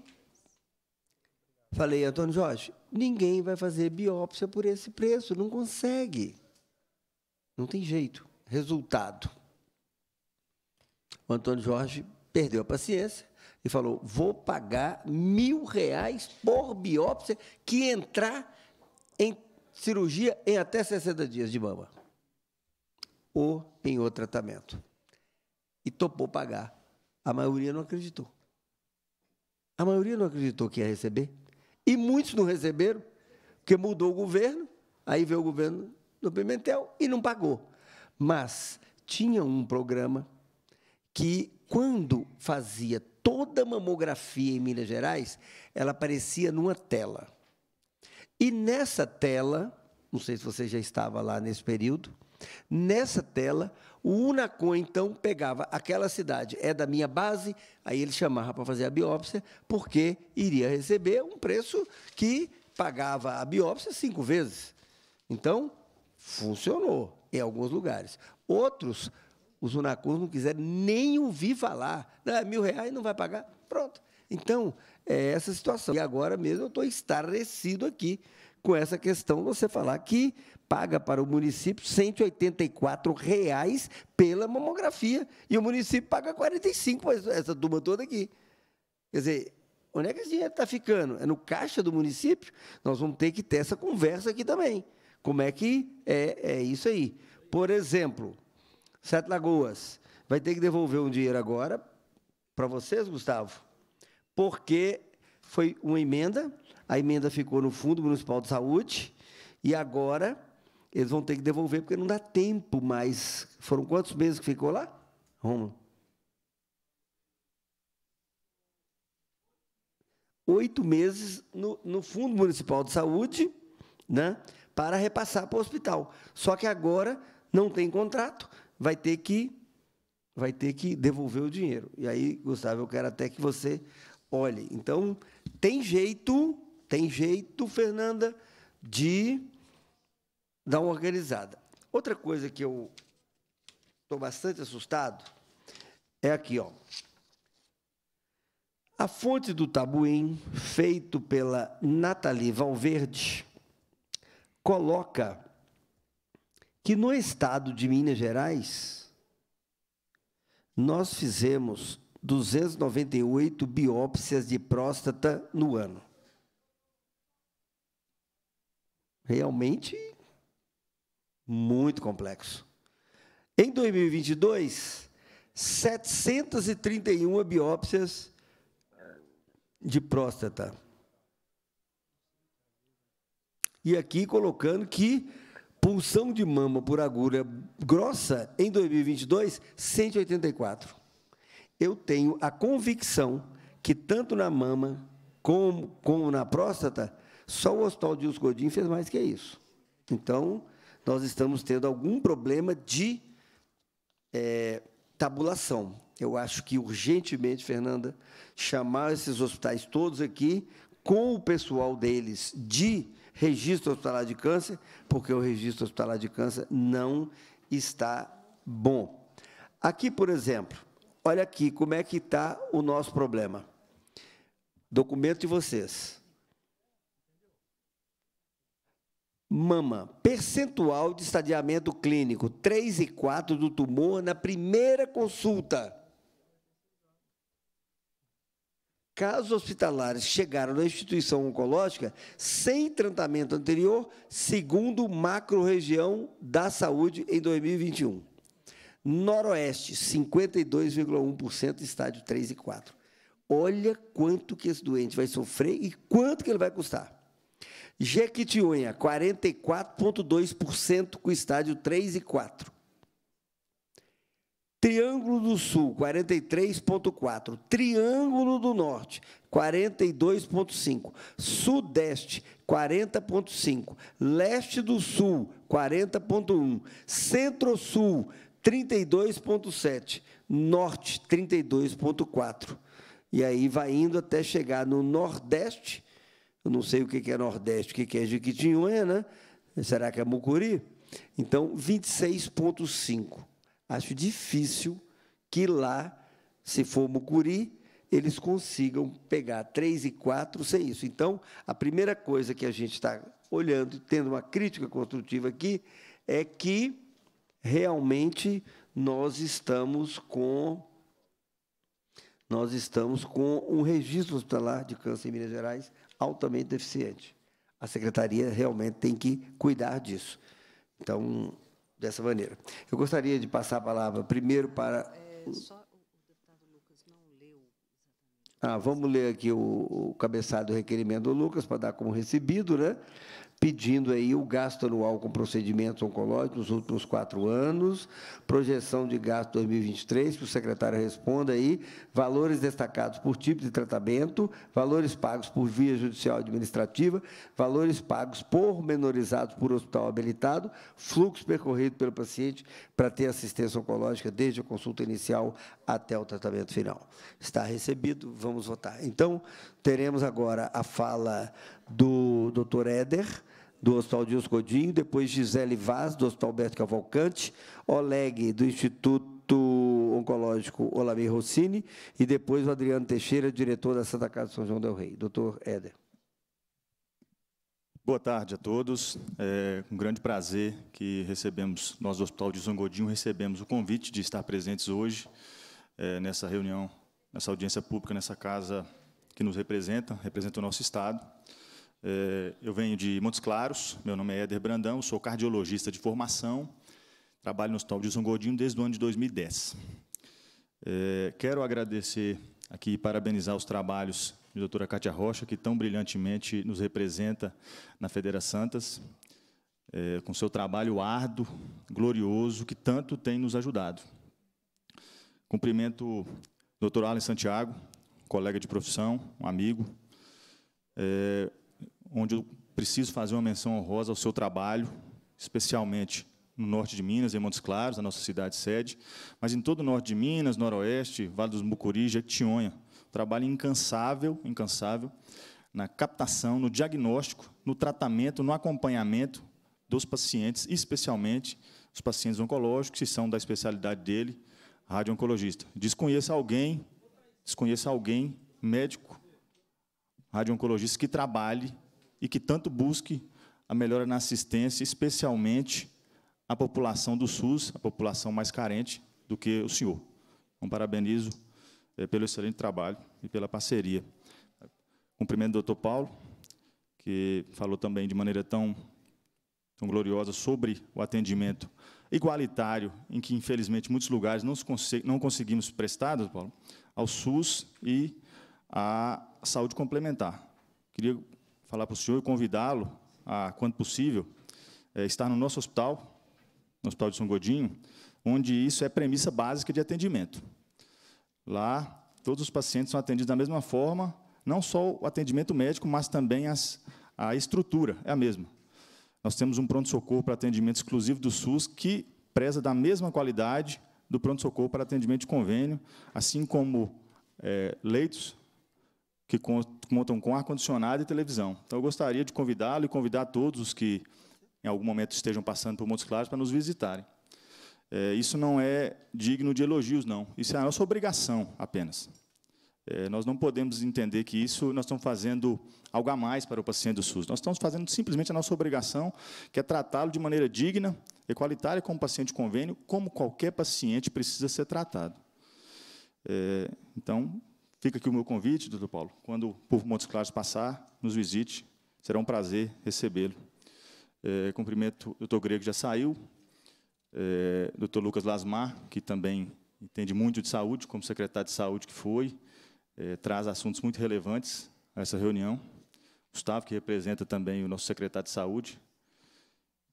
falei, Antônio Jorge, ninguém vai fazer biópsia por esse preço, não consegue. Não tem jeito. Resultado. O Antônio Jorge perdeu a paciência e falou: vou pagar mil reais por biópsia que entrar em cirurgia em até 60 dias de mama ou em outro tratamento. E topou pagar. A maioria não acreditou. A maioria não acreditou que ia receber. E muitos não receberam, porque mudou o governo, aí veio o governo do Pimentel e não pagou. Mas tinha um programa que quando fazia toda a mamografia em Minas Gerais, ela aparecia numa tela. E nessa tela, não sei se você já estava lá nesse período, nessa tela, o Unacom então pegava aquela cidade, é da minha base, aí ele chamava para fazer a biópsia, porque iria receber um preço que pagava a biópsia cinco vezes. Então, funcionou em alguns lugares. Outros os Unacus não quiseram nem ouvir falar. Não, é mil reais não vai pagar? Pronto. Então, é essa situação. E agora mesmo eu estou estarrecido aqui com essa questão, você falar que paga para o município R$ reais pela mamografia e o município paga 45 essa turma toda aqui. Quer dizer, onde é que esse dinheiro está ficando? É no caixa do município? Nós vamos ter que ter essa conversa aqui também. Como é que é, é isso aí? Por exemplo, Sete Lagoas vai ter que devolver um dinheiro agora para vocês, Gustavo, porque foi uma emenda, a emenda ficou no Fundo Municipal de Saúde e agora eles vão ter que devolver porque não dá tempo mais. Foram quantos meses que ficou lá, Romulo? Oito meses no, no Fundo Municipal de Saúde, né, para repassar para o hospital. Só que agora não tem contrato, vai ter que vai ter que devolver o dinheiro. E aí, Gustavo, eu quero até que você olhe. Então, tem jeito, tem jeito, Fernanda, de dar uma organizada. Outra coisa que eu estou bastante assustado é aqui, ó. A fonte do tabuim, feito pela Nathalie Valverde, coloca que no estado de Minas Gerais, nós fizemos 298 biópsias de próstata no ano. Realmente muito complexo. Em 2022, 731 biópsias de próstata. E aqui colocando que Pulsão de mama por agulha grossa em 2022, 184. Eu tenho a convicção que tanto na mama como, como na próstata, só o Hospital de Godinho fez mais que isso. Então, nós estamos tendo algum problema de é, tabulação. Eu acho que urgentemente, Fernanda, chamar esses hospitais todos aqui com o pessoal deles de registro hospitalar de câncer, porque o registro hospitalar de câncer não está bom. Aqui, por exemplo, olha aqui como é que está o nosso problema. Documento de vocês. Mama, percentual de estadiamento clínico 3 e 4 do tumor na primeira consulta. Casos hospitalares chegaram na instituição oncológica sem tratamento anterior, segundo macro-região da saúde em 2021. Noroeste, 52,1%, estádio 3 e 4. Olha quanto que esse doente vai sofrer e quanto que ele vai custar. Jequitinhonha, 44,2% com estádio 3 e 4. Triângulo do Sul, 43,4. Triângulo do Norte, 42,5. Sudeste, 40,5. Leste do Sul, 40,1. Centro-Sul, 32,7. Norte, 32,4. E aí vai indo até chegar no Nordeste. Eu não sei o que é Nordeste, o que é Jiquitinhonha, né? Será que é Mucuri? Então, 26,5 acho difícil que lá, se for Mucuri, eles consigam pegar três e quatro sem isso. Então, a primeira coisa que a gente está olhando, tendo uma crítica construtiva aqui, é que realmente nós estamos com nós estamos com um registro hospitalar de câncer em Minas Gerais altamente deficiente. A secretaria realmente tem que cuidar disso. Então, dessa maneira. Eu gostaria de passar a palavra primeiro para. É, só... Ah, vamos ler aqui o, o, do requerimento do Lucas para dar como recebido, né? pedindo aí o gasto anual com procedimentos oncológicos nos últimos quatro anos, projeção de gasto 2023, que o secretário responda aí, valores destacados por tipo de tratamento, valores pagos por via judicial administrativa, valores pagos pormenorizados por hospital habilitado, fluxo percorrido pelo paciente para ter assistência oncológica desde a consulta inicial até o tratamento final. Está recebido, vamos votar. Então, teremos agora a fala do doutor Éder, do Hospital Dias Godinho, depois Gisele Vaz, do Hospital Alberto Cavalcante, Oleg, do Instituto Oncológico Olamir Rossini, e depois o Adriano Teixeira, diretor da Santa Casa de São João del Rei. Doutor Éder. Boa tarde a todos. É um grande prazer que recebemos, nós do Hospital de Godinho, recebemos o convite de estar presentes hoje é, nessa reunião, nessa audiência pública, nessa casa que nos representa, representa o nosso Estado. Eh, eu venho de Montes Claros, meu nome é Éder Brandão, sou cardiologista de formação, trabalho no Hospital Wilson Godinho desde o ano de 2010. Eh, quero agradecer aqui e parabenizar os trabalhos de doutora Cátia Rocha, que tão brilhantemente nos representa na Federa Santas, eh, com seu trabalho árduo, glorioso, que tanto tem nos ajudado. Cumprimento o doutor Alan Santiago, colega de profissão, um amigo, onde eu preciso fazer uma menção honrosa ao seu trabalho, especialmente no norte de Minas, em Montes Claros, a nossa cidade sede, mas em todo o norte de Minas, noroeste, Vale dos Mucuri, Jequitinhonha. Trabalho incansável, incansável, na captação, no diagnóstico, no tratamento, no acompanhamento dos pacientes, especialmente os pacientes oncológicos, que são da especialidade dele, radio-oncologista. Desconheça alguém, desconheça alguém, médico, radio-oncologista, que trabalhe e que tanto busque a melhora na assistência, especialmente a população do SUS, a população mais carente do que o senhor. Então, parabenizo é, pelo excelente trabalho e pela parceria. Cumprimento o doutor Paulo, que falou também de maneira tão, tão gloriosa sobre o atendimento igualitário, em que, infelizmente, muitos lugares não, consegui não conseguimos prestar, doutor Paulo, ao SUS e à saúde complementar. Queria falar para o senhor e convidá-lo a, quando possível, é, estar no nosso hospital, no Hospital de São Godinho, onde isso é premissa básica de atendimento. Lá, todos os pacientes são atendidos da mesma forma, não só o atendimento médico, mas também as, a estrutura é a mesma. Nós temos um pronto-socorro para atendimento exclusivo do SUS que preza da mesma qualidade do pronto-socorro para atendimento de convênio, assim como é, leitos que contam com ar-condicionado e televisão. Então, eu gostaria de convidá-lo e convidar todos os que, em algum momento, estejam passando por Montes Claros para nos visitarem. É, isso não é digno de elogios, não. Isso é a nossa obrigação apenas. É, nós não podemos entender que isso nós estamos fazendo algo a mais para o paciente do SUS. Nós estamos fazendo simplesmente a nossa obrigação, que é tratá-lo de maneira digna, equalitária como paciente de convênio, como qualquer paciente precisa ser tratado. É, então, Fica aqui o meu convite, doutor Paulo. Quando por Montes Claros passar, nos visite. Será um prazer recebê-lo. É, cumprimento o doutor Grego, já saiu. É, doutor Lucas Lasmar, que também entende muito de saúde, como secretário de saúde que foi. É, traz assuntos muito relevantes a essa reunião. Gustavo, que representa também o nosso secretário de saúde.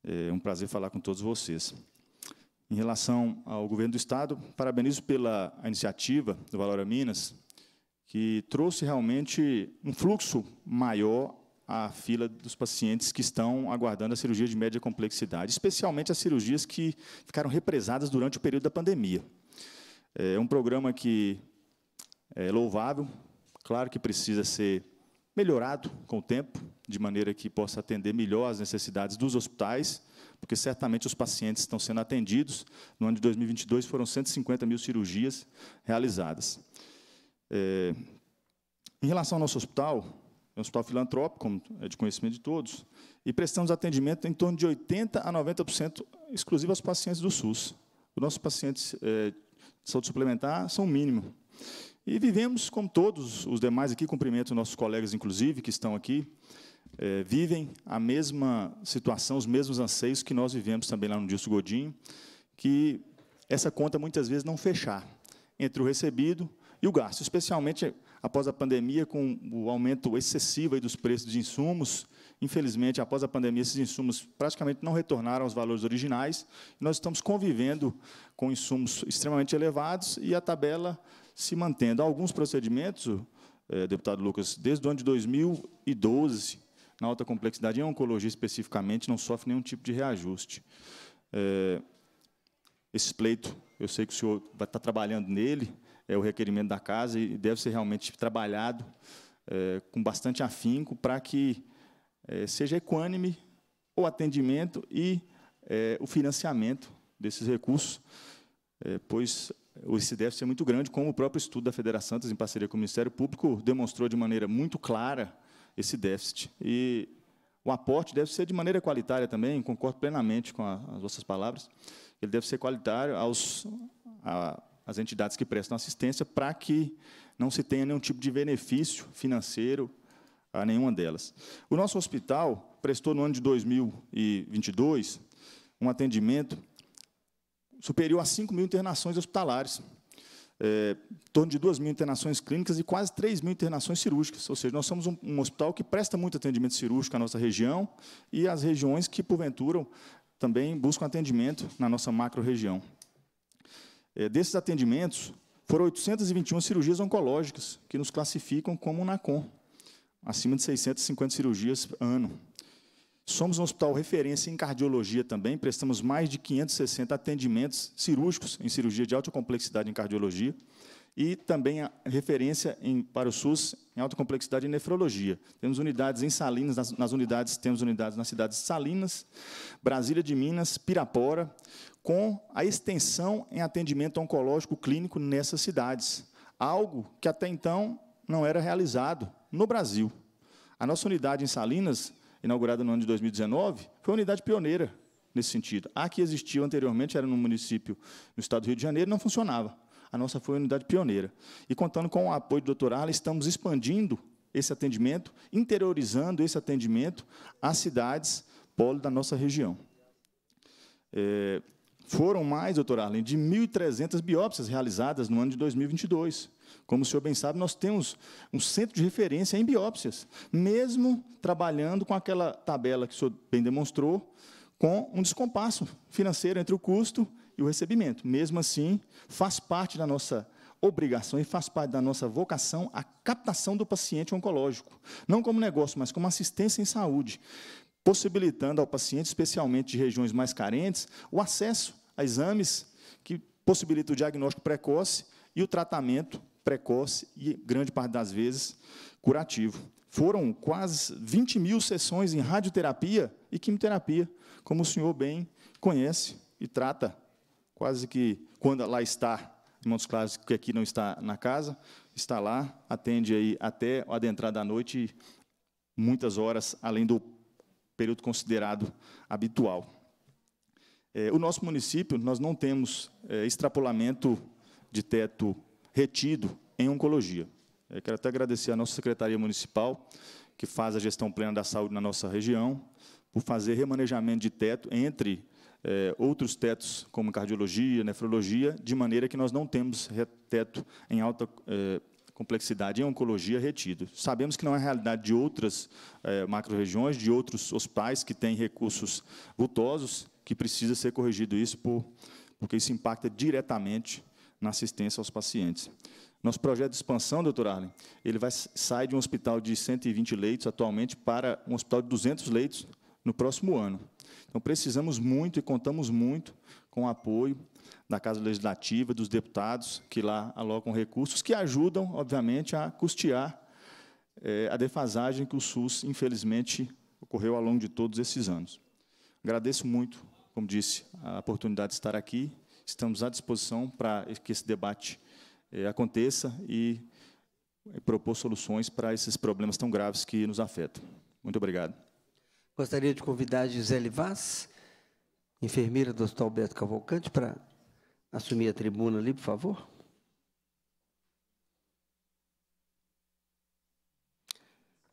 É, é um prazer falar com todos vocês. Em relação ao governo do Estado, parabenizo pela iniciativa do Valora Minas, que trouxe realmente um fluxo maior à fila dos pacientes que estão aguardando a cirurgia de média complexidade, especialmente as cirurgias que ficaram represadas durante o período da pandemia. É um programa que é louvável, claro que precisa ser melhorado com o tempo, de maneira que possa atender melhor as necessidades dos hospitais, porque certamente os pacientes estão sendo atendidos. No ano de 2022 foram 150 mil cirurgias realizadas. É, em relação ao nosso hospital, é um hospital filantrópico, como é de conhecimento de todos, e prestamos atendimento em torno de 80% a 90% exclusivo aos pacientes do SUS. Os nossos pacientes é, de saúde suplementar são o mínimo. E vivemos, como todos os demais aqui, cumprimento nossos colegas, inclusive, que estão aqui, é, vivem a mesma situação, os mesmos anseios que nós vivemos também lá no Dilso Godinho, que essa conta muitas vezes não fechar entre o recebido e o gasto, especialmente após a pandemia, com o aumento excessivo dos preços de insumos. Infelizmente, após a pandemia, esses insumos praticamente não retornaram aos valores originais. Nós estamos convivendo com insumos extremamente elevados e a tabela se mantendo. alguns procedimentos, eh, deputado Lucas, desde o ano de 2012, na alta complexidade, em oncologia especificamente, não sofre nenhum tipo de reajuste. Eh, esse pleito, eu sei que o senhor vai estar trabalhando nele, é o requerimento da casa e deve ser realmente trabalhado é, com bastante afinco para que é, seja equânime o atendimento e é, o financiamento desses recursos, é, pois esse déficit é muito grande, como o próprio estudo da Federação Santos, em parceria com o Ministério Público, demonstrou de maneira muito clara esse déficit. E o aporte deve ser de maneira qualitária também, concordo plenamente com a, as vossas palavras, ele deve ser qualitário aos, a, as entidades que prestam assistência para que não se tenha nenhum tipo de benefício financeiro a nenhuma delas. O nosso hospital prestou no ano de 2022 um atendimento superior a 5 mil internações hospitalares, é, em torno de 2 mil internações clínicas e quase 3 mil internações cirúrgicas. Ou seja, nós somos um, um hospital que presta muito atendimento cirúrgico à nossa região e às regiões que, porventura, também buscam atendimento na nossa macro-região. Eh, desses atendimentos, foram 821 cirurgias oncológicas, que nos classificam como NACOM, acima de 650 cirurgias ano. Somos um hospital referência em cardiologia também, prestamos mais de 560 atendimentos cirúrgicos em cirurgia de alta complexidade em cardiologia e também a referência em, para o SUS em alta complexidade e nefrologia. Temos unidades em Salinas, nas, nas, unidades, temos unidades nas cidades de Salinas, Brasília de Minas, Pirapora, com a extensão em atendimento oncológico clínico nessas cidades, algo que até então não era realizado no Brasil. A nossa unidade em Salinas, inaugurada no ano de 2019, foi uma unidade pioneira nesse sentido. A que existiu anteriormente era no município, no estado do Rio de Janeiro, não funcionava a nossa foi a unidade pioneira. E contando com o apoio do doutor Arla, estamos expandindo esse atendimento, interiorizando esse atendimento às cidades polo da nossa região. É, foram mais, doutor Arlen, de 1.300 biópsias realizadas no ano de 2022. Como o senhor bem sabe, nós temos um centro de referência em biópsias, mesmo trabalhando com aquela tabela que o senhor bem demonstrou, com um descompasso financeiro entre o custo e o recebimento. Mesmo assim, faz parte da nossa obrigação e faz parte da nossa vocação a captação do paciente oncológico, não como negócio, mas como assistência em saúde, possibilitando ao paciente, especialmente de regiões mais carentes, o acesso a exames que possibilitam o diagnóstico precoce e o tratamento precoce e, grande parte das vezes, curativo. Foram quase 20 mil sessões em radioterapia e quimioterapia, como o senhor bem conhece e trata quase que quando lá está, Montes claros, que aqui não está na casa, está lá, atende aí até a da noite, muitas horas, além do período considerado habitual. É, o nosso município, nós não temos é, extrapolamento de teto retido em oncologia. Eu é, quero até agradecer à nossa Secretaria Municipal, que faz a gestão plena da saúde na nossa região, por fazer remanejamento de teto entre é, outros tetos, como cardiologia, nefrologia, de maneira que nós não temos teto em alta é, complexidade em oncologia retido. Sabemos que não é realidade de outras é, macro-regiões, de outros hospitais que têm recursos vultosos, que precisa ser corrigido isso, por, porque isso impacta diretamente na assistência aos pacientes. Nosso projeto de expansão, doutor Arlen, ele vai, sai de um hospital de 120 leitos atualmente para um hospital de 200 leitos no próximo ano. Então, precisamos muito e contamos muito com o apoio da Casa Legislativa, dos deputados que lá alocam recursos, que ajudam, obviamente, a custear é, a defasagem que o SUS, infelizmente, ocorreu ao longo de todos esses anos. Agradeço muito, como disse, a oportunidade de estar aqui. Estamos à disposição para que esse debate é, aconteça e eh, propor soluções para esses problemas tão graves que nos afetam. Muito obrigado. Gostaria de convidar a Gisele Vaz, enfermeira do Hospital Alberto Cavalcante, para assumir a tribuna ali, por favor.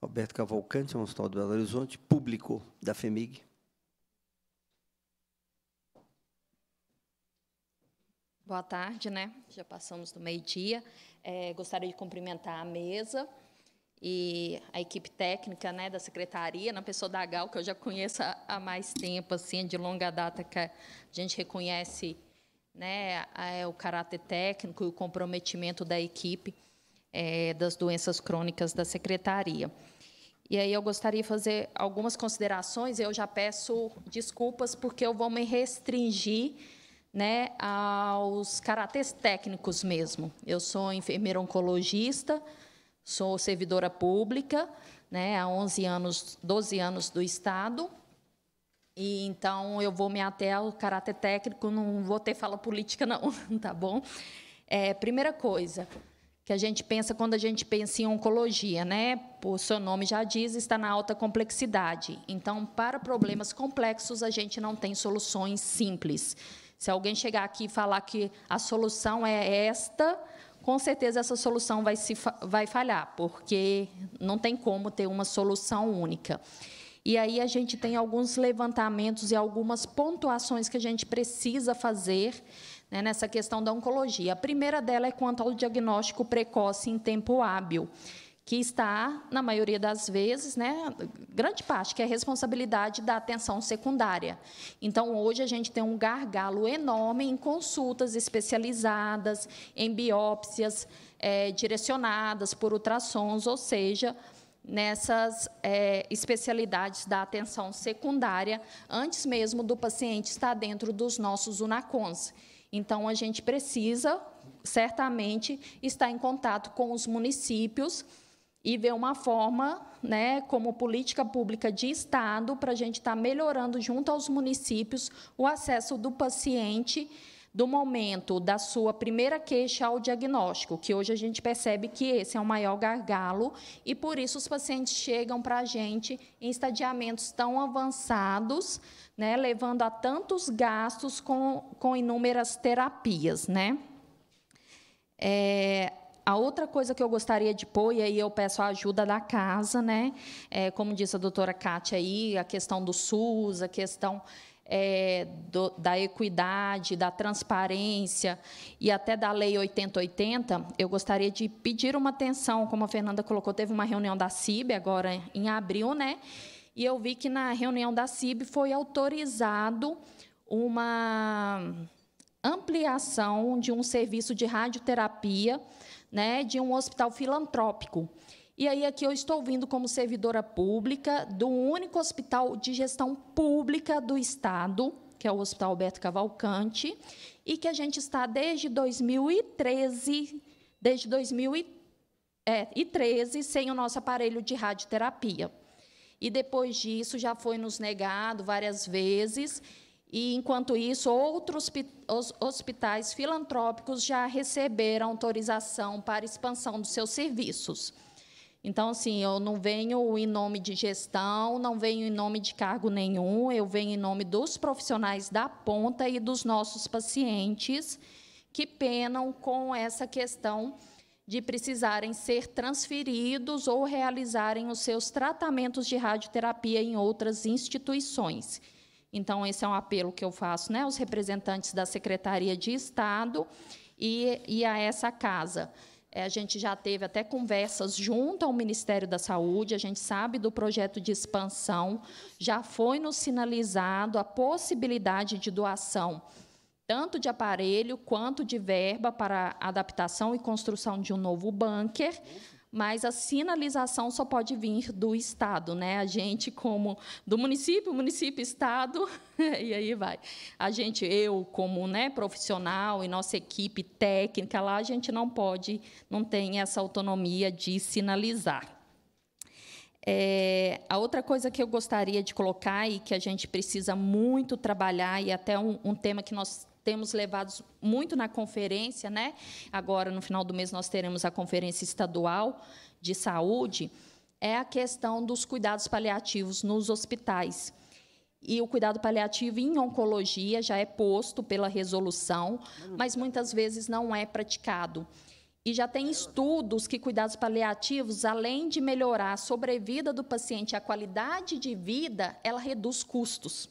Alberto Cavalcante é um hospital do Belo Horizonte, público da FEMIG. Boa tarde, né? Já passamos do meio-dia. É, gostaria de cumprimentar a mesa e a equipe técnica né, da secretaria, na pessoa da Gal, que eu já conheço há mais tempo, assim, é de longa data, que a gente reconhece né, é, o caráter técnico e o comprometimento da equipe é, das doenças crônicas da secretaria. E aí eu gostaria de fazer algumas considerações, eu já peço desculpas, porque eu vou me restringir né, aos caráteres técnicos mesmo. Eu sou enfermeira oncologista, Sou servidora pública, né, há 11 anos, 12 anos do Estado. E então eu vou me ater ao caráter técnico, não vou ter fala política não, tá bom? É, primeira coisa que a gente pensa quando a gente pensa em oncologia, né? O seu nome já diz, está na alta complexidade. Então, para problemas complexos, a gente não tem soluções simples. Se alguém chegar aqui e falar que a solução é esta, com certeza essa solução vai, se, vai falhar, porque não tem como ter uma solução única. E aí a gente tem alguns levantamentos e algumas pontuações que a gente precisa fazer né, nessa questão da oncologia. A primeira dela é quanto ao diagnóstico precoce em tempo hábil que está, na maioria das vezes, né, grande parte, que é a responsabilidade da atenção secundária. Então, hoje, a gente tem um gargalo enorme em consultas especializadas, em biópsias é, direcionadas por ultrassons, ou seja, nessas é, especialidades da atenção secundária, antes mesmo do paciente estar dentro dos nossos UNACONs. Então, a gente precisa, certamente, estar em contato com os municípios e ver uma forma, né, como política pública de Estado, para a gente estar tá melhorando junto aos municípios o acesso do paciente do momento da sua primeira queixa ao diagnóstico, que hoje a gente percebe que esse é o maior gargalo, e por isso os pacientes chegam para a gente em estadiamentos tão avançados, né, levando a tantos gastos com, com inúmeras terapias. Né? É, a outra coisa que eu gostaria de pôr, e aí eu peço a ajuda da casa, né? É, como disse a doutora Kátia aí, a questão do SUS, a questão é, do, da equidade, da transparência e até da Lei 8080, eu gostaria de pedir uma atenção, como a Fernanda colocou, teve uma reunião da CIB agora em abril, né? E eu vi que na reunião da CIB foi autorizado uma ampliação de um serviço de radioterapia né, de um hospital filantrópico. E aí aqui eu estou vindo como servidora pública do único hospital de gestão pública do estado, que é o Hospital Alberto Cavalcante, e que a gente está desde 2013, desde 2013 é, sem o nosso aparelho de radioterapia. E depois disso já foi nos negado várias vezes e, enquanto isso, outros hospitais filantrópicos já receberam autorização para expansão dos seus serviços. Então, assim, eu não venho em nome de gestão, não venho em nome de cargo nenhum, eu venho em nome dos profissionais da ponta e dos nossos pacientes que penam com essa questão de precisarem ser transferidos ou realizarem os seus tratamentos de radioterapia em outras instituições. Então, esse é um apelo que eu faço né, aos representantes da Secretaria de Estado e, e a essa casa. É, a gente já teve até conversas junto ao Ministério da Saúde, a gente sabe do projeto de expansão, já foi nos sinalizado a possibilidade de doação tanto de aparelho quanto de verba para adaptação e construção de um novo bunker mas a sinalização só pode vir do Estado, né? A gente, como do município, município, Estado, e aí vai. A gente, eu, como né, profissional e nossa equipe técnica lá, a gente não pode, não tem essa autonomia de sinalizar. É, a outra coisa que eu gostaria de colocar e que a gente precisa muito trabalhar, e até um, um tema que nós temos levado muito na conferência, né? Agora no final do mês nós teremos a conferência estadual de saúde, é a questão dos cuidados paliativos nos hospitais. E o cuidado paliativo em oncologia já é posto pela resolução, mas muitas vezes não é praticado. E já tem estudos que cuidados paliativos, além de melhorar a sobrevida do paciente, a qualidade de vida, ela reduz custos.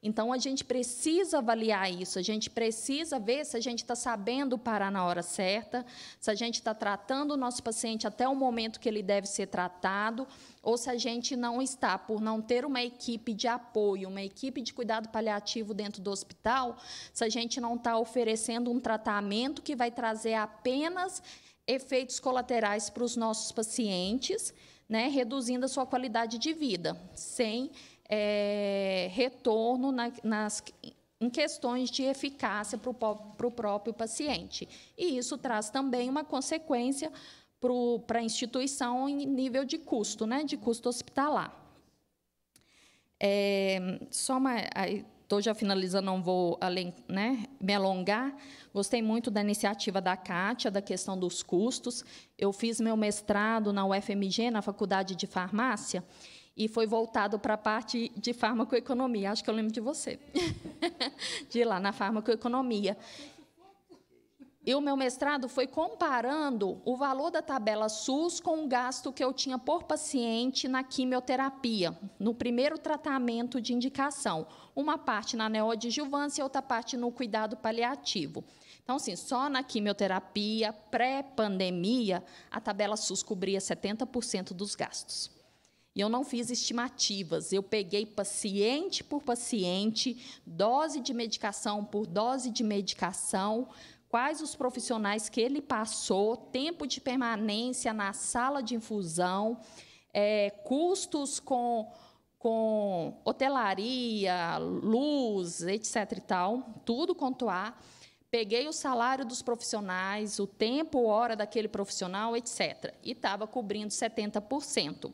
Então, a gente precisa avaliar isso, a gente precisa ver se a gente está sabendo parar na hora certa, se a gente está tratando o nosso paciente até o momento que ele deve ser tratado, ou se a gente não está, por não ter uma equipe de apoio, uma equipe de cuidado paliativo dentro do hospital, se a gente não está oferecendo um tratamento que vai trazer apenas efeitos colaterais para os nossos pacientes, né, reduzindo a sua qualidade de vida, sem é, retorno na, nas, em questões de eficácia para o próprio paciente. E isso traz também uma consequência para a instituição em nível de custo, né, de custo hospitalar. É, só uma, estou já finalizando, não vou além, né, me alongar. Gostei muito da iniciativa da Cátia, da questão dos custos. Eu fiz meu mestrado na UFMG, na Faculdade de Farmácia, e foi voltado para a parte de farmacoeconomia. Acho que eu lembro de você, de ir lá na farmacoeconomia. E o meu mestrado foi comparando o valor da tabela SUS com o gasto que eu tinha por paciente na quimioterapia, no primeiro tratamento de indicação. Uma parte na neoadjuvância e outra parte no cuidado paliativo. Então, assim, só na quimioterapia pré-pandemia, a tabela SUS cobria 70% dos gastos. E eu não fiz estimativas, eu peguei paciente por paciente, dose de medicação por dose de medicação, quais os profissionais que ele passou, tempo de permanência na sala de infusão, é, custos com, com hotelaria, luz, etc. e tal, tudo quanto há. Peguei o salário dos profissionais, o tempo, hora daquele profissional, etc. E estava cobrindo 70%.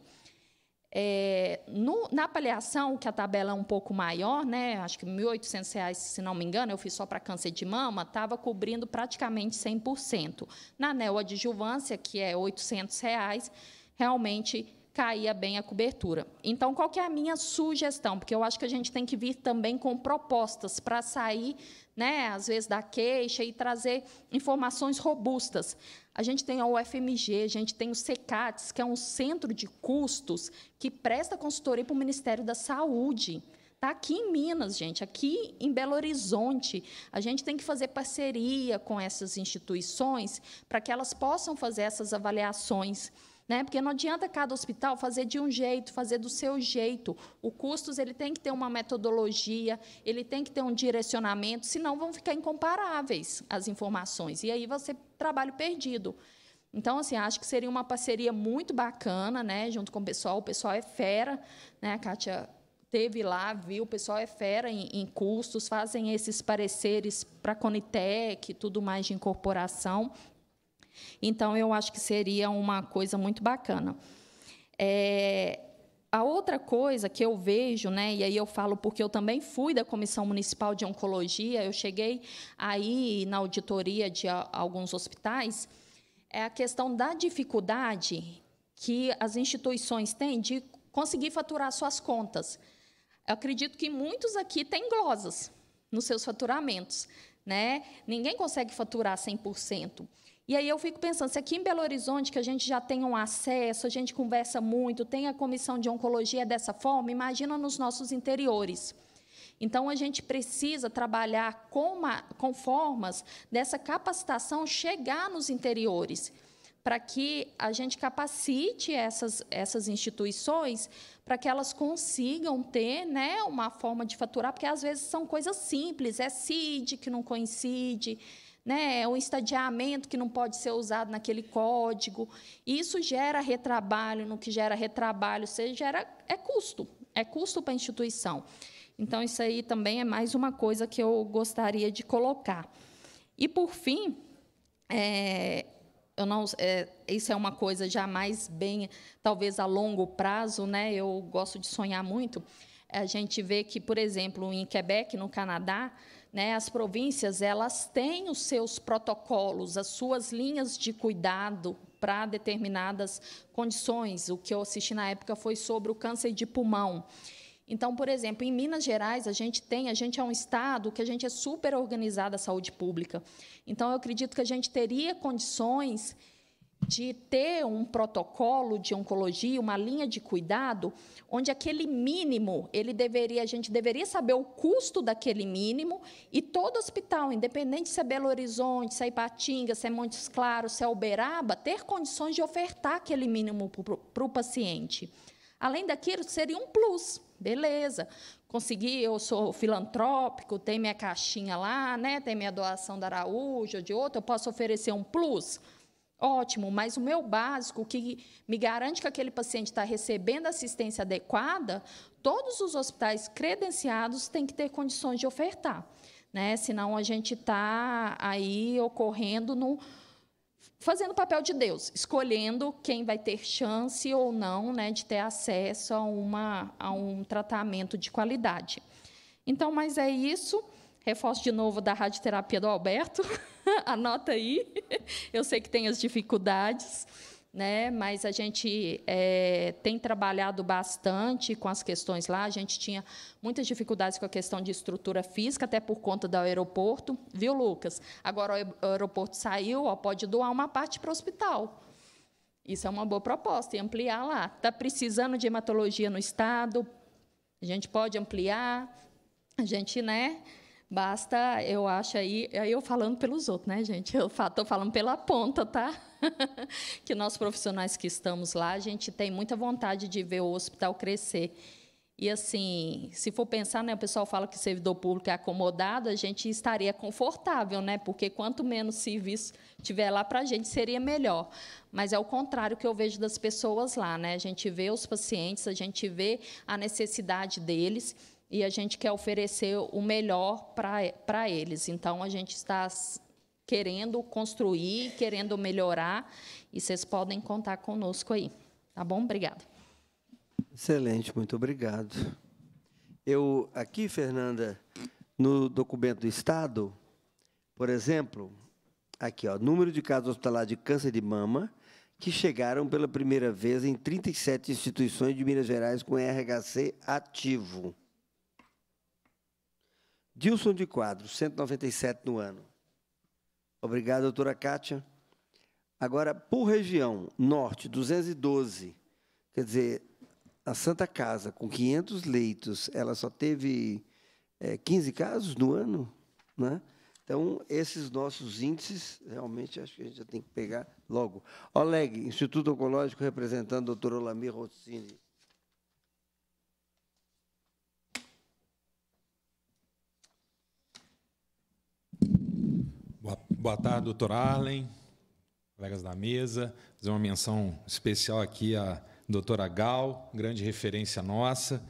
É, no, na paliação, que a tabela é um pouco maior, né, acho que R$ 1.800, se não me engano, eu fiz só para câncer de mama, estava cobrindo praticamente 100%. Na neoadjuvância, que é R$ 800, reais, realmente caía bem a cobertura. Então, qual que é a minha sugestão? Porque eu acho que a gente tem que vir também com propostas para sair, né, às vezes, da queixa e trazer informações robustas. A gente tem a UFMG, a gente tem o CECATS, que é um centro de custos que presta consultoria para o Ministério da Saúde. Está aqui em Minas, gente, aqui em Belo Horizonte. A gente tem que fazer parceria com essas instituições para que elas possam fazer essas avaliações né? Porque não adianta cada hospital fazer de um jeito, fazer do seu jeito. O custos ele tem que ter uma metodologia, ele tem que ter um direcionamento, senão vão ficar incomparáveis as informações. E aí você trabalho perdido. Então, assim, acho que seria uma parceria muito bacana, né? Junto com o pessoal, o pessoal é fera, né? A Kátia teve lá, viu, o pessoal é fera em, em custos, fazem esses pareceres para a Conitec, tudo mais de incorporação. Então, eu acho que seria uma coisa muito bacana. É, a outra coisa que eu vejo, né, e aí eu falo porque eu também fui da Comissão Municipal de Oncologia, eu cheguei aí na auditoria de alguns hospitais, é a questão da dificuldade que as instituições têm de conseguir faturar suas contas. Eu acredito que muitos aqui têm glosas nos seus faturamentos, né? Ninguém consegue faturar 100%. E aí eu fico pensando, se aqui em Belo Horizonte, que a gente já tem um acesso, a gente conversa muito, tem a comissão de oncologia dessa forma, imagina nos nossos interiores. Então, a gente precisa trabalhar com, uma, com formas dessa capacitação chegar nos interiores, para que a gente capacite essas, essas instituições para que elas consigam ter né, uma forma de faturar, porque às vezes são coisas simples, é CID que não coincide, né, é um estadiamento que não pode ser usado naquele código. Isso gera retrabalho, no que gera retrabalho, você gera é custo, é custo para a instituição. Então isso aí também é mais uma coisa que eu gostaria de colocar. E por fim, é, eu não, é, isso é uma coisa já mais bem, talvez a longo prazo, né? Eu gosto de sonhar muito. A gente vê que, por exemplo, em Quebec, no Canadá, né, as províncias elas têm os seus protocolos, as suas linhas de cuidado para determinadas condições. O que eu assisti na época foi sobre o câncer de pulmão. Então, por exemplo, em Minas Gerais, a gente tem, a gente é um estado que a gente é super organizado a saúde pública. Então, eu acredito que a gente teria condições de ter um protocolo de oncologia, uma linha de cuidado, onde aquele mínimo, ele deveria, a gente deveria saber o custo daquele mínimo e todo hospital, independente se é Belo Horizonte, se é Ipatinga, se é Montes Claros, se é Uberaba, ter condições de ofertar aquele mínimo para o paciente. Além daquilo, seria um plus, beleza. Consegui, eu sou filantrópico, tem minha caixinha lá, né? Tem minha doação da Araújo ou de outro, eu posso oferecer um plus ótimo, mas o meu básico, que me garante que aquele paciente está recebendo assistência adequada, todos os hospitais credenciados têm que ter condições de ofertar. Né? Senão a gente está aí ocorrendo no. Fazendo o papel de Deus, escolhendo quem vai ter chance ou não né, de ter acesso a, uma, a um tratamento de qualidade. Então, mas é isso. Reforço de novo da radioterapia do Alberto. Anota aí. Eu sei que tem as dificuldades, né? Mas a gente é, tem trabalhado bastante com as questões lá. A gente tinha muitas dificuldades com a questão de estrutura física, até por conta do aeroporto, viu, Lucas? Agora o aeroporto saiu, ó, pode doar uma parte para o hospital. Isso é uma boa proposta, e ampliar lá. Está precisando de hematologia no estado, a gente pode ampliar, a gente, né? Basta, eu acho aí, aí eu falando pelos outros, né, gente? Eu estou falando pela ponta, tá? que nós profissionais que estamos lá, a gente tem muita vontade de ver o hospital crescer. E assim, se for pensar, né, o pessoal fala que servidor público é acomodado, a gente estaria confortável, né? Porque quanto menos serviço tiver lá para a gente, seria melhor. Mas é o contrário que eu vejo das pessoas lá, né? A gente vê os pacientes, a gente vê a necessidade deles e a gente quer oferecer o melhor para eles. Então, a gente está querendo construir, querendo melhorar, e vocês podem contar conosco aí. Tá bom? Obrigada. Excelente, muito obrigado. Eu aqui, Fernanda, no documento do Estado, por exemplo, aqui, ó, número de casos hospitalares de câncer de mama que chegaram pela primeira vez em 37 instituições de Minas Gerais com RHC ativo. Dilson de Quadros, 197 no ano. Obrigado, doutora Kátia. Agora, por região, norte, 212. Quer dizer, a Santa Casa, com 500 leitos, ela só teve é, 15 casos no ano, né? Então, esses nossos índices, realmente, acho que a gente já tem que pegar logo. Oleg, Instituto Oncológico, representando o doutor Olamir Rossini. Boa tarde, doutor Arlen, colegas da mesa. fazer uma menção especial aqui à doutora Gal, grande referência nossa.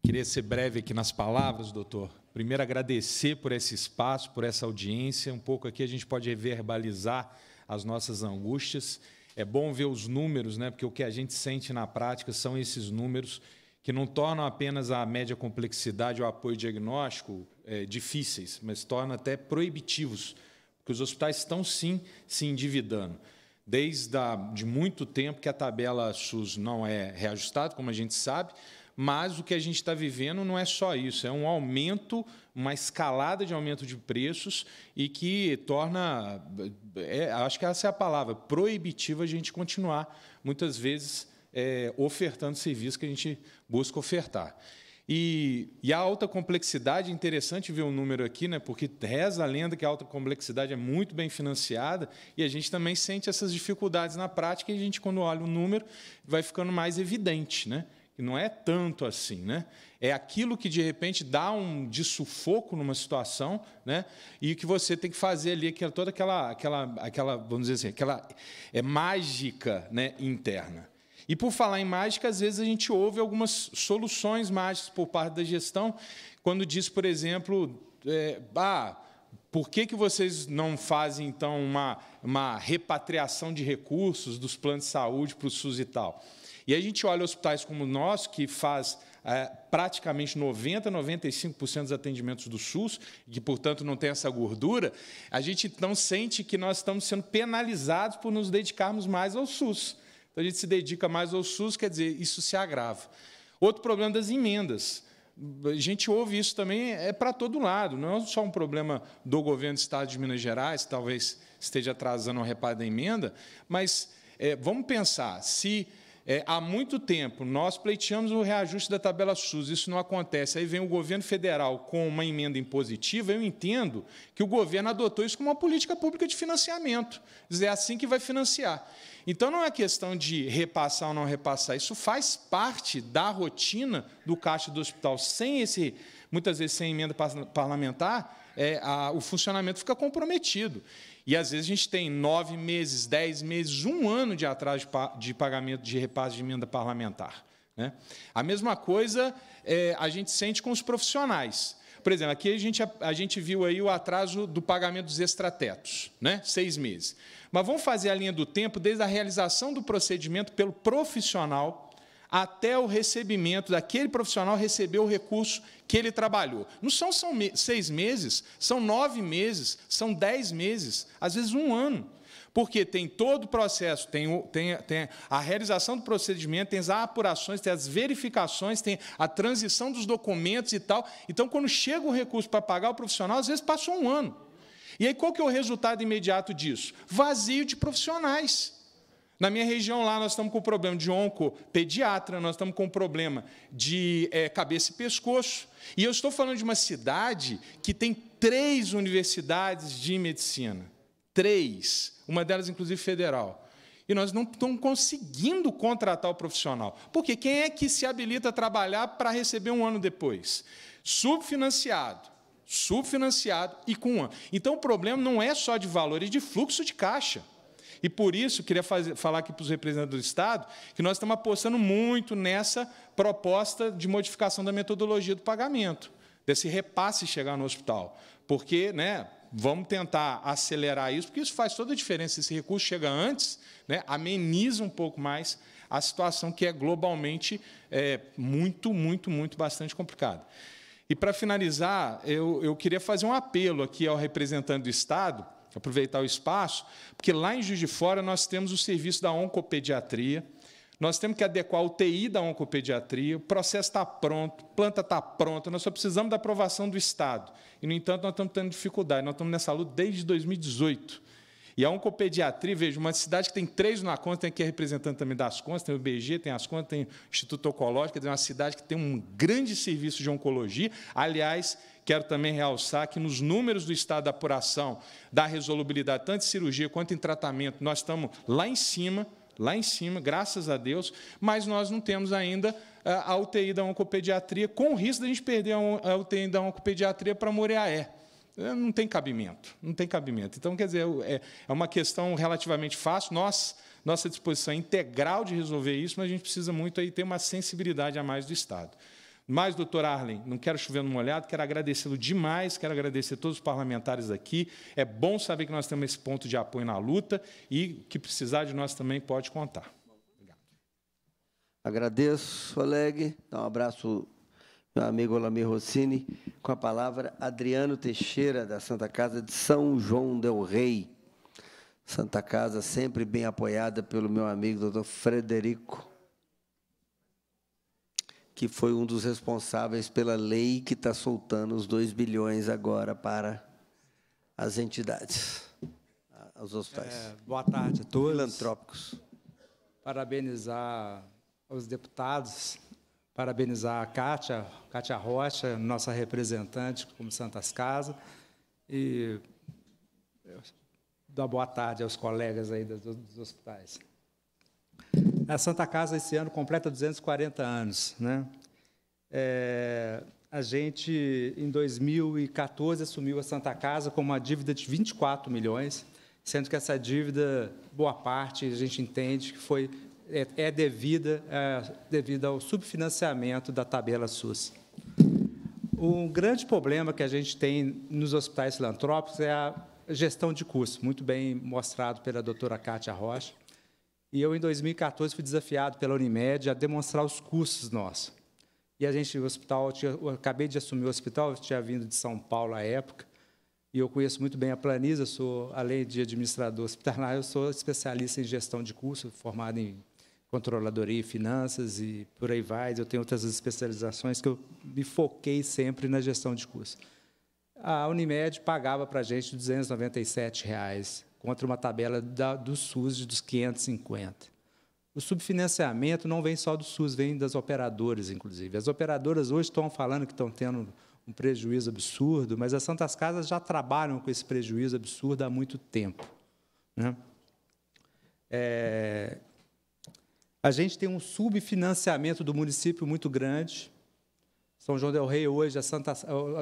Queria ser breve aqui nas palavras, doutor. Primeiro, agradecer por esse espaço, por essa audiência. Um pouco aqui a gente pode reverbalizar as nossas angústias. É bom ver os números, né? porque o que a gente sente na prática são esses números que não tornam apenas a média complexidade ou apoio diagnóstico é, difíceis, mas tornam até proibitivos porque os hospitais estão sim se endividando. Desde a, de muito tempo que a tabela SUS não é reajustada, como a gente sabe, mas o que a gente está vivendo não é só isso, é um aumento, uma escalada de aumento de preços e que torna, é, acho que essa é a palavra, proibitiva a gente continuar, muitas vezes, é, ofertando serviços que a gente busca ofertar. E, e, a alta complexidade, interessante ver o um número aqui, né? porque reza a lenda que a alta complexidade é muito bem financiada e a gente também sente essas dificuldades na prática e a gente, quando olha o número, vai ficando mais evidente, né? que não é tanto assim. Né? É aquilo que, de repente, dá um sufoco numa situação né? e que você tem que fazer ali aquela, toda aquela, aquela, aquela, vamos dizer assim, aquela é, mágica né? interna. E por falar em mágica, às vezes a gente ouve algumas soluções mágicas por parte da gestão, quando diz, por exemplo, é, ah, por que, que vocês não fazem, então, uma, uma repatriação de recursos dos planos de saúde para o SUS e tal? E a gente olha hospitais como o nosso, que faz é, praticamente 90%, 95% dos atendimentos do SUS, que, portanto, não tem essa gordura, a gente então sente que nós estamos sendo penalizados por nos dedicarmos mais ao SUS. Então a gente se dedica mais ao SUS, quer dizer, isso se agrava. Outro problema das emendas. A gente ouve isso também, é para todo lado, não é só um problema do governo do Estado de Minas Gerais, talvez esteja atrasando o reparo da emenda, mas é, vamos pensar, se é, há muito tempo nós pleiteamos o reajuste da tabela SUS, isso não acontece. Aí vem o governo federal com uma emenda impositiva, eu entendo que o governo adotou isso como uma política pública de financiamento. É assim que vai financiar. Então não é questão de repassar ou não repassar, isso faz parte da rotina do caixa do hospital. Sem esse, muitas vezes sem emenda parlamentar, é, a, o funcionamento fica comprometido. E às vezes a gente tem nove meses, dez meses, um ano de atraso de pagamento de repasse de emenda parlamentar. Né? A mesma coisa é, a gente sente com os profissionais. Por exemplo, aqui a gente, a, a gente viu aí o atraso do pagamento dos extratetos, né? seis meses. Mas vamos fazer a linha do tempo desde a realização do procedimento pelo profissional até o recebimento daquele profissional receber o recurso que ele trabalhou. Não são, são seis meses, são nove meses, são dez meses, às vezes um ano. Porque tem todo o processo, tem, o, tem, tem a realização do procedimento, tem as apurações, tem as verificações, tem a transição dos documentos e tal. Então, quando chega o recurso para pagar o profissional, às vezes passou um ano. E aí, qual que é o resultado imediato disso? Vazio de profissionais. Na minha região lá, nós estamos com problema de oncopediatra, nós estamos com problema de é, cabeça e pescoço. E eu estou falando de uma cidade que tem três universidades de medicina. Três. Uma delas, inclusive, federal. E nós não estamos conseguindo contratar o profissional. Porque quem é que se habilita a trabalhar para receber um ano depois? Subfinanciado subfinanciado e com ano. Então o problema não é só de valores, é de fluxo de caixa. E por isso, queria fazer, falar aqui para os representantes do Estado que nós estamos apostando muito nessa proposta de modificação da metodologia do pagamento, desse repasse chegar no hospital. Porque, né, vamos tentar acelerar isso, porque isso faz toda a diferença. Esse recurso chega antes, né, ameniza um pouco mais a situação que é globalmente é, muito, muito, muito, bastante complicada. E, para finalizar, eu, eu queria fazer um apelo aqui ao representante do Estado aproveitar o espaço, porque lá em Juiz de Fora nós temos o serviço da oncopediatria, nós temos que adequar o TI da oncopediatria, o processo está pronto, planta está pronta, nós só precisamos da aprovação do Estado. E, no entanto, nós estamos tendo dificuldade, nós estamos nessa luta desde 2018. E a oncopediatria, veja, uma cidade que tem três na conta, tem aqui representante também das contas, tem o IBG, tem as contas, tem o Instituto Oncológico, é uma cidade que tem um grande serviço de oncologia. Aliás, quero também realçar que nos números do estado da apuração, da resolubilidade, tanto em cirurgia quanto em tratamento, nós estamos lá em cima, lá em cima, graças a Deus, mas nós não temos ainda eh, a UTI da oncopediatria, com o risco de a gente perder a UTI da oncopediatria para Moreaé. Eh, não tem cabimento, não tem cabimento. Então, quer dizer, é, é uma questão relativamente fácil. Nós, nossa disposição é integral de resolver isso, mas a gente precisa muito aí ter uma sensibilidade a mais do Estado. Mas, doutor Arlen, não quero chover no molhado, quero agradecê-lo demais, quero agradecer todos os parlamentares aqui. É bom saber que nós temos esse ponto de apoio na luta e que precisar de nós também pode contar. Obrigado. Agradeço, Oleg. Dá um abraço meu amigo Olamir Rossini. Com a palavra, Adriano Teixeira, da Santa Casa de São João del Rei. Santa Casa sempre bem apoiada pelo meu amigo doutor Frederico que foi um dos responsáveis pela lei que está soltando os 2 bilhões agora para as entidades, aos hospitais. É, boa tarde a todos. Filantrópicos. Parabenizar os deputados, parabenizar a Cátia, Rocha, nossa representante como Santas Casas, e dar boa tarde aos colegas aí dos, dos hospitais. A Santa Casa, esse ano, completa 240 anos. Né? É, a gente, em 2014, assumiu a Santa Casa com uma dívida de 24 milhões, sendo que essa dívida, boa parte, a gente entende que foi, é, é devida, é, devida ao subfinanciamento da tabela SUS. Um grande problema que a gente tem nos hospitais filantrópicos é a gestão de custos, muito bem mostrado pela doutora Kátia Rocha. E eu, em 2014, fui desafiado pela Unimed a demonstrar os custos nossos. E a gente, o hospital, eu acabei de assumir o hospital, eu tinha vindo de São Paulo à época, e eu conheço muito bem a Planisa, sou, além de administrador hospitalar, eu sou especialista em gestão de curso, formado em controladoria e finanças e por aí vai. Eu tenho outras especializações que eu me foquei sempre na gestão de curso. A Unimed pagava para a gente R$ 297 reais contra uma tabela da, do SUS dos 550. O subfinanciamento não vem só do SUS, vem das operadoras, inclusive. As operadoras hoje estão falando que estão tendo um prejuízo absurdo, mas as Santas Casas já trabalham com esse prejuízo absurdo há muito tempo. Né? É, a gente tem um subfinanciamento do município muito grande, são João del Rei hoje, a Santa,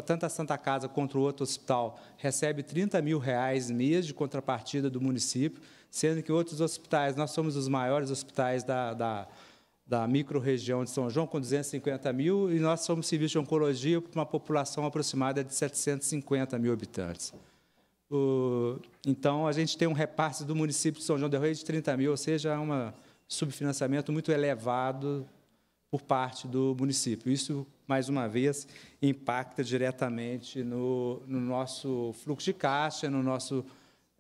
tanto a Santa Casa quanto o outro hospital recebe 30 mil reais mês de contrapartida do município, sendo que outros hospitais, nós somos os maiores hospitais da, da, da micro-região de São João, com 250 mil, e nós somos serviço de oncologia para uma população aproximada de 750 mil habitantes. O, então, a gente tem um repasse do município de São João del Rei de 30 mil, ou seja, um subfinanciamento muito elevado por parte do município. Isso mais uma vez, impacta diretamente no, no nosso fluxo de caixa, no nosso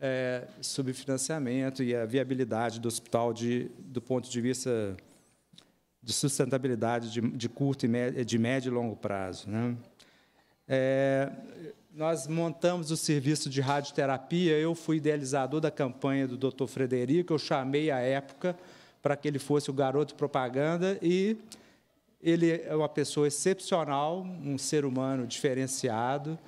é, subfinanciamento e a viabilidade do hospital de, do ponto de vista de sustentabilidade de, de curto e médio, de médio e longo prazo. Né? É, nós montamos o serviço de radioterapia. Eu fui idealizador da campanha do Dr. Frederico. Eu chamei à época para que ele fosse o garoto propaganda e ele é uma pessoa excepcional, um ser humano diferenciado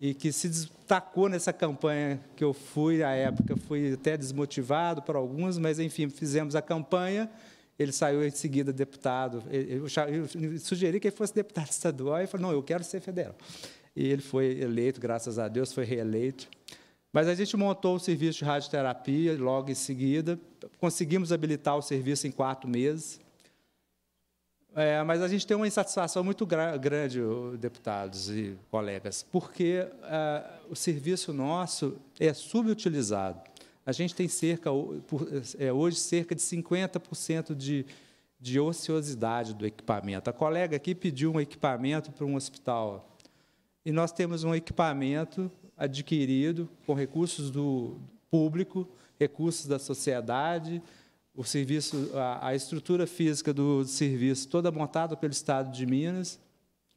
e que se destacou nessa campanha que eu fui à época, fui até desmotivado para alguns, mas enfim, fizemos a campanha. Ele saiu em seguida deputado. Eu, sugeri que ele fosse deputado estadual e falou: "Não, eu quero ser federal". E ele foi eleito, graças a Deus, foi reeleito. Mas a gente montou o serviço de radioterapia logo em seguida. Conseguimos habilitar o serviço em quatro meses. É, mas a gente tem uma insatisfação muito grande, deputados e colegas, porque é, o serviço nosso é subutilizado. A gente tem cerca, é, hoje cerca de 50% de, de ociosidade do equipamento. A colega aqui pediu um equipamento para um hospital e nós temos um equipamento adquirido com recursos do público, recursos da sociedade, o serviço, a, a estrutura física do serviço toda montada pelo Estado de Minas,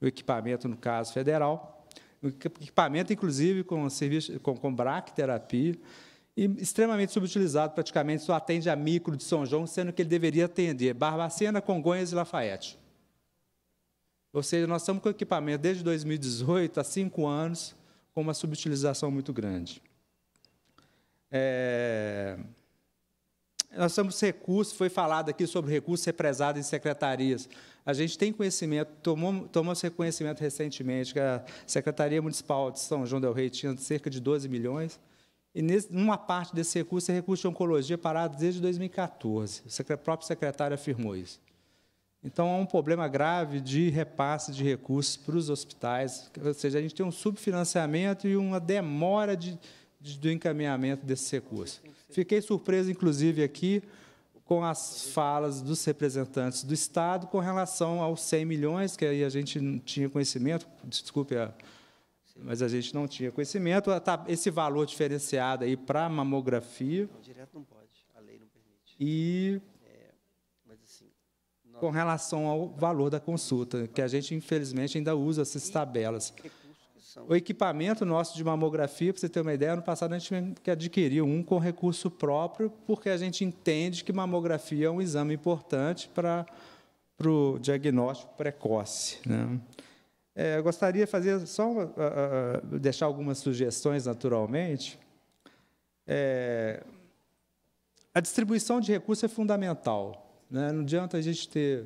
o equipamento, no caso, federal, o equipamento, inclusive, com, serviço, com, com bracterapia, e extremamente subutilizado, praticamente só atende a micro de São João, sendo que ele deveria atender Barbacena, Congonhas e Lafayette. Ou seja, nós estamos com equipamento desde 2018, há cinco anos, com uma subutilização muito grande. É... Nós somos recursos, foi falado aqui sobre recursos represados em secretarias. A gente tem conhecimento, tomamos reconhecimento recentemente que a Secretaria Municipal de São João del Rei tinha cerca de 12 milhões, e nesse, uma parte desse recurso é recurso de oncologia parado desde 2014. O próprio secretário afirmou isso. Então, há um problema grave de repasse de recursos para os hospitais, ou seja, a gente tem um subfinanciamento e uma demora de, do encaminhamento desses recursos. Fiquei surpreso, inclusive, aqui com as falas dos representantes do Estado com relação aos 100 milhões, que aí a gente não tinha conhecimento, desculpe, mas a gente não tinha conhecimento, tá, esse valor diferenciado aí para mamografia. Não, direto não pode, a lei não permite. E é, assim, com relação ao valor da consulta, que a gente, infelizmente, ainda usa essas tabelas. O equipamento nosso de mamografia, para você ter uma ideia, ano passado a gente adquiriu um com recurso próprio, porque a gente entende que mamografia é um exame importante para o diagnóstico precoce. Né? É, eu gostaria de fazer só uh, uh, deixar algumas sugestões, naturalmente. É, a distribuição de recursos é fundamental. Né? Não adianta a gente ter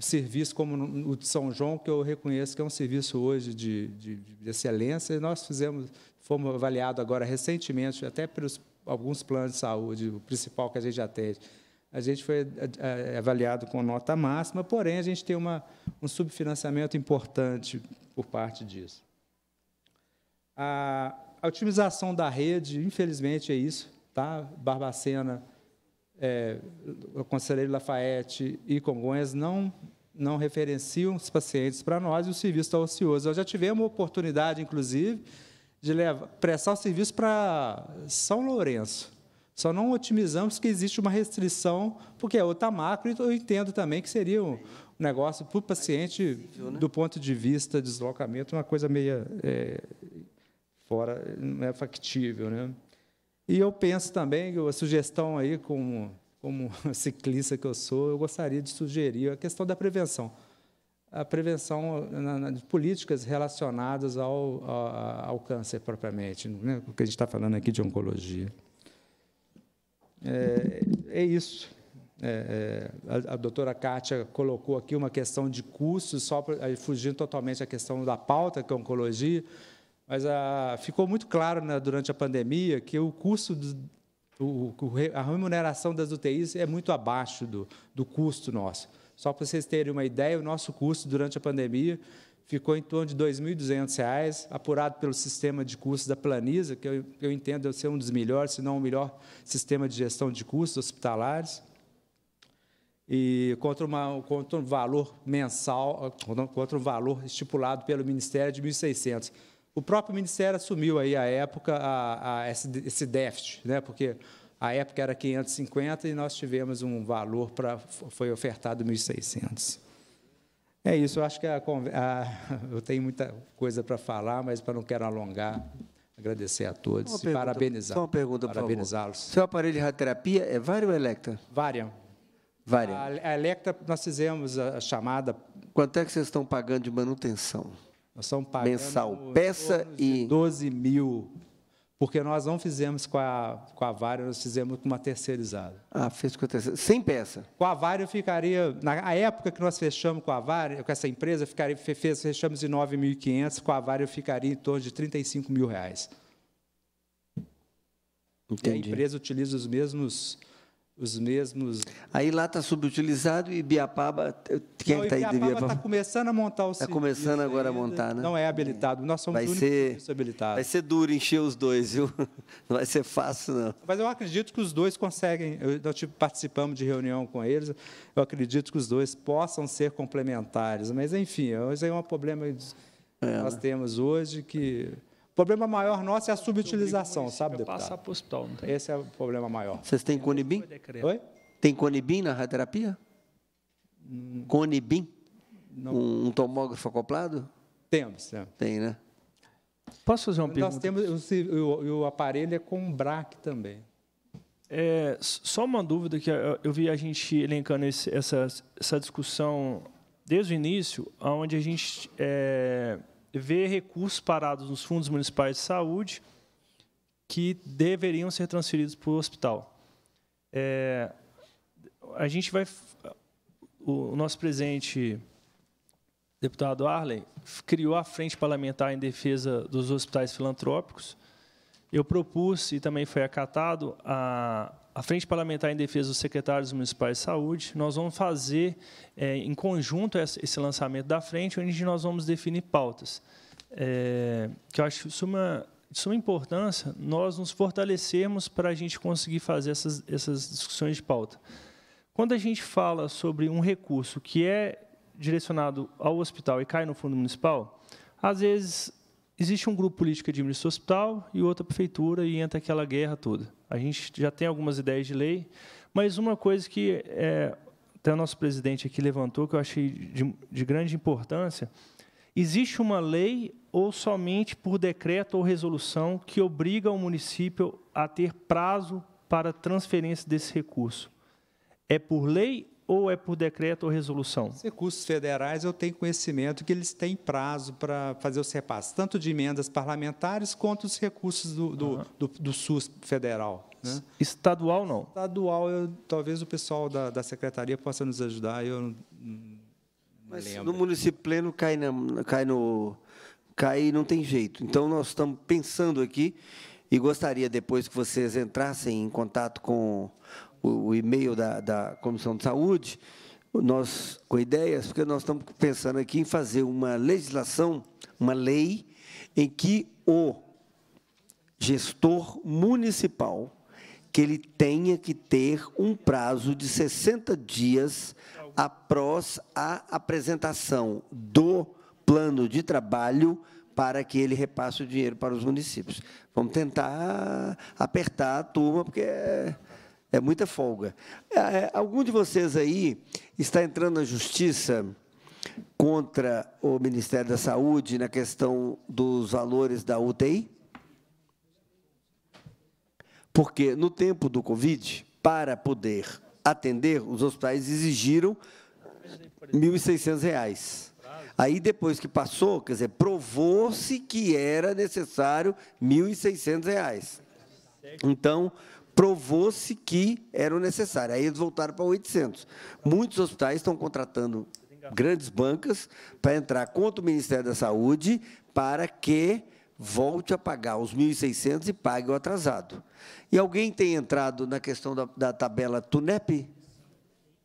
serviço como o de São João, que eu reconheço que é um serviço hoje de, de, de excelência, e nós fizemos, fomos avaliados agora recentemente, até pelos alguns planos de saúde, o principal que a gente atende. A gente foi avaliado com nota máxima, porém, a gente tem uma, um subfinanciamento importante por parte disso. A, a otimização da rede, infelizmente, é isso. Tá? Barbacena é, o conselheiro Lafayette e Congonhas não não referenciam os pacientes para nós e o serviço está ocioso. Nós já tivemos a oportunidade, inclusive, de levar, prestar o serviço para São Lourenço. Só não otimizamos que existe uma restrição, porque é outra macro, e eu entendo também que seria um negócio para o paciente, né? do ponto de vista de deslocamento, uma coisa meio é, fora, não é factível. Né? E eu penso também a sugestão aí, como, como ciclista que eu sou, eu gostaria de sugerir a questão da prevenção. A prevenção na, na, de políticas relacionadas ao, ao, ao câncer propriamente, né? o que a gente está falando aqui de oncologia. É, é isso. É, é, a, a doutora Kátia colocou aqui uma questão de custos, só pra, fugindo totalmente da questão da pauta, que é oncologia, mas a, ah, ficou muito claro né, durante a pandemia que o custo, do, o, a remuneração das UTIs é muito abaixo do, do custo nosso. Só para vocês terem uma ideia, o nosso custo durante a pandemia ficou em torno de R$ 2.200, apurado pelo sistema de custos da Planisa, que eu, eu entendo ser um dos melhores, se não o melhor sistema de gestão de custos hospitalares e contra, uma, contra um valor mensal, contra um valor estipulado pelo Ministério de 1.600. O próprio Ministério assumiu aí, à época, a, a esse, esse déficit, né? porque a época era 550 e nós tivemos um valor para. Foi ofertado 1.600. É isso, eu acho que a, a, eu tenho muita coisa para falar, mas para não quero alongar, agradecer a todos uma e pergunta, parabenizar. Só uma pergunta, Parabenizá-los. Seu aparelho de radioterapia é Varian ou é Electra? Varian. Varian. A, a Electra, nós fizemos a, a chamada. Quanto é que vocês estão pagando de manutenção? Nós estamos pagando mensal, peça e 12 mil, porque nós não fizemos com a com a Vale, nós fizemos com uma terceirizada. Ah, fez com a terceirizada, sem peça. Com a Vale eu ficaria na época que nós fechamos com a Vale, com essa empresa, ficaria fez, fechamos de 9.500, com a Vale eu ficaria em torno de 35 mil reais. Entendi. E a empresa utiliza os mesmos os mesmos. Aí lá está subutilizado e Biapaba quem está aí de Ibiapaba? está começando a montar o Está começando agora a né? montar, né? Não é habilitado, nós somos vai ser, habilitados. Vai ser duro encher os dois, viu? Não vai ser fácil, não. Mas eu acredito que os dois conseguem, eu, nós tipo, participamos de reunião com eles, eu acredito que os dois possam ser complementares, mas, enfim, esse é um problema é, que nós né? temos hoje que problema maior nosso é a subutilização, sabe, deputado? Passar para o hospital, não tem? Esse é o problema maior. Vocês têm Conibim? Oi? Tem Conibim na radioterapia? Hum, Conibim? Não. Um tomógrafo acoplado? Temos, temos. Tem, né? Posso fazer uma pergunta? Nós temos, o, o, aparelho é com BRAC também. É, só uma dúvida que eu vi a gente elencando esse, essa, essa discussão desde o início, onde a gente... É, vê recursos parados nos fundos municipais de saúde que deveriam ser transferidos para o hospital. É, a gente vai. O nosso presidente, deputado Arley, criou a Frente Parlamentar em Defesa dos Hospitais Filantrópicos. Eu propus, e também foi acatado, a, a Frente Parlamentar em Defesa dos Secretários Municipais de Saúde, nós vamos fazer é, em conjunto esse lançamento da frente, onde nós vamos definir pautas. É, que eu acho de suma, suma importância nós nos fortalecermos para a gente conseguir fazer essas, essas discussões de pauta. Quando a gente fala sobre um recurso que é direcionado ao hospital e cai no fundo municipal, às vezes existe um grupo político que administra o hospital e outra prefeitura, e entra aquela guerra toda. A gente já tem algumas ideias de lei, mas uma coisa que é, até o nosso presidente aqui levantou, que eu achei de, de grande importância, existe uma lei ou somente por decreto ou resolução que obriga o município a ter prazo para transferência desse recurso? É por lei ou é por decreto ou resolução? Os recursos federais, eu tenho conhecimento que eles têm prazo para fazer os repasses, tanto de emendas parlamentares quanto os recursos do, do, uhum. do, do SUS federal. Né? Estadual, não? Estadual, eu, talvez o pessoal da, da secretaria possa nos ajudar, eu não, Mas lembro. no município pleno cai, na, cai no... Cai não tem jeito. Então, nós estamos pensando aqui e gostaria, depois que vocês entrassem em contato com o, o e-mail da, da Comissão de Saúde, nós com ideias, porque nós estamos pensando aqui em fazer uma legislação, uma lei, em que o gestor municipal que ele tenha que ter um prazo de 60 dias após a apresentação do plano de trabalho para que ele repasse o dinheiro para os municípios. Vamos tentar apertar a turma, porque é é muita folga. É, é, algum de vocês aí está entrando na justiça contra o Ministério da Saúde na questão dos valores da UTI? Porque no tempo do Covid, para poder atender, os hospitais exigiram R$ 1.600. Aí, depois que passou, quer dizer, provou-se que era necessário R$ 1.600. Então, provou-se que eram necessárias. Aí eles voltaram para 800. Muitos hospitais estão contratando grandes bancas para entrar contra o Ministério da Saúde para que volte a pagar os 1.600 e pague o atrasado. E alguém tem entrado na questão da, da tabela TUNEP?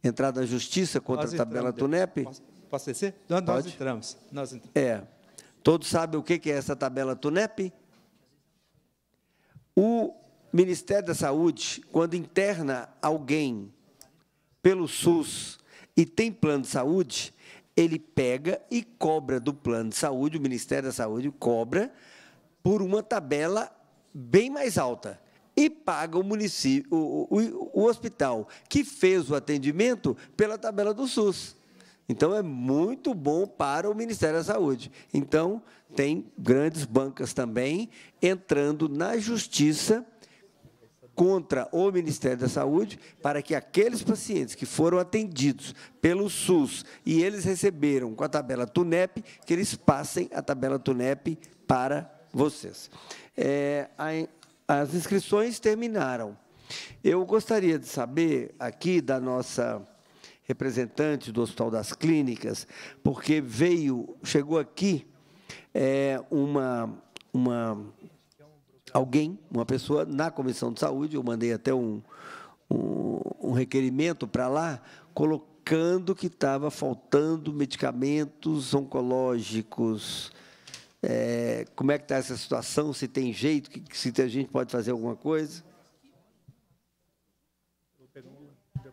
Entrada na justiça contra nós a tabela entramos, TUNEP? Posso, posso descer? Nós, nós entramos. Nós entramos. É. Todos sabem o que é essa tabela TUNEP? O Ministério da Saúde, quando interna alguém pelo SUS e tem plano de saúde, ele pega e cobra do plano de saúde, o Ministério da Saúde cobra por uma tabela bem mais alta e paga o município, o, o, o, hospital que fez o atendimento pela tabela do SUS. Então é muito bom para o Ministério da Saúde. Então tem grandes bancas também entrando na justiça contra o Ministério da Saúde para que aqueles pacientes que foram atendidos pelo SUS e eles receberam com a tabela TUNEP, que eles passem a tabela TUNEP para vocês. É, as inscrições terminaram. Eu gostaria de saber aqui da nossa representante do Hospital das Clínicas, porque veio, chegou aqui é, uma, uma alguém, uma pessoa na Comissão de Saúde, eu mandei até um, um, um requerimento para lá, colocando que estava faltando medicamentos oncológicos. É, como é que está essa situação? Se tem jeito, se a gente pode fazer alguma coisa?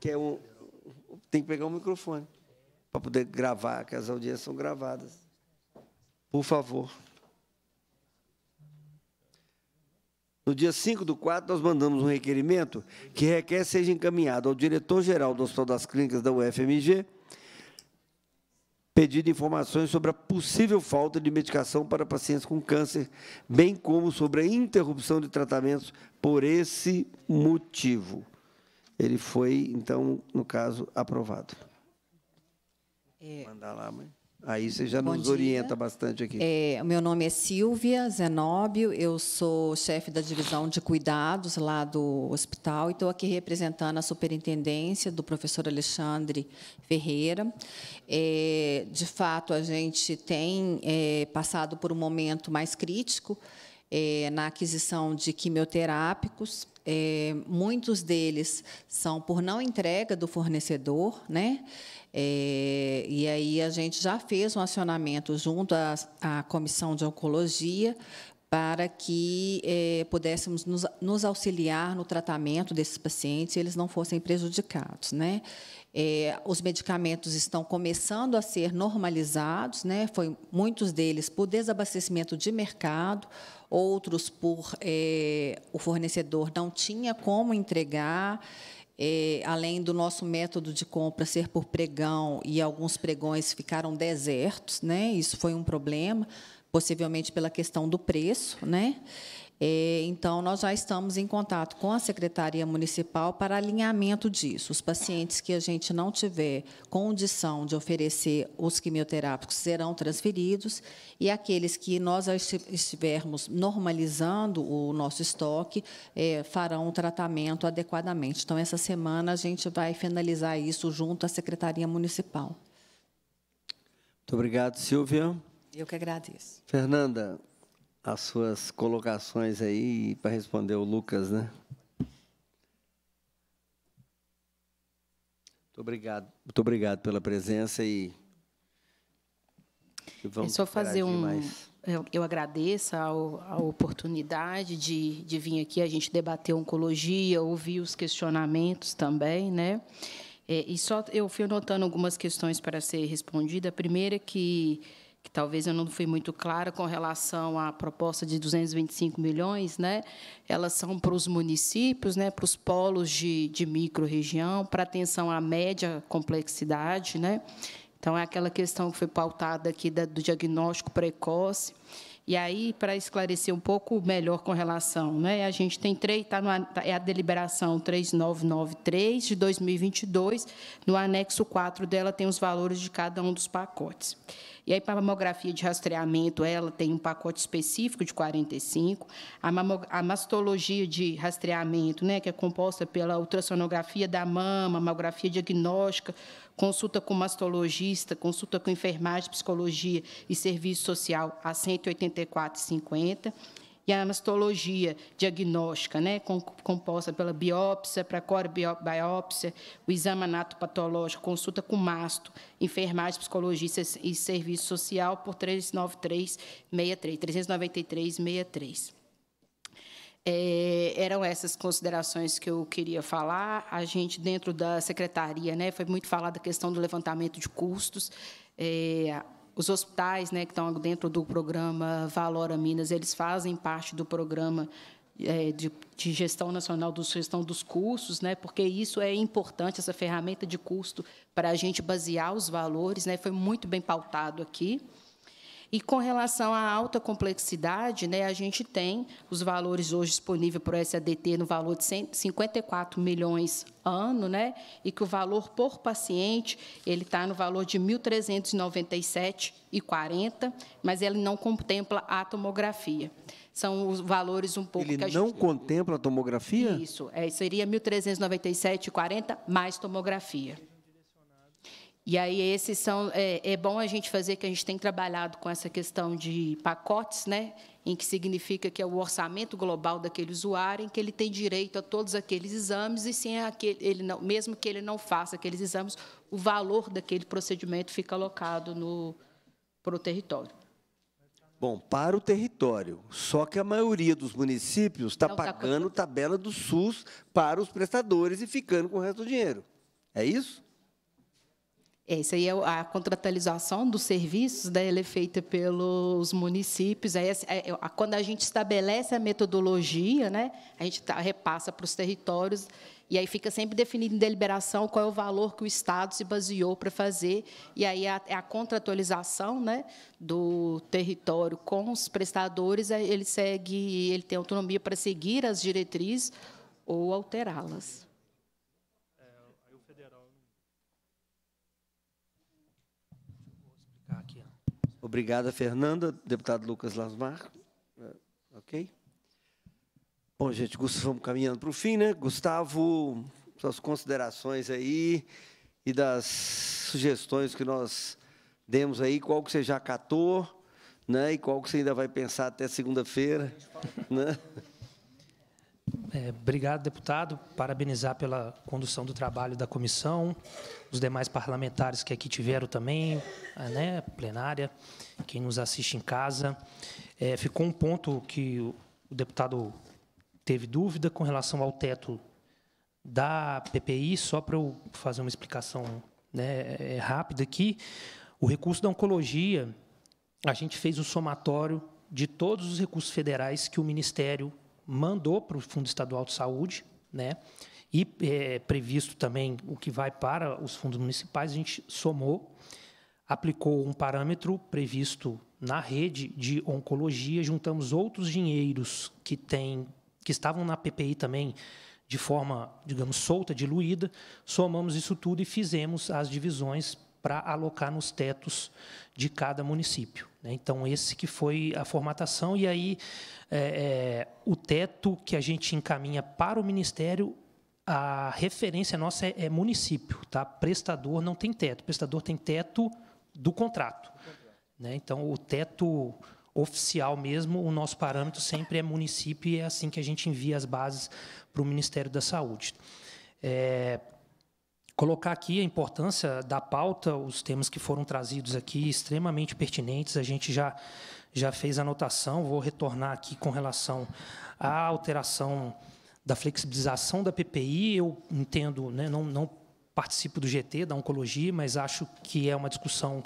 Que é um, tem que pegar o um microfone para poder gravar, que as audiências são gravadas. Por favor. No dia 5 do 4, nós mandamos um requerimento que requer seja encaminhado ao diretor-geral do Hospital das Clínicas da UFMG, pedido informações sobre a possível falta de medicação para pacientes com câncer, bem como sobre a interrupção de tratamentos por esse motivo. Ele foi, então, no caso, aprovado. É, Mandar lá, mãe. Aí você já Bom nos dia. orienta bastante aqui. É, meu nome é Silvia Zenóbio, eu sou chefe da divisão de cuidados lá do hospital e estou aqui representando a superintendência do professor Alexandre Ferreira. É, de fato, a gente tem é, passado por um momento mais crítico é, na aquisição de quimioterápicos. É, muitos deles são por não entrega do fornecedor, né? É, e aí a gente já fez um acionamento junto à, à comissão de oncologia para que é, pudéssemos nos, nos, auxiliar no tratamento desses pacientes e eles não fossem prejudicados. Né? É, os medicamentos estão começando a ser normalizados, né? Foi muitos deles por desabastecimento de mercado, outros por é, o fornecedor não tinha como entregar. É, além do nosso método de compra ser por pregão e alguns pregões ficaram desertos, né? Isso foi um problema, possivelmente pela questão do preço, né? É, então, nós já estamos em contato com a Secretaria Municipal para alinhamento disso. Os pacientes que a gente não tiver condição de oferecer os quimioterápicos serão transferidos e aqueles que nós estivermos normalizando o nosso estoque é, farão o tratamento adequadamente. Então, essa semana a gente vai finalizar isso junto à Secretaria Municipal. Muito obrigado, Silvia. Eu que agradeço. Fernanda, as suas colocações aí para responder o Lucas, né? Muito obrigado, muito obrigado pela presença e é só fazer um. Mais. Eu agradeço a, a oportunidade de, de vir aqui a gente debater oncologia, ouvir os questionamentos também, né? É, e só eu fui anotando algumas questões para ser respondida. A primeira é que que talvez eu não fui muito clara com relação à proposta de 225 milhões, né? Elas são para os municípios, né? Para os polos de, de micro-região, para atenção à média complexidade, né? Então é aquela questão que foi pautada aqui da, do diagnóstico precoce. E aí, para esclarecer um pouco melhor com relação, né, a gente tem três, tá no, tá, é a deliberação 3993 de 2022, no anexo 4 dela tem os valores de cada um dos pacotes. E aí, para a mamografia de rastreamento, ela tem um pacote específico de 45. A, a mastologia de rastreamento, né, que é composta pela ultrassonografia da mama, mamografia diagnóstica, consulta com mastologista, consulta com enfermagem, psicologia e serviço social a R$ 184,50 e a mastologia diagnóstica, né, composta pela biópsia, para biópsia, o exame anatopatológico, consulta com masto, enfermagem, psicologista e serviço social por 39363, 39363. É, eram essas considerações que eu queria falar. A gente, dentro da secretaria, né, foi muito falada a questão do levantamento de custos. É, os hospitais né, que estão dentro do programa Valora Minas, eles fazem parte do programa é, de, de, gestão nacional do gestão dos cursos, né? Porque isso é importante essa ferramenta de custo para a gente basear os valores, né? Foi muito bem pautado aqui. E com relação à alta complexidade, né, a gente tem os valores hoje disponíveis para o SADT no valor de 54 milhões ano, né, e que o valor por paciente ele está no valor de 1.397,40, mas ele não contempla a tomografia. São os valores um pouco ele que a gente... não contempla a tomografia? Isso, é, seria 1.397,40 mais tomografia. E aí esses são é, é, bom a gente fazer que a gente tem trabalhado com essa questão de pacotes, né, em que significa que é o orçamento global daquele usuário em que ele tem direito a todos aqueles exames e sem aquele ele não, mesmo que ele não faça aqueles exames, o valor daquele procedimento fica alocado no para o território. Bom, para o território. Só que a maioria dos municípios está tá pagando tá tabela do SUS para os prestadores e ficando com o resto do dinheiro. É isso? É, isso aí é a contratualização dos serviços, né, ela é feita pelos municípios. Aí, assim, é, quando a gente estabelece a metodologia, né, a gente tá, repassa para os territórios, e aí fica sempre definido em deliberação qual é o valor que o Estado se baseou para fazer, e aí a, é a contratualização né, do território com os prestadores, ele segue, ele tem autonomia para seguir as diretrizes ou alterá-las. Obrigada, Fernanda. Deputado Lucas Lasmar. É, ok? Bom, gente, vamos caminhando para o fim, né? Gustavo, suas considerações aí e das sugestões que nós demos aí, qual que você já catou, né? E qual que você ainda vai pensar até segunda-feira, né? É, obrigado, deputado. Parabenizar pela condução do trabalho da comissão, os demais parlamentares que aqui tiveram também, eh, né, plenária, quem nos assiste em casa. É, ficou um ponto que o deputado teve dúvida com relação ao teto da PPI, só para eu fazer uma explicação né, é, é rápida aqui. O recurso da oncologia, a gente fez o somatório de todos os recursos federais que o Ministério mandou para o Fundo Estadual de Saúde, né? E é, previsto também o que vai para os fundos municipais, a gente somou, aplicou um parâmetro previsto na rede de oncologia, juntamos outros dinheiros que tem que estavam na PPI também de forma, digamos, solta, diluída, somamos isso tudo e fizemos as divisões para alocar nos tetos de cada município. Né? Então, esse que foi a formatação. E aí, é, é, o teto que a gente encaminha para o Ministério, a referência nossa é, é, município. Tá? Prestador não tem teto. Prestador tem teto do contrato. Né? Então, o teto oficial mesmo, o nosso parâmetro sempre é município e é assim que a gente envia as bases para o Ministério da Saúde. É, colocar aqui a importância da pauta, os temas que foram trazidos aqui, extremamente pertinentes. A gente já, já fez anotação, vou retornar aqui com relação à alteração da flexibilização da PPI. Eu entendo, né, não, não participo do GT, da oncologia, mas acho que é uma discussão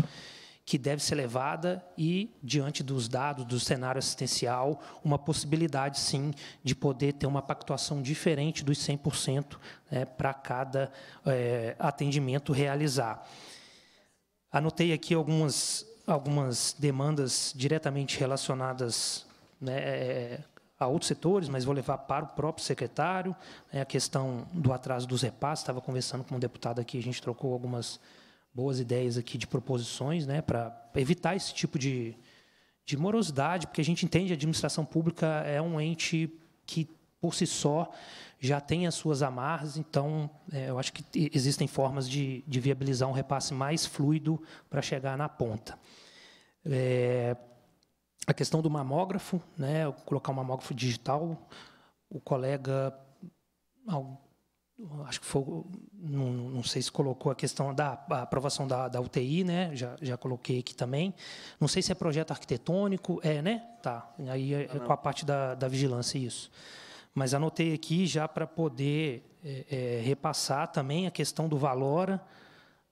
que deve ser levada e, diante dos dados do cenário assistencial, uma possibilidade, sim, de poder ter uma pactuação diferente dos 100% né, para cada é, atendimento realizar. Anotei aqui algumas, algumas demandas diretamente relacionadas né, eh, eh, a outros setores, mas vou levar para o próprio secretário. Né, a questão do atraso dos repasses, estava conversando com um deputado aqui, a gente trocou algumas boas ideias aqui de proposições né, para evitar esse tipo de, de morosidade, porque a gente entende que a administração pública é um ente que, por si só, já tem as suas amarras, então é, eu acho que existem formas de, de viabilizar um repasse mais fluido para chegar na ponta. É, a questão do mamógrafo, né, colocar um mamógrafo digital, o colega acho que foi, não, não, sei se colocou a questão da a aprovação da, da, UTI, né? Já, já coloquei aqui também. Não sei se é projeto arquitetônico, é, né? Tá. Aí é, ah, com a parte da, da vigilância isso. Mas anotei aqui já para poder é, é, repassar também a questão do Valora,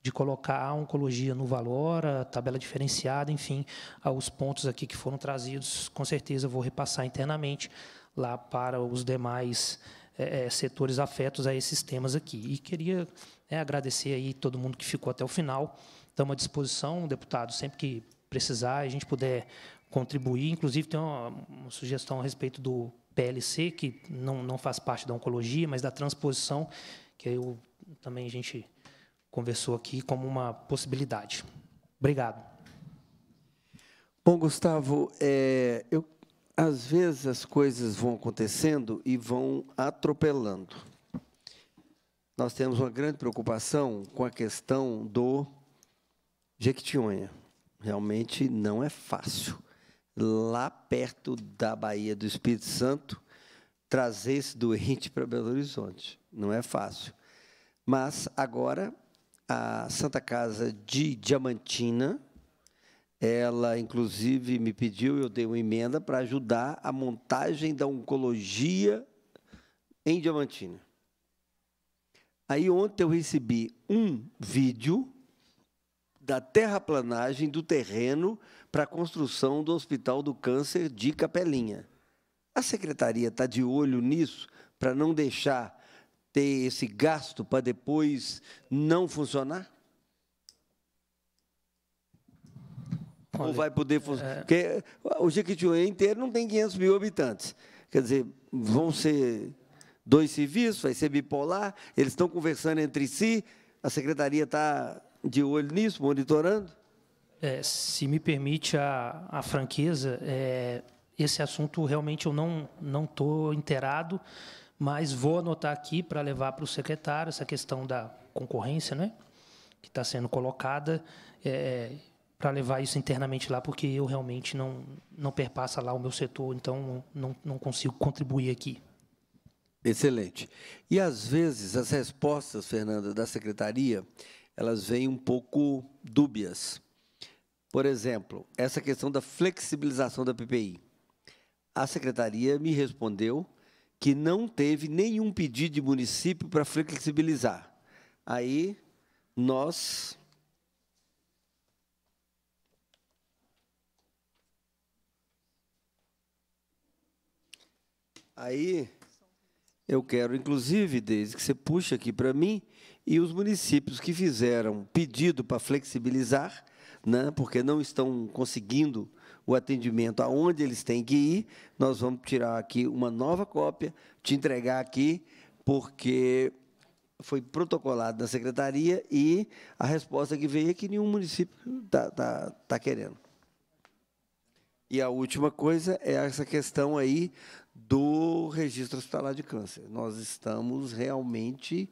de colocar a oncologia no Valora, a tabela diferenciada, enfim, os pontos aqui que foram trazidos, com certeza vou repassar internamente lá para os demais é, é, setores afetos a esses temas aqui. E queria é, agradecer aí todo mundo que ficou até o final. Estamos à disposição, deputado, sempre que precisar, a gente puder contribuir. Inclusive, tem uma, uma sugestão a respeito do PLC, que não, não faz parte da oncologia, mas da transposição, que eu, também a gente conversou aqui como uma possibilidade. Obrigado. Bom, Gustavo, é, eu às vezes as coisas vão acontecendo e vão atropelando. Nós temos uma grande preocupação com a questão do Jequitinhonha. Realmente não é fácil. Lá perto da Bahia do Espírito Santo, trazer esse doente para Belo Horizonte. Não é fácil. Mas agora a Santa Casa de Diamantina ela, inclusive, me pediu, eu dei uma emenda para ajudar a montagem da oncologia em Diamantina. Aí ontem eu recebi um vídeo da terraplanagem do terreno para a construção do Hospital do Câncer de Capelinha. A secretaria está de olho nisso para não deixar ter esse gasto para depois não funcionar? ou vai poder funcionar. É... Porque o Jequitinhonha inteiro não tem 500 mil habitantes. Quer dizer, vão ser dois serviços, vai ser bipolar, eles estão conversando entre si, a secretaria está de olho nisso, monitorando? É, se me permite a, a franqueza, é, esse assunto realmente eu não não estou inteirado, mas vou anotar aqui para levar para o secretário essa questão da concorrência, né, que está sendo colocada. É, para levar isso internamente lá, porque eu realmente não, não perpassa lá o meu setor, então não, não consigo contribuir aqui. Excelente. E às vezes as respostas, Fernanda, da secretaria, elas vêm um pouco dúbias. Por exemplo, essa questão da flexibilização da PPI. A secretaria me respondeu que não teve nenhum pedido de município para flexibilizar. Aí nós Aí eu quero, inclusive, desde que você puxa aqui para mim, e os municípios que fizeram pedido para flexibilizar, né, porque não estão conseguindo o atendimento aonde eles têm que ir, nós vamos tirar aqui uma nova cópia, te entregar aqui, porque foi protocolado na secretaria e a resposta que veio é que nenhum município está tá, tá querendo. E a última coisa é essa questão aí do registro hospitalar de câncer. Nós estamos realmente.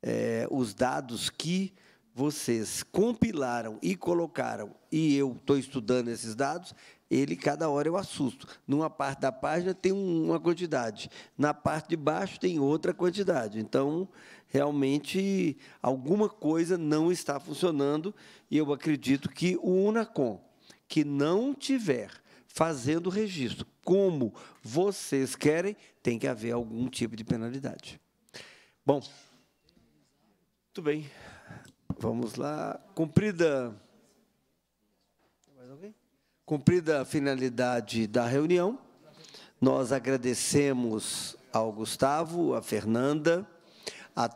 É, os dados que vocês compilaram e colocaram, e eu estou estudando esses dados, ele, cada hora, eu assusto. Numa parte da página tem uma quantidade, na parte de baixo tem outra quantidade. Então, realmente, alguma coisa não está funcionando, e eu acredito que o Unacom, que não tiver fazendo o registro. Como vocês querem, tem que haver algum tipo de penalidade. Bom, muito bem. Vamos lá. Cumprida. Cumprida a finalidade da reunião, nós agradecemos ao Gustavo, à Fernanda, a